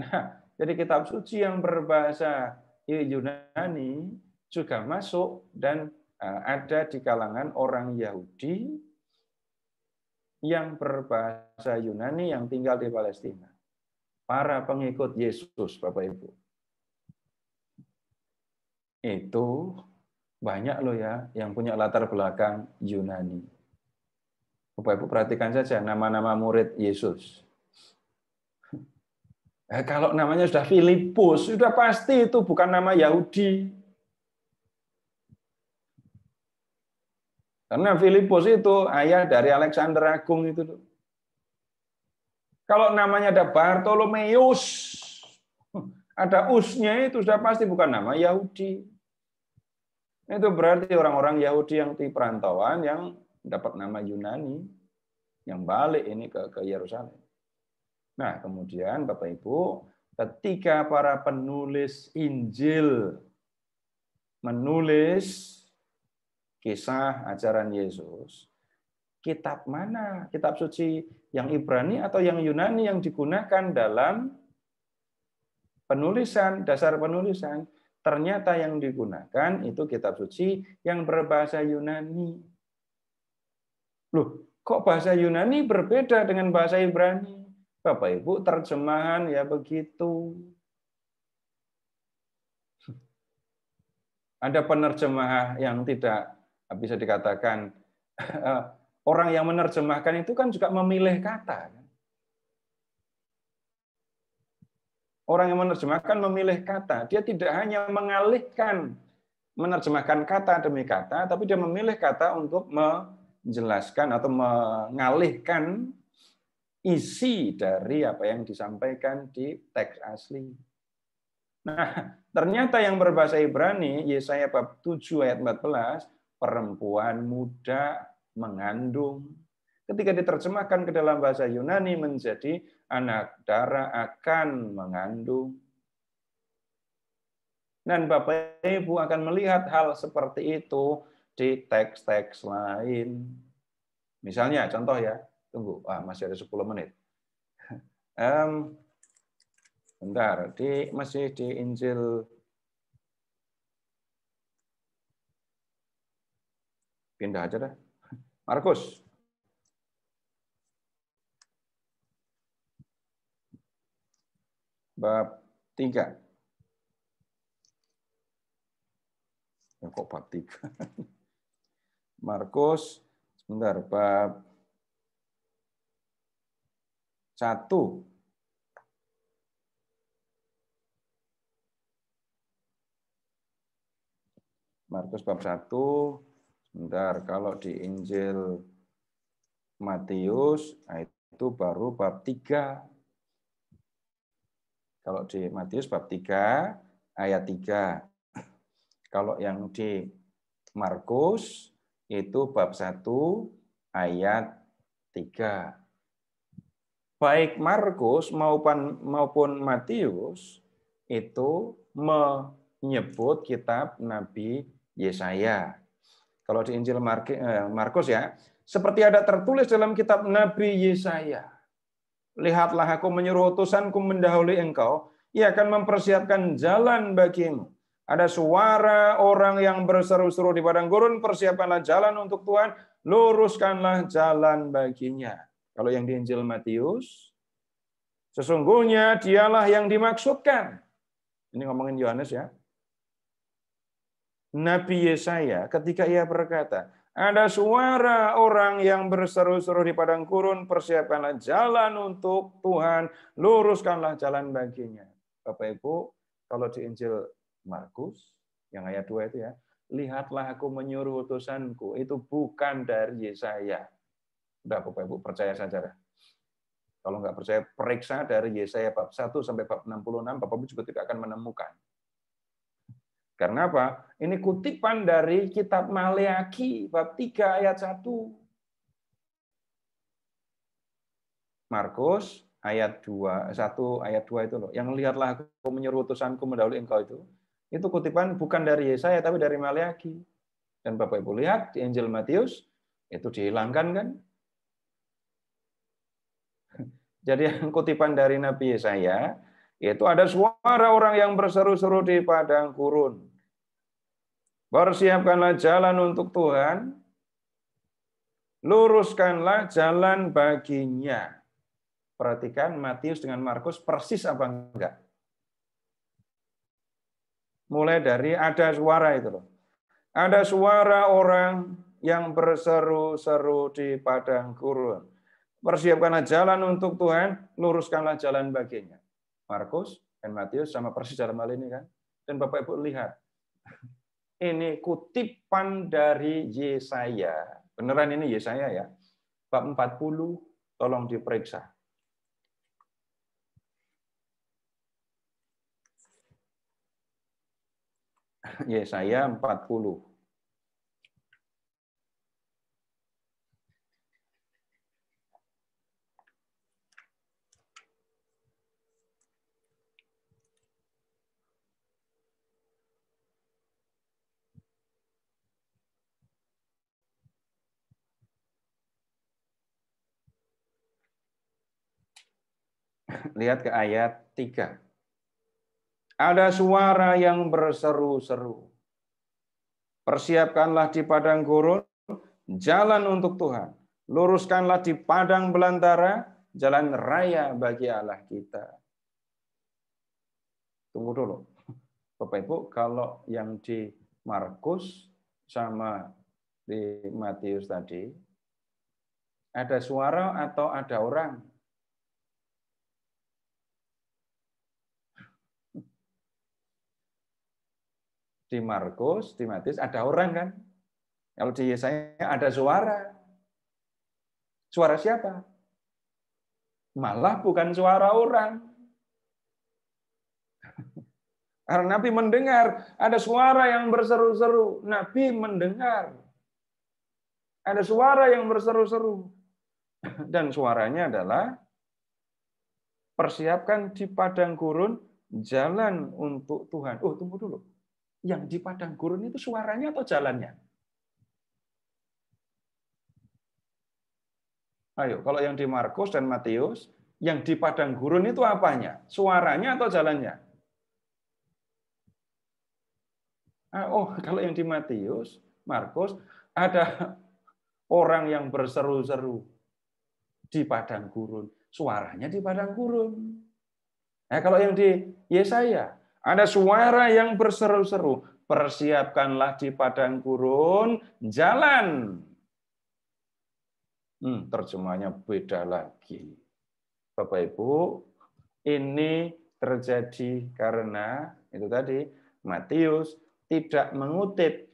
[SPEAKER 1] Nah, jadi kitab suci yang berbahasa Yunani juga masuk dan e, ada di kalangan orang Yahudi yang berbahasa Yunani yang tinggal di Palestina. Para pengikut Yesus, Bapak Ibu. Itu banyak loh ya yang punya latar belakang Yunani. Bapak-Ibu perhatikan saja nama-nama murid Yesus. Eh, kalau namanya sudah Filipus, sudah pasti itu bukan nama Yahudi. Karena Filipus itu ayah dari Alexander Agung itu. Kalau namanya ada Bartolomeus, ada usnya itu sudah pasti bukan nama Yahudi. Itu berarti orang-orang Yahudi yang di perantauan yang dapat nama Yunani yang balik ini ke ke Yerusalem. Nah, kemudian Bapak Ibu, ketika para penulis Injil menulis kisah ajaran Yesus, kitab mana? Kitab suci yang Ibrani atau yang Yunani yang digunakan dalam penulisan, dasar penulisan? Ternyata yang digunakan itu kitab suci yang berbahasa Yunani. Loh, kok bahasa Yunani berbeda dengan bahasa Ibrani? Bapak Ibu, terjemahan ya begitu. Ada penerjemah yang tidak bisa dikatakan (laughs) eh, orang yang menerjemahkan itu kan juga memilih kata. Kan? orang yang menerjemahkan memilih kata. Dia tidak hanya mengalihkan menerjemahkan kata demi kata, tapi dia memilih kata untuk menjelaskan atau mengalihkan isi dari apa yang disampaikan di teks asli. Nah, ternyata yang berbahasa Ibrani, Yesaya bab 7 ayat 14, perempuan muda mengandung. Ketika diterjemahkan ke dalam bahasa Yunani menjadi anak darah akan mengandung. Dan Bapak Ibu akan melihat hal seperti itu di teks-teks lain. Misalnya, contoh ya, tunggu, ah, masih ada 10 menit. Um, (laughs) bentar, di, masih di Injil pindah aja dah. Markus bab tiga Ya, kok bab 3? (laughs) Markus, sebentar, bab satu Markus bab satu sebentar, kalau di Injil Matius, nah itu baru bab 3 kalau di Matius bab 3 ayat 3. Kalau yang di Markus itu bab 1 ayat 3. Baik Markus maupun maupun Matius itu menyebut kitab Nabi Yesaya. Kalau di Injil eh, Markus ya, seperti ada tertulis dalam kitab Nabi Yesaya Lihatlah aku menyuruh utusanku mendahului engkau. Ia akan mempersiapkan jalan bagimu. Ada suara orang yang berseru-seru di padang gurun, persiapkanlah jalan untuk Tuhan, luruskanlah jalan baginya. Kalau yang di Injil Matius, sesungguhnya dialah yang dimaksudkan. Ini ngomongin Yohanes ya. Nabi Yesaya ketika ia berkata, ada suara orang yang berseru-seru di padang gurun, persiapkanlah jalan untuk Tuhan, luruskanlah jalan baginya. Bapak Ibu, kalau di Injil Markus, yang ayat 2 itu ya, lihatlah aku menyuruh utusanku, itu bukan dari Yesaya. Sudah Bapak Ibu, percaya saja. Kalau nggak percaya, periksa dari Yesaya bab 1 sampai bab 66, Bapak Ibu juga tidak akan menemukan. Karena apa? Ini kutipan dari kitab Maleaki bab 3 ayat 1. Markus ayat 2 1 ayat 2 itu loh. Yang lihatlah aku menyuruh utusanku mendahului engkau itu. Itu kutipan bukan dari Yesaya tapi dari Maleaki. Dan Bapak Ibu lihat di Injil Matius itu dihilangkan kan? Jadi yang kutipan dari Nabi Yesaya itu ada suara orang yang berseru-seru di padang gurun. Persiapkanlah jalan untuk Tuhan, luruskanlah jalan baginya. Perhatikan Matius dengan Markus persis apa enggak. Mulai dari ada suara itu loh. Ada suara orang yang berseru-seru di padang gurun. Persiapkanlah jalan untuk Tuhan, luruskanlah jalan baginya. Markus dan Matius sama persis dalam hal ini kan. Dan Bapak Ibu lihat, ini kutipan dari Yesaya. Beneran ini Yesaya ya. Bab 40 tolong diperiksa. Yesaya 40. lihat ke ayat 3. Ada suara yang berseru-seru. Persiapkanlah di padang gurun jalan untuk Tuhan. Luruskanlah di padang belantara jalan raya bagi Allah kita. Tunggu dulu. Bapak Ibu, kalau yang di Markus sama di Matius tadi, ada suara atau ada orang? Di Markus, di Matius ada orang kan? Kalau di Yesaya ada suara. Suara siapa? Malah bukan suara orang. (laughs) Karena Nabi mendengar ada suara yang berseru-seru. Nabi mendengar ada suara yang berseru-seru. (laughs) Dan suaranya adalah persiapkan di padang gurun jalan untuk Tuhan. Oh, tunggu dulu yang di padang gurun itu suaranya atau jalannya? Ayo, kalau yang di Markus dan Matius, yang di padang gurun itu apanya? Suaranya atau jalannya? Ah, oh, (laughs) kalau yang di Matius, Markus, ada orang yang berseru-seru di padang gurun. Suaranya di padang gurun. Nah, kalau yang di Yesaya, ada suara yang berseru-seru, persiapkanlah di padang gurun jalan. Hmm, terjemahnya beda lagi. Bapak Ibu, ini terjadi karena itu tadi Matius tidak mengutip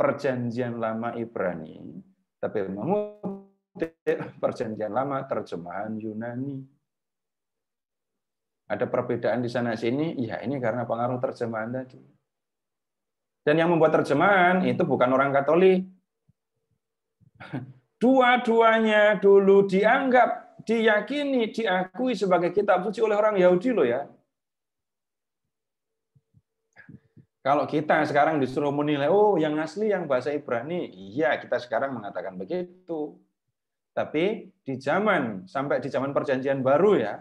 [SPEAKER 1] perjanjian lama Ibrani, tapi mengutip perjanjian lama terjemahan Yunani. Ada perbedaan di sana sini, ya ini karena pengaruh terjemahan tadi. Dan yang membuat terjemahan itu bukan orang Katolik. (laughs) Dua-duanya dulu dianggap, diyakini, diakui sebagai kitab suci oleh orang Yahudi loh ya. Kalau kita sekarang disuruh menilai, oh yang asli yang bahasa Ibrani, iya kita sekarang mengatakan begitu. Tapi di zaman sampai di zaman perjanjian baru ya,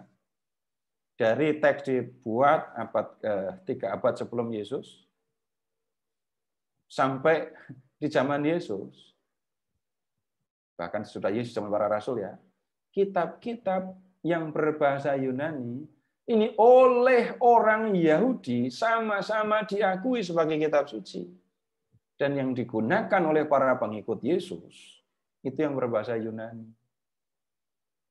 [SPEAKER 1] dari teks dibuat abad eh, tiga abad sebelum Yesus sampai di zaman Yesus bahkan sudah Yesus zaman para rasul ya kitab-kitab yang berbahasa Yunani ini oleh orang Yahudi sama-sama diakui sebagai kitab suci dan yang digunakan oleh para pengikut Yesus itu yang berbahasa Yunani.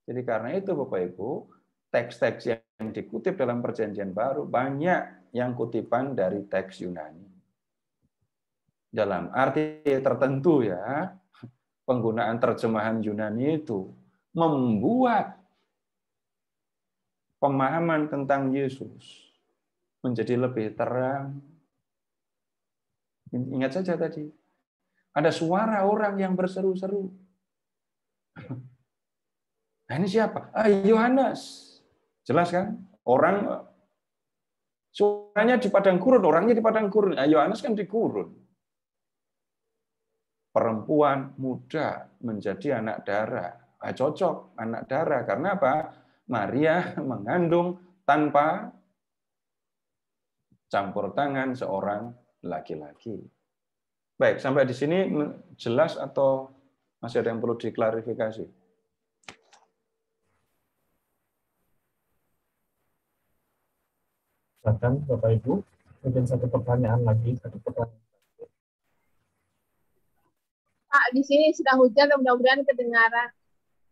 [SPEAKER 1] Jadi karena itu Bapak Ibu, teks-teks yang dikutip dalam Perjanjian Baru banyak yang kutipan dari teks Yunani. Dalam arti tertentu ya, penggunaan terjemahan Yunani itu membuat pemahaman tentang Yesus menjadi lebih terang. Ingat saja tadi, ada suara orang yang berseru-seru. (laughs) Nah, ini siapa? Ah, Yohanes. Jelas kan? Orang eh, suaranya di padang gurun, orangnya di padang gurun. Nah, Yohanes kan di gurun. Perempuan muda menjadi anak darah. Nah, cocok anak darah karena apa? Maria (laughs) mengandung tanpa campur tangan seorang laki-laki. Baik, sampai di sini jelas atau masih ada yang perlu diklarifikasi?
[SPEAKER 2] Silakan Bapak Ibu, mungkin satu pertanyaan lagi, satu pertanyaan.
[SPEAKER 3] Pak, di sini sedang hujan, mudah-mudahan kedengaran.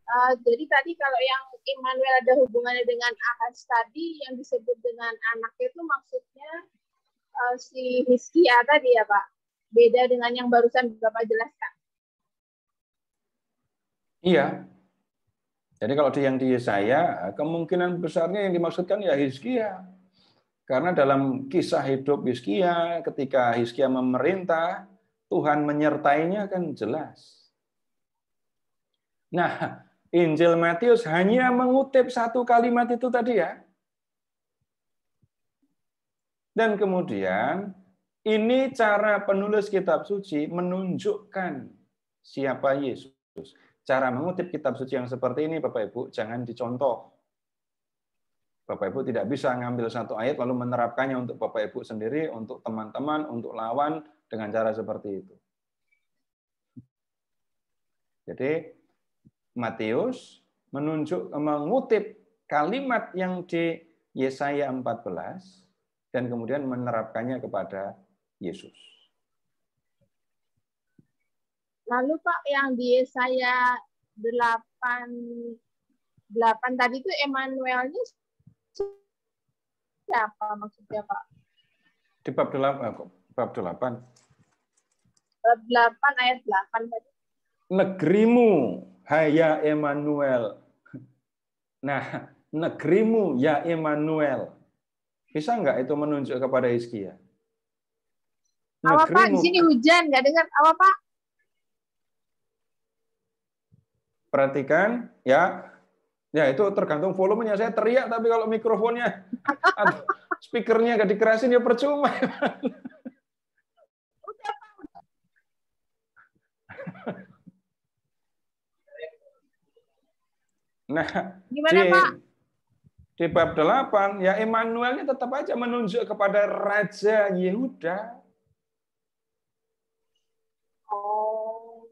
[SPEAKER 3] Uh, jadi tadi kalau yang Immanuel ada hubungannya dengan Ahas tadi yang disebut dengan anaknya itu maksudnya uh, si ya tadi ya Pak. Beda dengan yang barusan Bapak jelaskan.
[SPEAKER 1] Iya. Jadi kalau di yang di saya kemungkinan besarnya yang dimaksudkan ya Hizkia. Ya. Karena dalam kisah hidup Hizkia, ketika Hizkia memerintah, Tuhan menyertainya kan jelas. Nah, Injil Matius hanya mengutip satu kalimat itu tadi ya. Dan kemudian ini cara penulis kitab suci menunjukkan siapa Yesus. Cara mengutip kitab suci yang seperti ini Bapak Ibu jangan dicontoh. Bapak Ibu tidak bisa ngambil satu ayat lalu menerapkannya untuk Bapak Ibu sendiri, untuk teman-teman, untuk lawan dengan cara seperti itu. Jadi Matius menunjuk mengutip kalimat yang di Yesaya 14 dan kemudian menerapkannya kepada Yesus.
[SPEAKER 3] Lalu Pak yang di Yesaya 8 8 tadi itu Emmanuelnya apa maksudnya Pak?
[SPEAKER 1] Di bab 8, eh, bab 8.
[SPEAKER 3] Bab 8 ayat 8 tadi.
[SPEAKER 1] Negerimu, hai ya Emmanuel. Nah, negerimu ya Emmanuel. Bisa enggak itu menunjuk kepada Hizkia? Apa Pak? Di sini
[SPEAKER 3] hujan, enggak dengar apa Pak?
[SPEAKER 1] Perhatikan ya, Ya itu tergantung volumenya. Saya teriak tapi kalau mikrofonnya atau speakernya nggak dikerasin ya percuma. Nah, Gimana, di, Pak? di bab 8, ya Emmanuelnya tetap aja menunjuk kepada Raja Yehuda.
[SPEAKER 3] Oh.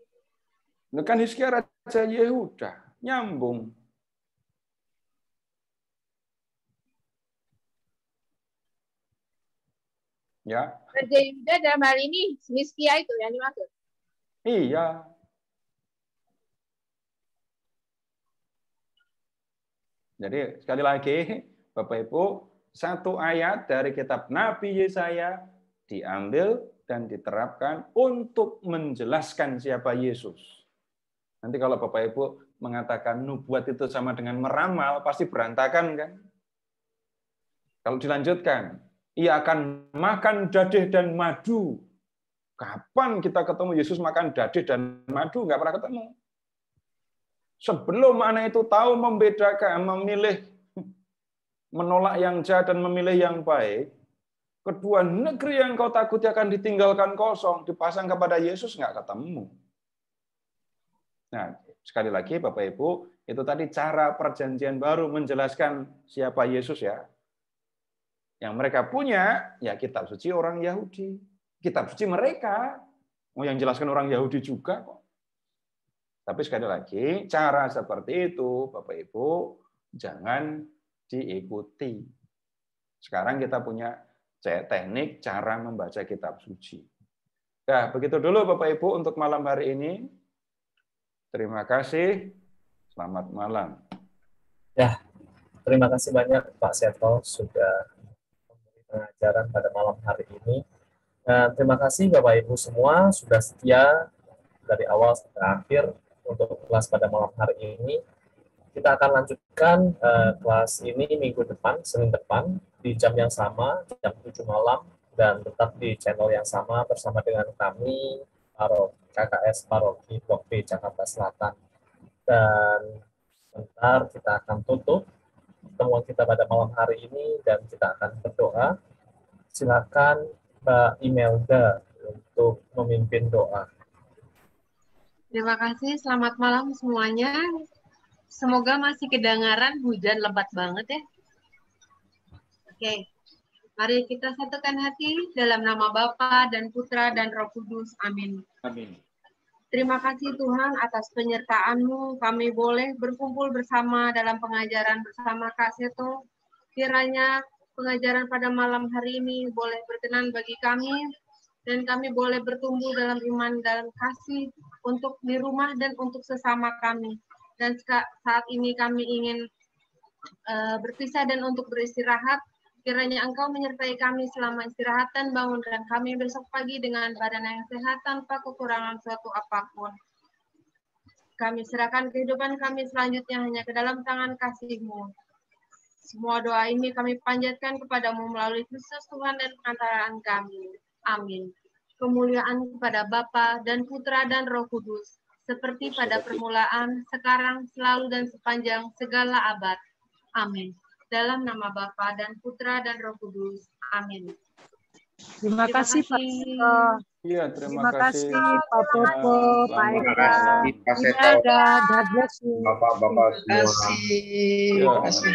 [SPEAKER 1] Nah, kan Hizkia Raja Yehuda, nyambung. Ya.
[SPEAKER 3] Raja Yuda dalam hal ini Hizkia itu yang dimaksud.
[SPEAKER 1] Iya. Jadi sekali lagi Bapak Ibu, satu ayat dari kitab Nabi Yesaya diambil dan diterapkan untuk menjelaskan siapa Yesus. Nanti kalau Bapak Ibu mengatakan nubuat itu sama dengan meramal, pasti berantakan kan? Kalau dilanjutkan, ia akan makan dadih dan madu. Kapan kita ketemu Yesus makan dadih dan madu? Enggak pernah ketemu. Sebelum anak itu tahu membedakan, memilih, menolak yang jahat dan memilih yang baik, kedua negeri yang kau takuti akan ditinggalkan kosong, dipasang kepada Yesus enggak ketemu. Nah, sekali lagi Bapak Ibu, itu tadi cara perjanjian baru menjelaskan siapa Yesus ya. Yang mereka punya, ya kitab suci orang Yahudi. Kitab suci mereka. Mau oh, yang jelaskan orang Yahudi juga kok. Tapi sekali lagi, cara seperti itu, Bapak Ibu, jangan diikuti. Sekarang kita punya teknik cara membaca kitab suci. Nah, begitu dulu Bapak Ibu untuk malam hari ini. Terima kasih. Selamat malam. Ya, terima kasih banyak Pak
[SPEAKER 3] Seto sudah pengajaran pada malam hari ini. Dan nah, terima kasih Bapak Ibu semua sudah setia dari awal sampai akhir untuk kelas pada malam hari ini. Kita akan lanjutkan uh, kelas ini minggu depan, Senin depan, di jam yang sama, jam 7 malam, dan tetap di channel yang sama bersama dengan kami, Paro, KKS Paroki Blok B, Jakarta Selatan. Dan sebentar kita akan tutup pertemuan kita pada malam hari ini dan kita akan berdoa. Silakan Mbak Imelda untuk memimpin doa.
[SPEAKER 5] Terima kasih. Selamat malam semuanya. Semoga masih kedengaran hujan lebat banget ya. Oke. Mari kita satukan hati dalam nama Bapa dan Putra dan Roh Kudus. Amin. Amin. Terima kasih Tuhan atas penyertaan-Mu. Kami boleh berkumpul bersama dalam pengajaran bersama Kak Seto. Kiranya pengajaran pada malam hari ini boleh berkenan bagi kami dan kami boleh bertumbuh dalam iman, dalam kasih untuk di rumah dan untuk sesama kami. Dan saat ini kami ingin eh, berpisah dan untuk beristirahat Kiranya Engkau menyertai kami selama istirahat dan bangun dan kami besok pagi dengan badan yang sehat tanpa kekurangan suatu apapun. Kami serahkan kehidupan kami selanjutnya hanya ke dalam tangan kasih-Mu. Semua doa ini kami panjatkan kepadamu melalui Kristus Tuhan dan pengantaraan kami. Amin. Kemuliaan kepada Bapa dan Putra dan Roh Kudus, seperti pada permulaan, sekarang, selalu, dan sepanjang segala abad. Amin dalam nama Bapa dan Putra dan Roh Kudus. Amin. Terima, kasih Pak. Iya, terima, terima kasih, kasih Pak Popo, Pak Eka, Pak Seto. God bless Bapak, Bapak semua.
[SPEAKER 3] Terima kasih.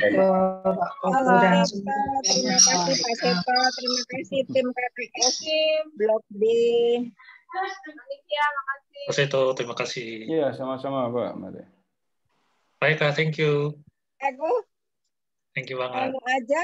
[SPEAKER 3] Pak Popo iya. dan semua. Terima kasih Pak Seto, terima kasih tim PPS Blok B.
[SPEAKER 1] Pak Seto, terima kasih. Iya, sama-sama Pak. Baik, thank you. Aku Thank you banget. Kamu
[SPEAKER 3] aja